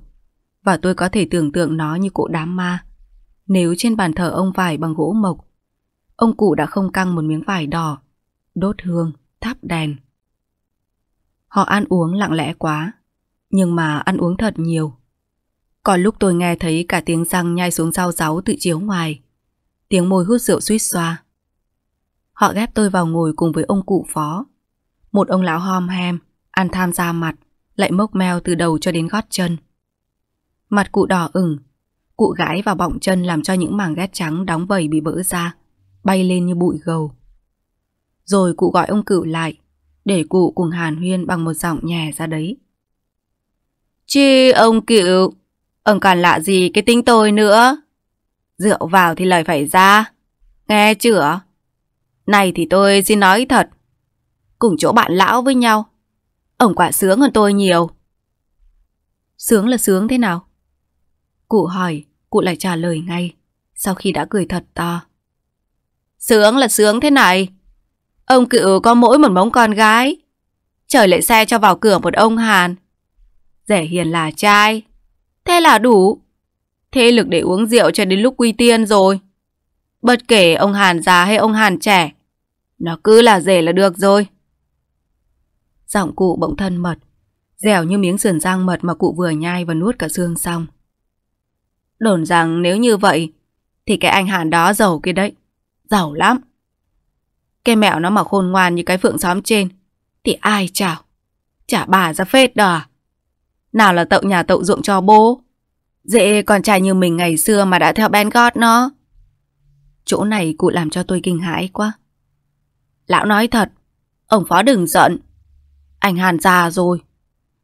Speaker 1: và tôi có thể tưởng tượng nó như cỗ đám ma. Nếu trên bàn thờ ông vải bằng gỗ mộc, ông cụ đã không căng một miếng vải đỏ, đốt hương, thắp đèn. Họ ăn uống lặng lẽ quá, nhưng mà ăn uống thật nhiều. Còn lúc tôi nghe thấy cả tiếng răng nhai xuống rau ráu tự chiếu ngoài, tiếng môi hút rượu suýt xoa. Họ ghép tôi vào ngồi cùng với ông cụ phó, một ông lão hom hem, ăn tham ra mặt, lại mốc meo từ đầu cho đến gót chân. Mặt cụ đỏ ửng, cụ gãi vào bọng chân làm cho những mảng ghét trắng đóng vẩy bị bỡ ra, bay lên như bụi gầu. Rồi cụ gọi ông cửu lại, để cụ cùng hàn huyên bằng một giọng nhẹ ra đấy. chi ông cựu, ông còn lạ gì cái tính tôi nữa. rượu vào thì lời phải ra, nghe chưa? Này thì tôi xin nói thật, cùng chỗ bạn lão với nhau. Ông quả sướng hơn tôi nhiều. Sướng là sướng thế nào? Cụ hỏi, cụ lại trả lời ngay, sau khi đã cười thật to. Sướng là sướng thế này. Ông cựu có mỗi một mống con gái. Trời lại xe cho vào cửa một ông Hàn. Rẻ hiền là trai. Thế là đủ. Thế lực để uống rượu cho đến lúc quy tiên rồi. Bất kể ông Hàn già hay ông Hàn trẻ, nó cứ là rể là được rồi. Giọng cụ bỗng thân mật, dẻo như miếng sườn rang mật mà cụ vừa nhai và nuốt cả xương xong. Đồn rằng nếu như vậy, thì cái anh Hàn đó giàu kia đấy. Giàu lắm. Cái mẹo nó mà khôn ngoan như cái phượng xóm trên, thì ai chào? Chả bà ra phết đò. À? Nào là tậu nhà tậu ruộng cho bố. Dễ con trai như mình ngày xưa mà đã theo Ben gót nó. Chỗ này cụ làm cho tôi kinh hãi quá. Lão nói thật, ông phó đừng giận. Anh Hàn già rồi.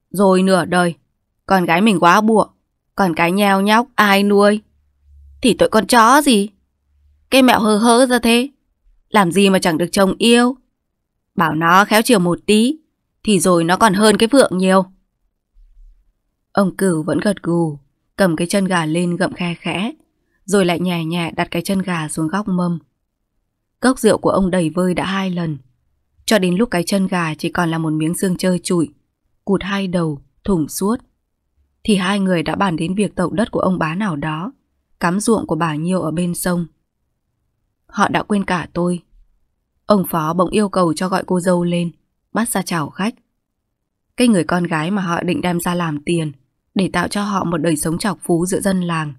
Speaker 1: Rồi nửa đời. Con gái mình quá bụa. Còn cái nheo nhóc ai nuôi? Thì tội con chó gì? Cái mẹo hơ hớ ra thế. Làm gì mà chẳng được chồng yêu. Bảo nó khéo chiều một tí. Thì rồi nó còn hơn cái phượng nhiều. Ông cửu vẫn gật gù. Cầm cái chân gà lên gậm khe khẽ. Rồi lại nhẹ nhẹ đặt cái chân gà xuống góc mâm. Cốc rượu của ông đầy vơi đã hai lần. Cho đến lúc cái chân gà chỉ còn là một miếng xương chơi trụi, cụt hai đầu, thủng suốt. Thì hai người đã bàn đến việc tậu đất của ông bá nào đó, cắm ruộng của bà Nhiêu ở bên sông. Họ đã quên cả tôi. Ông Phó bỗng yêu cầu cho gọi cô dâu lên, bắt ra chào khách. Cái người con gái mà họ định đem ra làm tiền để tạo cho họ một đời sống trọc phú giữa dân làng.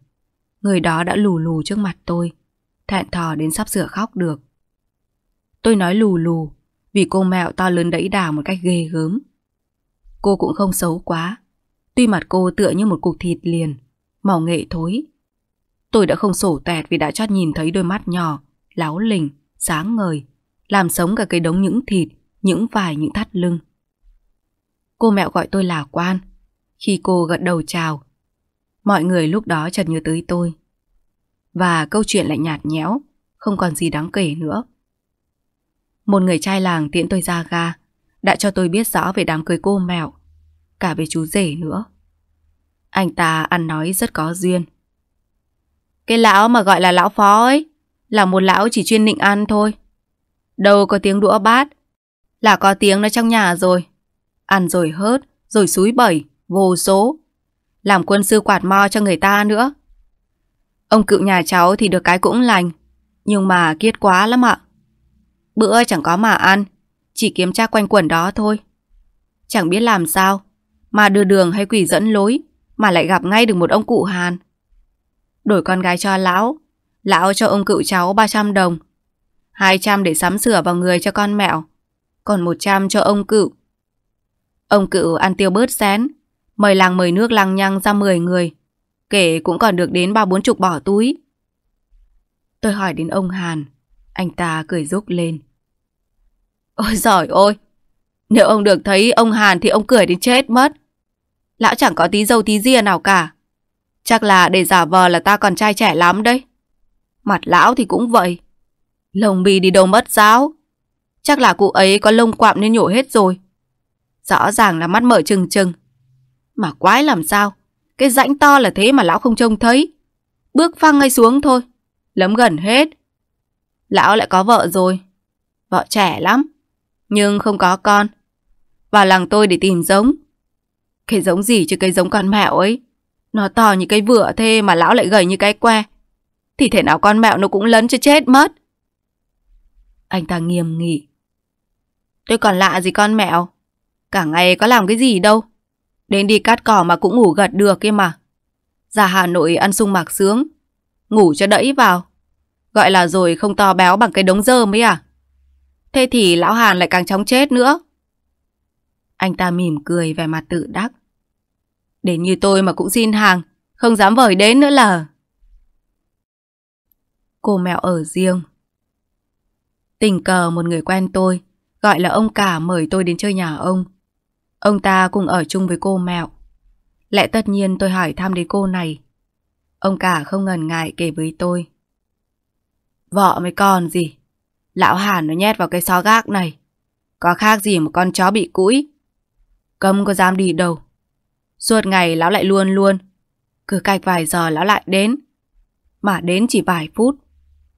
Speaker 1: Người đó đã lù lù trước mặt tôi, thẹn thò đến sắp sửa khóc được. Tôi nói lù lù vì cô mẹo to lớn đẫy đà một cách ghê gớm. Cô cũng không xấu quá, tuy mặt cô tựa như một cục thịt liền, màu nghệ thối. Tôi đã không sổ tẹt vì đã chót nhìn thấy đôi mắt nhỏ, láo lỉnh, sáng ngời, làm sống cả cái đống những thịt, những vải, những thắt lưng. Cô mẹo gọi tôi là quan, khi cô gật đầu chào. Mọi người lúc đó chợt nhớ tới tôi. Và câu chuyện lại nhạt nhẽo, không còn gì đáng kể nữa. Một người trai làng tiễn tôi ra ga Đã cho tôi biết rõ về đám cưới cô mẹo Cả về chú rể nữa Anh ta ăn nói rất có duyên Cái lão mà gọi là lão phó ấy Là một lão chỉ chuyên nịnh ăn thôi Đâu có tiếng đũa bát Là có tiếng nó trong nhà rồi Ăn rồi hớt Rồi xúi bẩy Vô số Làm quân sư quạt mo cho người ta nữa Ông cựu nhà cháu thì được cái cũng lành Nhưng mà kiết quá lắm ạ Bữa chẳng có mà ăn, chỉ kiếm tra quanh quẩn đó thôi. Chẳng biết làm sao, mà đưa đường hay quỷ dẫn lối, mà lại gặp ngay được một ông cụ Hàn. Đổi con gái cho lão, lão cho ông cựu cháu 300 đồng, 200 để sắm sửa vào người cho con mẹo, còn 100 cho ông cựu. Ông cựu ăn tiêu bớt xén, mời làng mời nước lăng nhăng ra 10 người, kể cũng còn được đến ba bốn chục bỏ túi. Tôi hỏi đến ông Hàn, anh ta cười rúc lên. Ôi giỏi ôi! Nếu ông được thấy ông Hàn thì ông cười đến chết mất. Lão chẳng có tí dâu tí ria nào cả. Chắc là để giả vờ là ta còn trai trẻ lắm đấy. Mặt lão thì cũng vậy. Lồng bì đi đâu mất giáo. Chắc là cụ ấy có lông quạm nên nhổ hết rồi. Rõ ràng là mắt mở trừng trừng. Mà quái làm sao? Cái rãnh to là thế mà lão không trông thấy. Bước phăng ngay xuống thôi. Lấm gần hết. Lão lại có vợ rồi. Vợ trẻ lắm, nhưng không có con. Vào làng tôi để tìm giống. Cái giống gì chứ cái giống con mẹo ấy. Nó to như cái vựa thế mà lão lại gầy như cái que. Thì thể nào con mẹo nó cũng lấn cho chết mất. Anh ta nghiêm nghị. Tôi còn lạ gì con mẹo. Cả ngày có làm cái gì đâu. Đến đi cắt cỏ mà cũng ngủ gật được kia mà. Ra Hà Nội ăn sung mạc sướng. Ngủ cho đẫy vào. Gọi là rồi không to béo bằng cái đống dơ mới à? Thế thì lão Hàn lại càng chóng chết nữa. Anh ta mỉm cười vẻ mặt tự đắc. Đến như tôi mà cũng xin hàng, không dám vời đến nữa là... Cô mèo ở riêng. Tình cờ một người quen tôi, gọi là ông cả mời tôi đến chơi nhà ông. Ông ta cùng ở chung với cô mẹo. Lẽ tất nhiên tôi hỏi thăm đến cô này. Ông cả không ngần ngại kể với tôi. Vợ mới còn gì. Lão Hàn nó nhét vào cái xó gác này. Có khác gì một con chó bị cũi. cấm có dám đi đâu. Suốt ngày lão lại luôn luôn. Cứ cách vài giờ lão lại đến. Mà đến chỉ vài phút.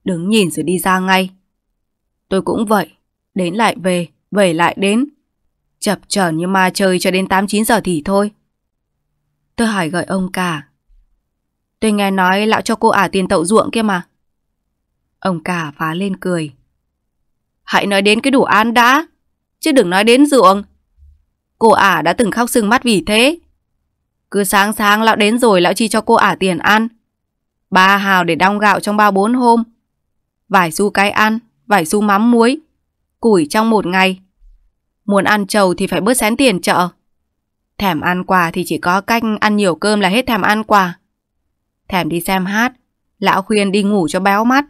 Speaker 1: Đứng nhìn rồi đi ra ngay. Tôi cũng vậy. Đến lại về, về lại đến. Chập chờn như ma chơi cho đến 8-9 giờ thì thôi. Tôi hỏi gọi ông cả. Tôi nghe nói lão cho cô ả tiền tậu ruộng kia mà. Ông cả phá lên cười. Hãy nói đến cái đủ ăn đã, chứ đừng nói đến ruộng. Cô ả đã từng khóc sưng mắt vì thế. Cứ sáng sáng lão đến rồi lão chi cho cô ả tiền ăn. Ba hào để đong gạo trong ba bốn hôm. Vải xu cái ăn, vải xu mắm muối. Củi trong một ngày. Muốn ăn trầu thì phải bớt xén tiền chợ. Thèm ăn quà thì chỉ có cách ăn nhiều cơm là hết thèm ăn quà. Thèm đi xem hát, lão khuyên đi ngủ cho béo mắt.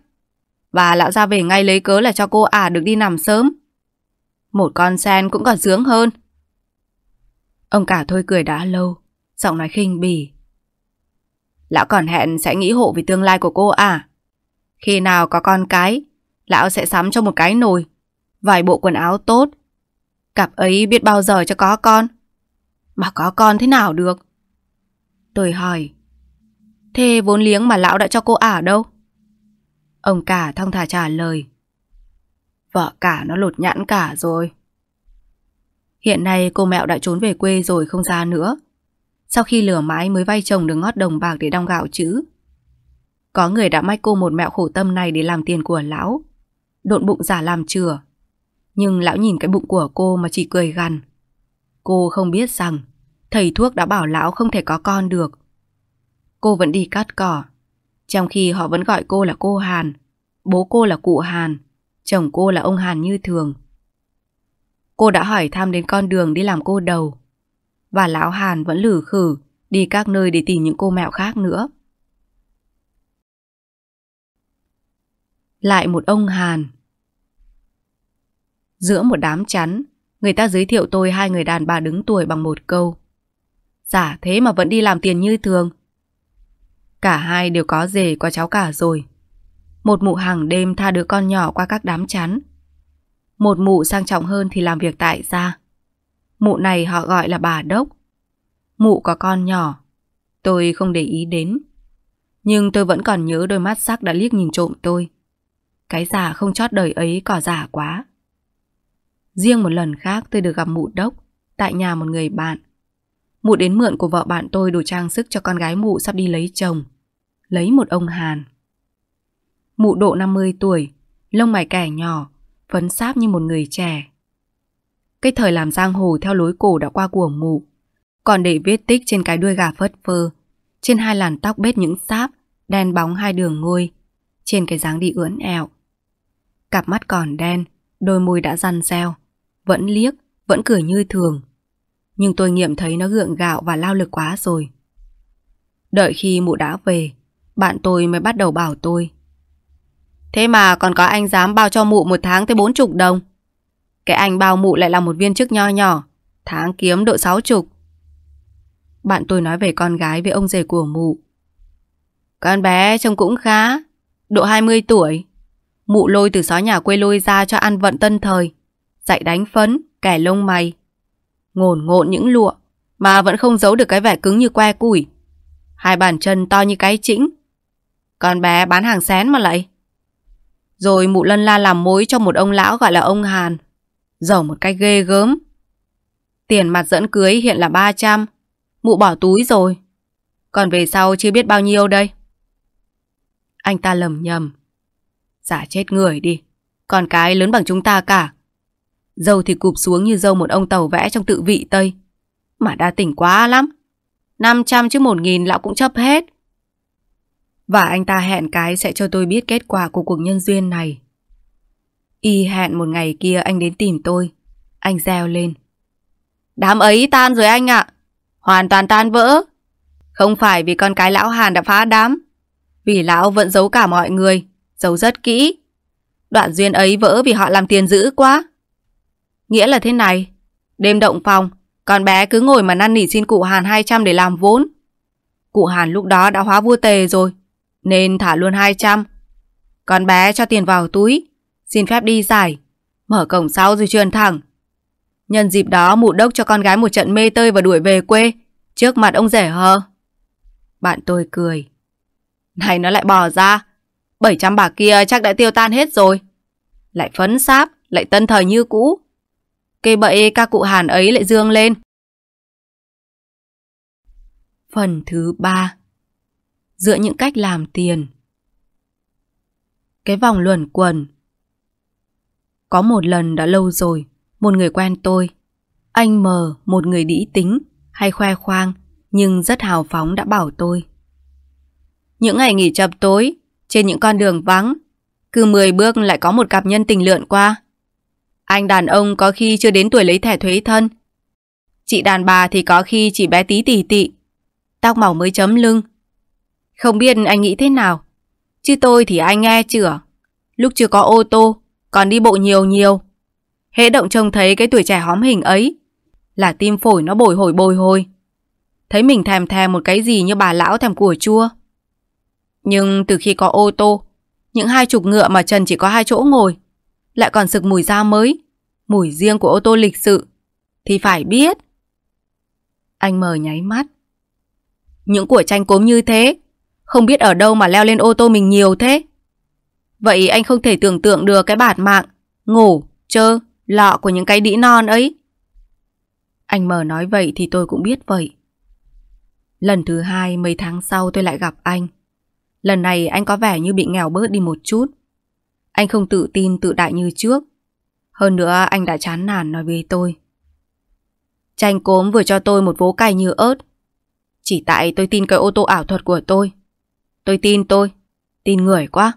Speaker 1: Và lão ra về ngay lấy cớ là cho cô ả được đi nằm sớm. Một con sen cũng còn sướng hơn. Ông cả thôi cười đã lâu, giọng nói khinh bỉ. Lão còn hẹn sẽ nghĩ hộ về tương lai của cô à. Khi nào có con cái, lão sẽ sắm cho một cái nồi, vài bộ quần áo tốt. Cặp ấy biết bao giờ cho có con. Mà có con thế nào được? Tôi hỏi, thế vốn liếng mà lão đã cho cô ả đâu? Ông cả thong thả trả lời Vợ cả nó lột nhãn cả rồi Hiện nay cô mẹo đã trốn về quê rồi không ra nữa Sau khi lửa mãi mới vay chồng được ngót đồng bạc để đong gạo chứ Có người đã mách cô một mẹo khổ tâm này để làm tiền của lão Độn bụng giả làm chừa Nhưng lão nhìn cái bụng của cô mà chỉ cười gằn Cô không biết rằng Thầy thuốc đã bảo lão không thể có con được Cô vẫn đi cắt cỏ trong khi họ vẫn gọi cô là cô Hàn, bố cô là cụ Hàn, chồng cô là ông Hàn như thường. Cô đã hỏi thăm đến con đường đi làm cô đầu. Và lão Hàn vẫn lử khử đi các nơi để tìm những cô mẹo khác nữa. Lại một ông Hàn Giữa một đám chắn, người ta giới thiệu tôi hai người đàn bà đứng tuổi bằng một câu. Giả dạ, thế mà vẫn đi làm tiền như thường, Cả hai đều có rể có cháu cả rồi. Một mụ hàng đêm tha đứa con nhỏ qua các đám chắn. Một mụ sang trọng hơn thì làm việc tại gia. Mụ này họ gọi là bà Đốc. Mụ có con nhỏ. Tôi không để ý đến. Nhưng tôi vẫn còn nhớ đôi mắt sắc đã liếc nhìn trộm tôi. Cái giả không chót đời ấy cỏ giả quá. Riêng một lần khác tôi được gặp mụ Đốc tại nhà một người bạn. Mụ đến mượn của vợ bạn tôi đồ trang sức cho con gái mụ sắp đi lấy chồng lấy một ông Hàn. Mụ độ 50 tuổi, lông mày kẻ nhỏ, phấn sáp như một người trẻ. Cái thời làm giang hồ theo lối cổ đã qua của mụ, còn để viết tích trên cái đuôi gà phất phơ, trên hai làn tóc bết những sáp, đen bóng hai đường ngôi, trên cái dáng đi ưỡn ẹo. Cặp mắt còn đen, đôi môi đã răn reo, vẫn liếc, vẫn cười như thường. Nhưng tôi nghiệm thấy nó gượng gạo và lao lực quá rồi. Đợi khi mụ đã về, bạn tôi mới bắt đầu bảo tôi Thế mà còn có anh dám bao cho mụ một tháng tới bốn chục đồng Cái anh bao mụ lại là một viên chức nho nhỏ Tháng kiếm độ sáu chục Bạn tôi nói về con gái với ông rể của mụ Con bé trông cũng khá Độ 20 tuổi Mụ lôi từ xó nhà quê lôi ra cho ăn vận tân thời Dạy đánh phấn, kẻ lông mày Ngồn ngộn những lụa Mà vẫn không giấu được cái vẻ cứng như que củi Hai bàn chân to như cái chĩnh con bé bán hàng xén mà lại. Rồi mụ lân la làm mối cho một ông lão gọi là ông Hàn. Giàu một cái ghê gớm. Tiền mặt dẫn cưới hiện là 300. Mụ bỏ túi rồi. Còn về sau chưa biết bao nhiêu đây. Anh ta lầm nhầm. Giả chết người đi. Con cái lớn bằng chúng ta cả. Dâu thì cụp xuống như dâu một ông tàu vẽ trong tự vị Tây. Mà đa tỉnh quá lắm. 500 chứ 1.000 lão cũng chấp hết. Và anh ta hẹn cái sẽ cho tôi biết kết quả của cuộc nhân duyên này. Y hẹn một ngày kia anh đến tìm tôi. Anh reo lên. Đám ấy tan rồi anh ạ. À. Hoàn toàn tan vỡ. Không phải vì con cái lão Hàn đã phá đám. Vì lão vẫn giấu cả mọi người. Giấu rất kỹ. Đoạn duyên ấy vỡ vì họ làm tiền dữ quá. Nghĩa là thế này. Đêm động phòng, con bé cứ ngồi mà năn nỉ xin cụ Hàn 200 để làm vốn. Cụ Hàn lúc đó đã hóa vua tề rồi nên thả luôn 200. Con bé cho tiền vào túi, xin phép đi giải, mở cổng sau rồi truyền thẳng. Nhân dịp đó mụ đốc cho con gái một trận mê tơi và đuổi về quê, trước mặt ông rể hờ. Bạn tôi cười. Này nó lại bò ra, 700 bà kia chắc đã tiêu tan hết rồi. Lại phấn sáp, lại tân thời như cũ. Kê bậy các cụ Hàn ấy
Speaker 2: lại dương lên. Phần thứ ba
Speaker 1: giữa những cách làm tiền. Cái vòng luẩn quẩn Có một lần đã lâu rồi, một người quen tôi, anh mờ một người đĩ tính hay khoe khoang nhưng rất hào phóng đã bảo tôi. Những ngày nghỉ chập tối, trên những con đường vắng, cứ 10 bước lại có một cặp nhân tình lượn qua. Anh đàn ông có khi chưa đến tuổi lấy thẻ thuế thân. Chị đàn bà thì có khi chỉ bé tí tỉ tị. Tóc mỏng mới chấm lưng, không biết anh nghĩ thế nào? Chứ tôi thì anh nghe chưa. Lúc chưa có ô tô, còn đi bộ nhiều nhiều. Hễ động trông thấy cái tuổi trẻ hóm hình ấy, là tim phổi nó bồi hồi bồi hồi. Thấy mình thèm thèm một cái gì như bà lão thèm của chua. Nhưng từ khi có ô tô, những hai chục ngựa mà Trần chỉ có hai chỗ ngồi, lại còn sực mùi da mới, mùi riêng của ô tô lịch sự, thì phải biết. Anh mờ nháy mắt. Những của tranh cốm như thế không biết ở đâu mà leo lên ô tô mình nhiều thế. Vậy anh không thể tưởng tượng được cái bản mạng, ngủ, chơ, lọ của những cái đĩ non ấy. Anh mở nói vậy thì tôi cũng biết vậy. Lần thứ hai mấy tháng sau tôi lại gặp anh. Lần này anh có vẻ như bị nghèo bớt đi một chút. Anh không tự tin tự đại như trước. Hơn nữa anh đã chán nản nói với tôi. Chanh cốm vừa cho tôi một vố cày như ớt. Chỉ tại tôi tin cái ô tô ảo thuật của tôi Tôi tin tôi, tin người quá.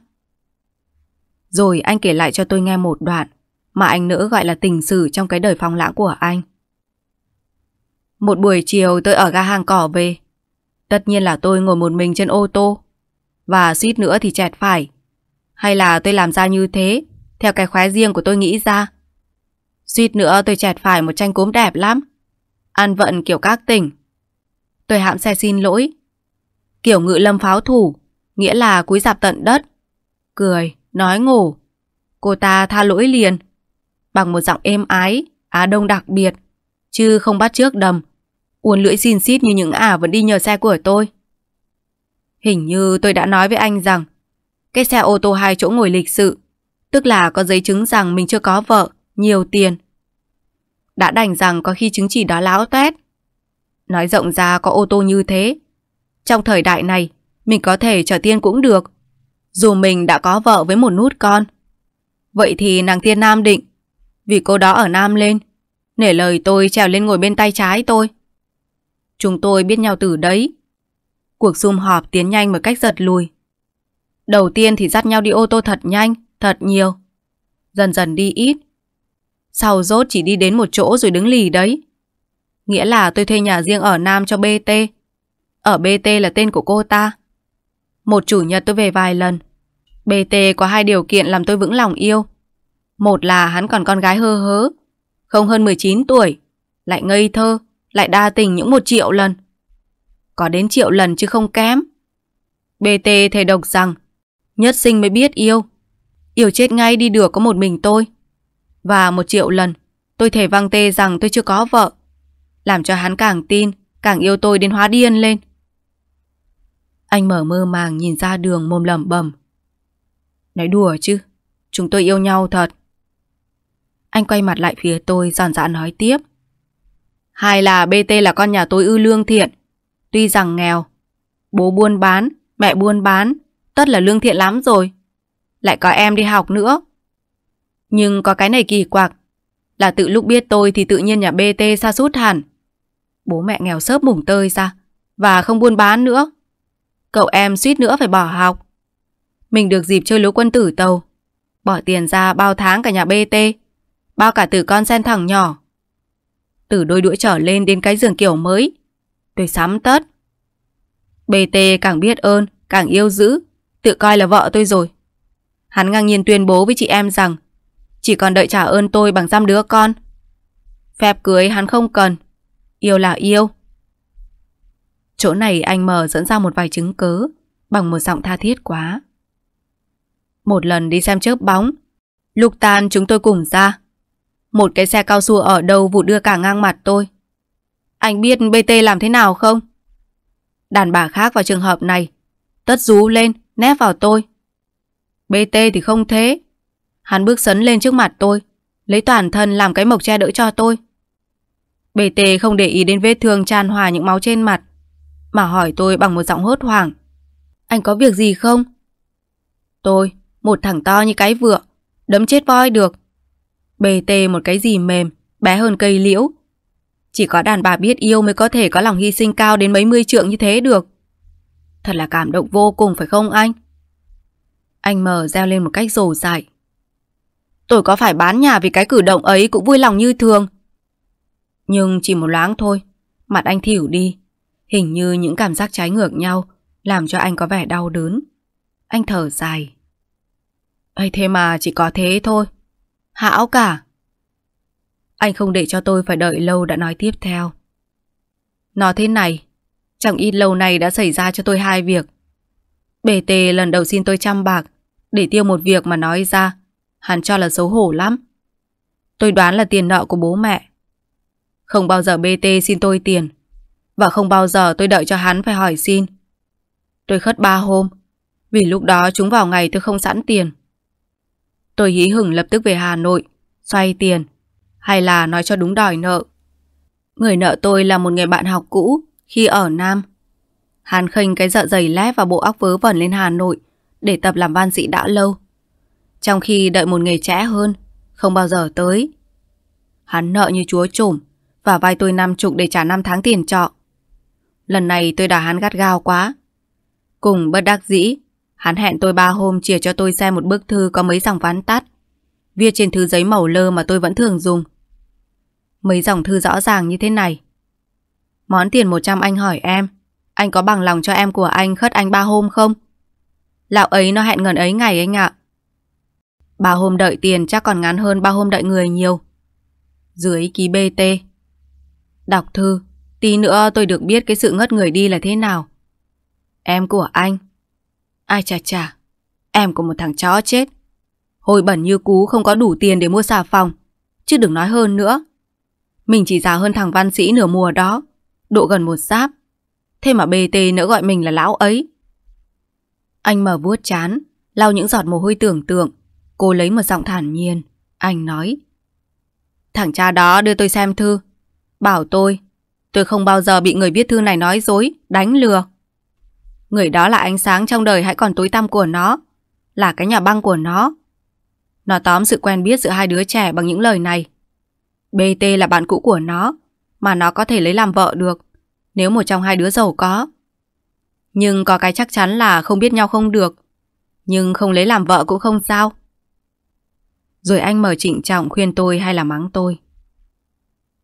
Speaker 1: Rồi anh kể lại cho tôi nghe một đoạn mà anh nữ gọi là tình sử trong cái đời phong lãng của anh. Một buổi chiều tôi ở ga hàng cỏ về. Tất nhiên là tôi ngồi một mình trên ô tô và suýt nữa thì chẹt phải. Hay là tôi làm ra như thế theo cái khóe riêng của tôi nghĩ ra. Suýt nữa tôi chẹt phải một tranh cốm đẹp lắm. Ăn vận kiểu các tỉnh. Tôi hãm xe xin lỗi tiểu ngự lâm pháo thủ, nghĩa là cúi dạp tận đất. Cười, nói ngủ. Cô ta tha lỗi liền. Bằng một giọng êm ái, Á Đông đặc biệt. Chứ không bắt trước đầm. Uốn lưỡi xin xít như những ả vẫn đi nhờ xe của tôi. Hình như tôi đã nói với anh rằng cái xe ô tô hai chỗ ngồi lịch sự tức là có giấy chứng rằng mình chưa có vợ, nhiều tiền. Đã đành rằng có khi chứng chỉ đó lão tét Nói rộng ra có ô tô như thế, trong thời đại này, mình có thể trở tiên cũng được. Dù mình đã có vợ với một nút con. Vậy thì nàng tiên nam định. Vì cô đó ở nam lên. Nể lời tôi trèo lên ngồi bên tay trái tôi. Chúng tôi biết nhau từ đấy. Cuộc sum họp tiến nhanh một cách giật lùi. Đầu tiên thì dắt nhau đi ô tô thật nhanh, thật nhiều. Dần dần đi ít. Sau rốt chỉ đi đến một chỗ rồi đứng lì đấy. Nghĩa là tôi thuê nhà riêng ở Nam cho BT ở BT là tên của cô ta Một chủ nhật tôi về vài lần BT có hai điều kiện làm tôi vững lòng yêu Một là hắn còn con gái hơ hớ Không hơn 19 tuổi Lại ngây thơ Lại đa tình những một triệu lần Có đến triệu lần chứ không kém BT thề độc rằng Nhất sinh mới biết yêu Yêu chết ngay đi được có một mình tôi Và một triệu lần Tôi thề văng tê rằng tôi chưa có vợ Làm cho hắn càng tin Càng yêu tôi đến hóa điên lên anh mở mơ màng nhìn ra đường mồm lẩm bẩm. Nói đùa chứ, chúng tôi yêu nhau thật. Anh quay mặt lại phía tôi giòn dã nói tiếp. Hai là BT là con nhà tôi ư lương thiện. Tuy rằng nghèo, bố buôn bán, mẹ buôn bán, tất là lương thiện lắm rồi. Lại có em đi học nữa. Nhưng có cái này kỳ quặc, là tự lúc biết tôi thì tự nhiên nhà BT xa sút hẳn. Bố mẹ nghèo sớp mủng tơi ra, và không buôn bán nữa. Cậu em suýt nữa phải bỏ học Mình được dịp chơi lũ quân tử tàu Bỏ tiền ra bao tháng cả nhà BT Bao cả từ con sen thẳng nhỏ Từ đôi đũa trở lên đến cái giường kiểu mới Tôi sắm tất BT càng biết ơn Càng yêu dữ Tự coi là vợ tôi rồi Hắn ngang nhiên tuyên bố với chị em rằng Chỉ còn đợi trả ơn tôi bằng giam đứa con Phép cưới hắn không cần Yêu là yêu Chỗ này anh mờ dẫn ra một vài chứng cứ bằng một giọng tha thiết quá. Một lần đi xem chớp bóng, lục tan chúng tôi cùng ra. Một cái xe cao su ở đâu vụ đưa cả ngang mặt tôi. Anh biết BT làm thế nào không? Đàn bà khác vào trường hợp này, tất rú lên, nép vào tôi. BT thì không thế. Hắn bước sấn lên trước mặt tôi, lấy toàn thân làm cái mộc che đỡ cho tôi. BT không để ý đến vết thương tràn hòa những máu trên mặt, mà hỏi tôi bằng một giọng hốt hoảng. Anh có việc gì không? Tôi, một thằng to như cái vựa, đấm chết voi được. Bề BT một cái gì mềm, bé hơn cây liễu. Chỉ có đàn bà biết yêu mới có thể có lòng hy sinh cao đến mấy mươi trượng như thế được. Thật là cảm động vô cùng phải không anh? Anh mờ reo lên một cách rồ dại. Tôi có phải bán nhà vì cái cử động ấy cũng vui lòng như thường. Nhưng chỉ một loáng thôi, mặt anh thỉu đi, Hình như những cảm giác trái ngược nhau làm cho anh có vẻ đau đớn. Anh thở dài. ấy thế mà chỉ có thế thôi. hảo cả. Anh không để cho tôi phải đợi lâu đã nói tiếp theo. Nó thế này, chẳng ít lâu này đã xảy ra cho tôi hai việc. Bề tề lần đầu xin tôi trăm bạc để tiêu một việc mà nói ra. Hắn cho là xấu hổ lắm. Tôi đoán là tiền nợ của bố mẹ. Không bao giờ Bê tê xin tôi tiền. Và không bao giờ tôi đợi cho hắn phải hỏi xin Tôi khất ba hôm Vì lúc đó chúng vào ngày tôi không sẵn tiền Tôi hí hửng lập tức về Hà Nội Xoay tiền Hay là nói cho đúng đòi nợ Người nợ tôi là một người bạn học cũ Khi ở Nam Hàn khênh cái dạ dày lép và bộ óc vớ vẩn lên Hà Nội Để tập làm văn sĩ đã lâu Trong khi đợi một nghề trẻ hơn Không bao giờ tới Hắn nợ như chúa trổm Và vai tôi năm chục để trả năm tháng tiền trọ Lần này tôi đã hắn gắt gao quá. Cùng bất đắc dĩ, hắn hẹn tôi ba hôm chìa cho tôi xem một bức thư có mấy dòng ván tắt. Viết trên thứ giấy màu lơ mà tôi vẫn thường dùng. Mấy dòng thư rõ ràng như thế này. Món tiền 100 anh hỏi em, anh có bằng lòng cho em của anh khất anh ba hôm không? Lão ấy nó hẹn ngần ấy ngày anh ạ. À. Ba hôm đợi tiền chắc còn ngắn hơn ba hôm đợi người nhiều. Dưới ký BT. Đọc thư, Tí nữa tôi được biết cái sự ngất người đi là thế nào. Em của anh. Ai chà chà, em của một thằng chó chết. Hồi bẩn như cú không có đủ tiền để mua xà phòng. Chứ đừng nói hơn nữa. Mình chỉ già hơn thằng văn sĩ nửa mùa đó. Độ gần một giáp. Thế mà tê nữa gọi mình là lão ấy. Anh mở vuốt chán, lau những giọt mồ hôi tưởng tượng. Cô lấy một giọng thản nhiên. Anh nói. Thằng cha đó đưa tôi xem thư. Bảo tôi Tôi không bao giờ bị người viết thư này nói dối, đánh lừa. Người đó là ánh sáng trong đời hãy còn tối tăm của nó, là cái nhà băng của nó. Nó tóm sự quen biết giữa hai đứa trẻ bằng những lời này. BT là bạn cũ của nó, mà nó có thể lấy làm vợ được, nếu một trong hai đứa giàu có. Nhưng có cái chắc chắn là không biết nhau không được, nhưng không lấy làm vợ cũng không sao. Rồi anh mở trịnh trọng khuyên tôi hay là mắng tôi.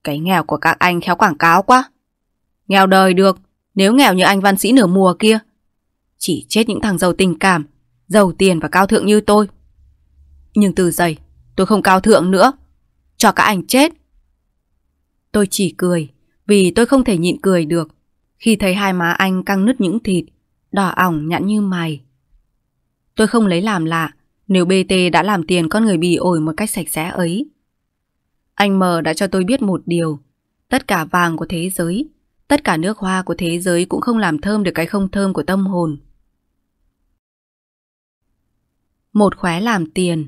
Speaker 1: Cái nghèo của các anh khéo quảng cáo quá. Nghèo đời được, nếu nghèo như anh văn sĩ nửa mùa kia. Chỉ chết những thằng giàu tình cảm, giàu tiền và cao thượng như tôi. Nhưng từ giày tôi không cao thượng nữa. Cho các anh chết. Tôi chỉ cười, vì tôi không thể nhịn cười được. Khi thấy hai má anh căng nứt những thịt, đỏ ỏng nhẵn như mày. Tôi không lấy làm lạ, nếu BT đã làm tiền con người bì ổi một cách sạch sẽ ấy, anh mờ đã cho tôi biết một điều. Tất cả vàng của thế giới, tất cả nước hoa của thế giới cũng không làm thơm được cái không thơm của tâm hồn. Một khóe làm tiền.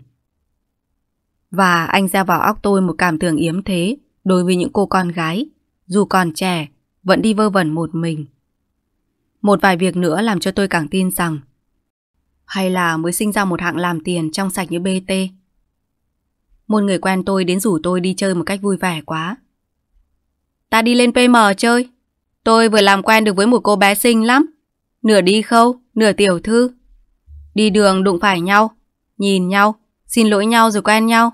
Speaker 1: Và anh gieo vào óc tôi một cảm tưởng yếm thế đối với những cô con gái, dù còn trẻ, vẫn đi vơ vẩn một mình. Một vài việc nữa làm cho tôi càng tin rằng hay là mới sinh ra một hạng làm tiền trong sạch như BT một người quen tôi đến rủ tôi đi chơi một cách vui vẻ quá. Ta đi lên PM chơi. Tôi vừa làm quen được với một cô bé xinh lắm. Nửa đi khâu, nửa tiểu thư. Đi đường đụng phải nhau, nhìn nhau, xin lỗi nhau rồi quen nhau.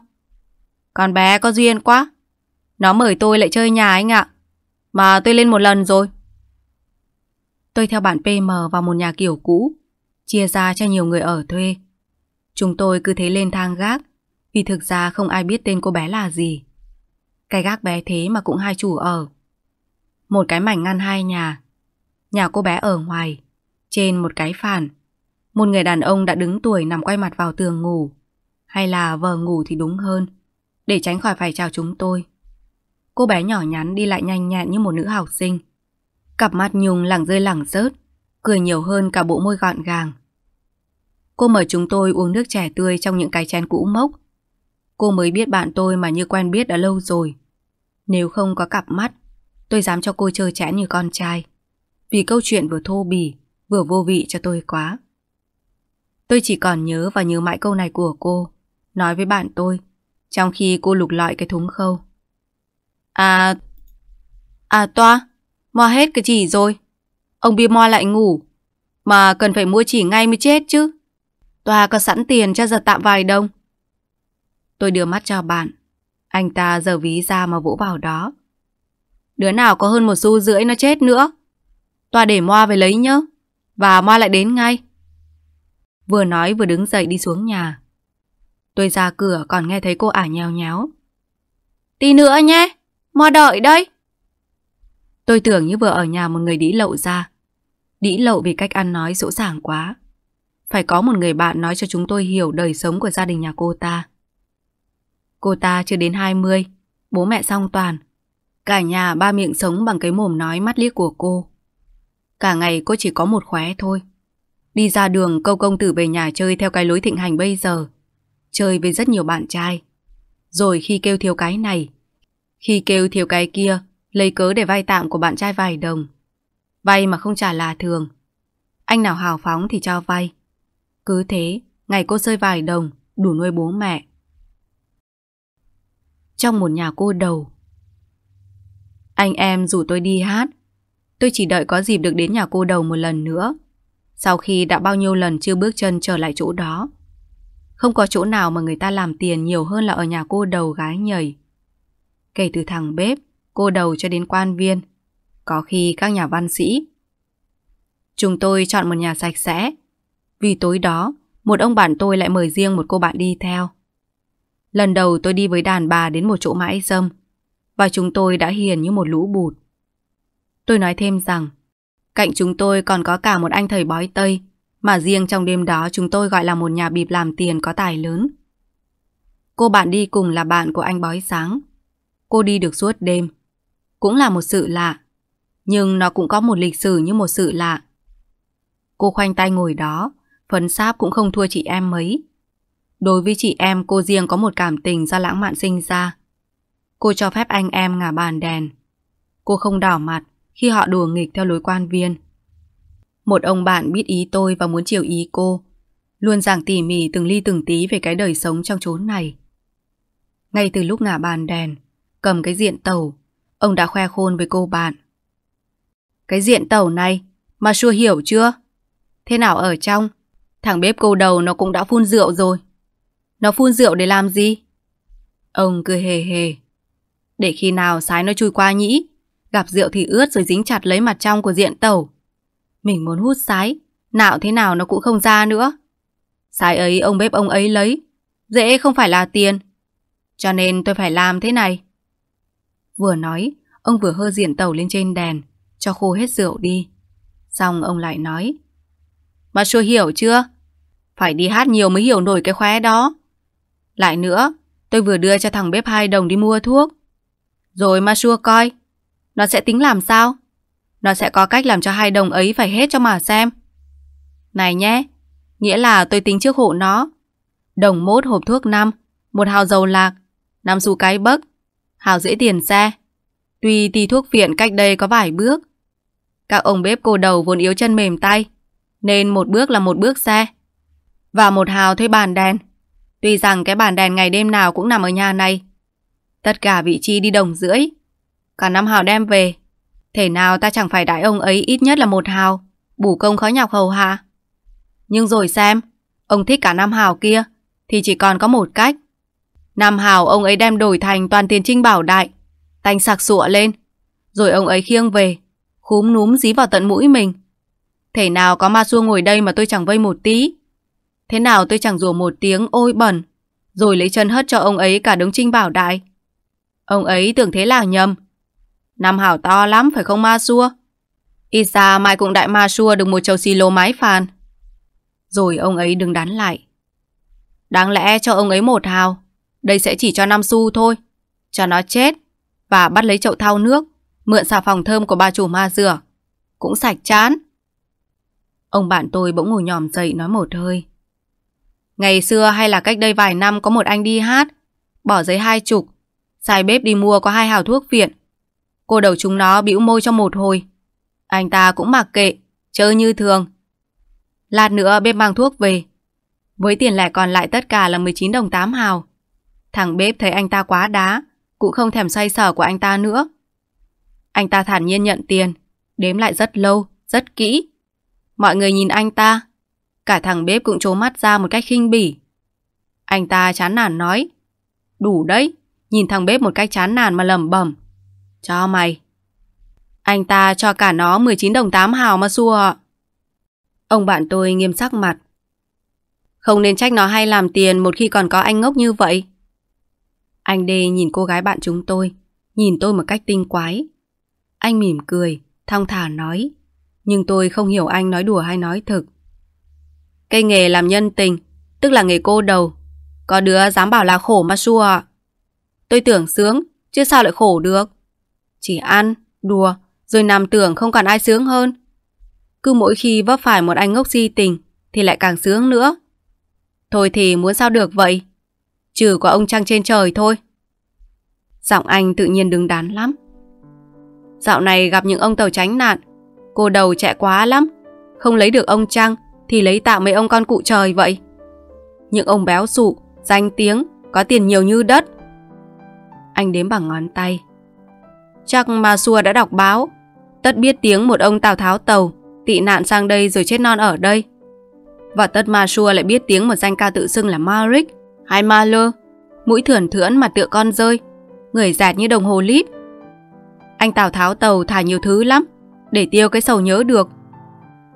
Speaker 1: Con bé có duyên quá. Nó mời tôi lại chơi nhà anh ạ. Mà tôi lên một lần rồi. Tôi theo bạn PM vào một nhà kiểu cũ, chia ra cho nhiều người ở thuê. Chúng tôi cứ thế lên thang gác, vì thực ra không ai biết tên cô bé là gì. Cái gác bé thế mà cũng hai chủ ở. Một cái mảnh ngăn hai nhà. Nhà cô bé ở ngoài, trên một cái phản. Một người đàn ông đã đứng tuổi nằm quay mặt vào tường ngủ. Hay là vờ ngủ thì đúng hơn, để tránh khỏi phải chào chúng tôi. Cô bé nhỏ nhắn đi lại nhanh nhẹn như một nữ học sinh. Cặp mắt nhung lẳng rơi lẳng rớt, cười nhiều hơn cả bộ môi gọn gàng. Cô mời chúng tôi uống nước chè tươi trong những cái chén cũ mốc Cô mới biết bạn tôi mà như quen biết đã lâu rồi. Nếu không có cặp mắt, tôi dám cho cô chơi chẽn như con trai. Vì câu chuyện vừa thô bỉ, vừa vô vị cho tôi quá. Tôi chỉ còn nhớ và nhớ mãi câu này của cô, nói với bạn tôi, trong khi cô lục lọi cái thúng khâu. À, à toa, mo hết cái chỉ rồi. Ông bia mo lại ngủ, mà cần phải mua chỉ ngay mới chết chứ. Toa có sẵn tiền cho giật tạm vài đồng. Tôi đưa mắt cho bạn. Anh ta giờ ví ra mà vỗ vào đó. Đứa nào có hơn một xu rưỡi nó chết nữa. Tòa để Moa về lấy nhớ. Và Moa lại đến ngay. Vừa nói vừa đứng dậy đi xuống nhà. Tôi ra cửa còn nghe thấy cô ả nhèo nhéo, Tí nữa nhé, Moa đợi đây. Tôi tưởng như vừa ở nhà một người đĩ lậu ra. Đĩ lậu vì cách ăn nói dỗ dàng quá. Phải có một người bạn nói cho chúng tôi hiểu đời sống của gia đình nhà cô ta. Cô ta chưa đến 20, bố mẹ song toàn. Cả nhà ba miệng sống bằng cái mồm nói mắt liếc của cô. Cả ngày cô chỉ có một khóe thôi. Đi ra đường câu công tử về nhà chơi theo cái lối thịnh hành bây giờ. Chơi với rất nhiều bạn trai. Rồi khi kêu thiếu cái này, khi kêu thiếu cái kia, lấy cớ để vay tạm của bạn trai vài đồng. Vay mà không trả là thường. Anh nào hào phóng thì cho vay. Cứ thế, ngày cô rơi vài đồng, đủ nuôi bố mẹ trong một nhà cô đầu. Anh em rủ tôi đi hát, tôi chỉ đợi có dịp được đến nhà cô đầu một lần nữa. Sau khi đã bao nhiêu lần chưa bước chân trở lại chỗ đó, không có chỗ nào mà người ta làm tiền nhiều hơn là ở nhà cô đầu gái nhảy. Kể từ thằng bếp, cô đầu cho đến quan viên, có khi các nhà văn sĩ. Chúng tôi chọn một nhà sạch sẽ, vì tối đó, một ông bạn tôi lại mời riêng một cô bạn đi theo. Lần đầu tôi đi với đàn bà đến một chỗ mãi dâm và chúng tôi đã hiền như một lũ bụt. Tôi nói thêm rằng cạnh chúng tôi còn có cả một anh thầy bói Tây mà riêng trong đêm đó chúng tôi gọi là một nhà bịp làm tiền có tài lớn. Cô bạn đi cùng là bạn của anh bói sáng. Cô đi được suốt đêm. Cũng là một sự lạ, nhưng nó cũng có một lịch sử như một sự lạ. Cô khoanh tay ngồi đó, phấn sáp cũng không thua chị em mấy. Đối với chị em cô riêng có một cảm tình do lãng mạn sinh ra. Cô cho phép anh em ngả bàn đèn. Cô không đỏ mặt khi họ đùa nghịch theo lối quan viên. Một ông bạn biết ý tôi và muốn chiều ý cô. Luôn giảng tỉ mỉ từng ly từng tí về cái đời sống trong chốn này. Ngay từ lúc ngả bàn đèn, cầm cái diện tàu, ông đã khoe khôn với cô bạn. Cái diện tàu này mà chưa hiểu chưa? Thế nào ở trong? Thằng bếp cô đầu nó cũng đã phun rượu rồi. Nó phun rượu để làm gì? Ông cười hề hề. Để khi nào sái nó chui qua nhĩ, gặp rượu thì ướt rồi dính chặt lấy mặt trong của diện tẩu. Mình muốn hút sái, nạo thế nào nó cũng không ra nữa. Sái ấy ông bếp ông ấy lấy, dễ không phải là tiền. Cho nên tôi phải làm thế này. Vừa nói, ông vừa hơ diện tàu lên trên đèn, cho khô hết rượu đi. Xong ông lại nói, mà chưa hiểu chưa? Phải đi hát nhiều mới hiểu nổi cái khóe đó. Lại nữa, tôi vừa đưa cho thằng bếp hai đồng đi mua thuốc. Rồi mà xua coi, nó sẽ tính làm sao? Nó sẽ có cách làm cho hai đồng ấy phải hết cho mà xem. Này nhé, nghĩa là tôi tính trước hộ nó. Đồng mốt hộp thuốc năm, một hào dầu lạc, năm xu cái bấc, hào dễ tiền xe. Tuy tì thuốc viện cách đây có vài bước. Các ông bếp cô đầu vốn yếu chân mềm tay, nên một bước là một bước xe. Và một hào thuê bàn đèn, Tuy rằng cái bàn đèn ngày đêm nào cũng nằm ở nhà này. Tất cả vị trí đi đồng rưỡi. Cả năm hào đem về. Thể nào ta chẳng phải đại ông ấy ít nhất là một hào. Bù công khó nhọc hầu hạ. Nhưng rồi xem, ông thích cả năm hào kia thì chỉ còn có một cách. năm Hào ông ấy đem đổi thành toàn tiền trinh bảo đại, tanh sạc sụa lên. Rồi ông ấy khiêng về, khúm núm dí vào tận mũi mình. Thể nào có ma xua ngồi đây mà tôi chẳng vây một tí. Thế nào tôi chẳng rủa một tiếng ôi bẩn, rồi lấy chân hất cho ông ấy cả đống trinh bảo đại. Ông ấy tưởng thế là nhầm. Năm hảo to lắm phải không ma xua? Ít ra mai cũng đại ma xua được một chầu xì lô mái phàn. Rồi ông ấy đừng đắn lại. Đáng lẽ cho ông ấy một hào, đây sẽ chỉ cho năm xu thôi. Cho nó chết và bắt lấy chậu thau nước, mượn xà phòng thơm của bà chủ ma rửa. Cũng sạch chán. Ông bạn tôi bỗng ngồi nhòm dậy nói một hơi. Ngày xưa hay là cách đây vài năm có một anh đi hát, bỏ giấy hai chục, xài bếp đi mua có hai hào thuốc viện. Cô đầu chúng nó bĩu môi cho một hồi. Anh ta cũng mặc kệ, chơi như thường. Lát nữa bếp mang thuốc về. Với tiền lẻ còn lại tất cả là 19 đồng 8 hào. Thằng bếp thấy anh ta quá đá, cũng không thèm xoay sở của anh ta nữa. Anh ta thản nhiên nhận tiền, đếm lại rất lâu, rất kỹ. Mọi người nhìn anh ta, Cả thằng bếp cũng trố mắt ra một cách khinh bỉ. Anh ta chán nản nói. Đủ đấy, nhìn thằng bếp một cách chán nản mà lẩm bẩm Cho mày. Anh ta cho cả nó 19 đồng 8 hào mà xua. Ông bạn tôi nghiêm sắc mặt. Không nên trách nó hay làm tiền một khi còn có anh ngốc như vậy. Anh Đê nhìn cô gái bạn chúng tôi, nhìn tôi một cách tinh quái. Anh mỉm cười, thong thả nói. Nhưng tôi không hiểu anh nói đùa hay nói thực cây nghề làm nhân tình, tức là nghề cô đầu. Có đứa dám bảo là khổ mà xua. Tôi tưởng sướng, chứ sao lại khổ được. Chỉ ăn, đùa, rồi nằm tưởng không còn ai sướng hơn. Cứ mỗi khi vấp phải một anh ngốc si tình, thì lại càng sướng nữa. Thôi thì muốn sao được vậy? Trừ có ông trăng trên trời thôi. Giọng anh tự nhiên đứng đắn lắm. Dạo này gặp những ông tàu tránh nạn, cô đầu chạy quá lắm, không lấy được ông trăng thì lấy tạo mấy ông con cụ trời vậy? Những ông béo sụ, danh tiếng, có tiền nhiều như đất. Anh đếm bằng ngón tay. Chắc mà xua đã đọc báo. Tất biết tiếng một ông Tào Tháo Tàu tị nạn sang đây rồi chết non ở đây. Và tất ma xua lại biết tiếng một danh ca tự xưng là Marik, hay Malơ, mũi thườn thưỡn mà tựa con rơi, người dạt như đồng hồ lít. Anh Tào Tháo Tàu thả nhiều thứ lắm, để tiêu cái sầu nhớ được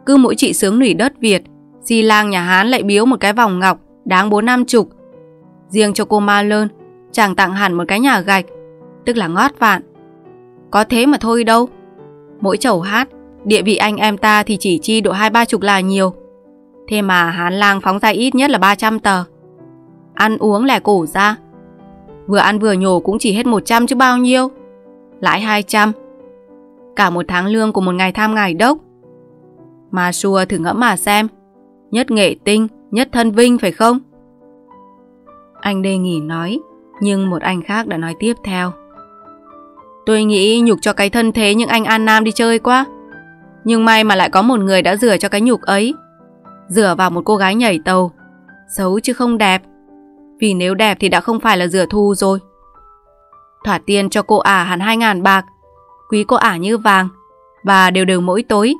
Speaker 1: cứ mỗi chị sướng nỉ đất Việt, di lang nhà Hán lại biếu một cái vòng ngọc đáng bốn năm chục. Riêng cho cô Ma Lơn, chàng tặng hẳn một cái nhà gạch, tức là ngót vạn. Có thế mà thôi đâu. Mỗi chầu hát, địa vị anh em ta thì chỉ chi độ hai ba chục là nhiều. Thế mà Hán lang phóng ra ít nhất là 300 tờ. Ăn uống lẻ cổ ra. Vừa ăn vừa nhổ cũng chỉ hết 100 chứ bao nhiêu. Lãi 200. Cả một tháng lương của một ngày tham ngài đốc mà xua thử ngẫm mà xem. Nhất nghệ tinh, nhất thân vinh phải không? Anh đề nghỉ nói, nhưng một anh khác đã nói tiếp theo. Tôi nghĩ nhục cho cái thân thế những anh An Nam đi chơi quá. Nhưng may mà lại có một người đã rửa cho cái nhục ấy. Rửa vào một cô gái nhảy tàu. Xấu chứ không đẹp. Vì nếu đẹp thì đã không phải là rửa thu rồi. Thỏa tiền cho cô ả hẳn hai ngàn bạc. Quý cô ả như vàng. Và đều đều mỗi tối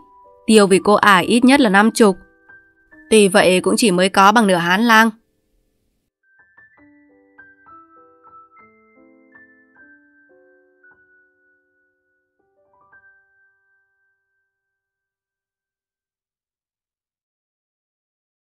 Speaker 1: tiêu vì cô ả ít nhất là năm chục. Tỷ vậy cũng chỉ mới có bằng nửa hán lang.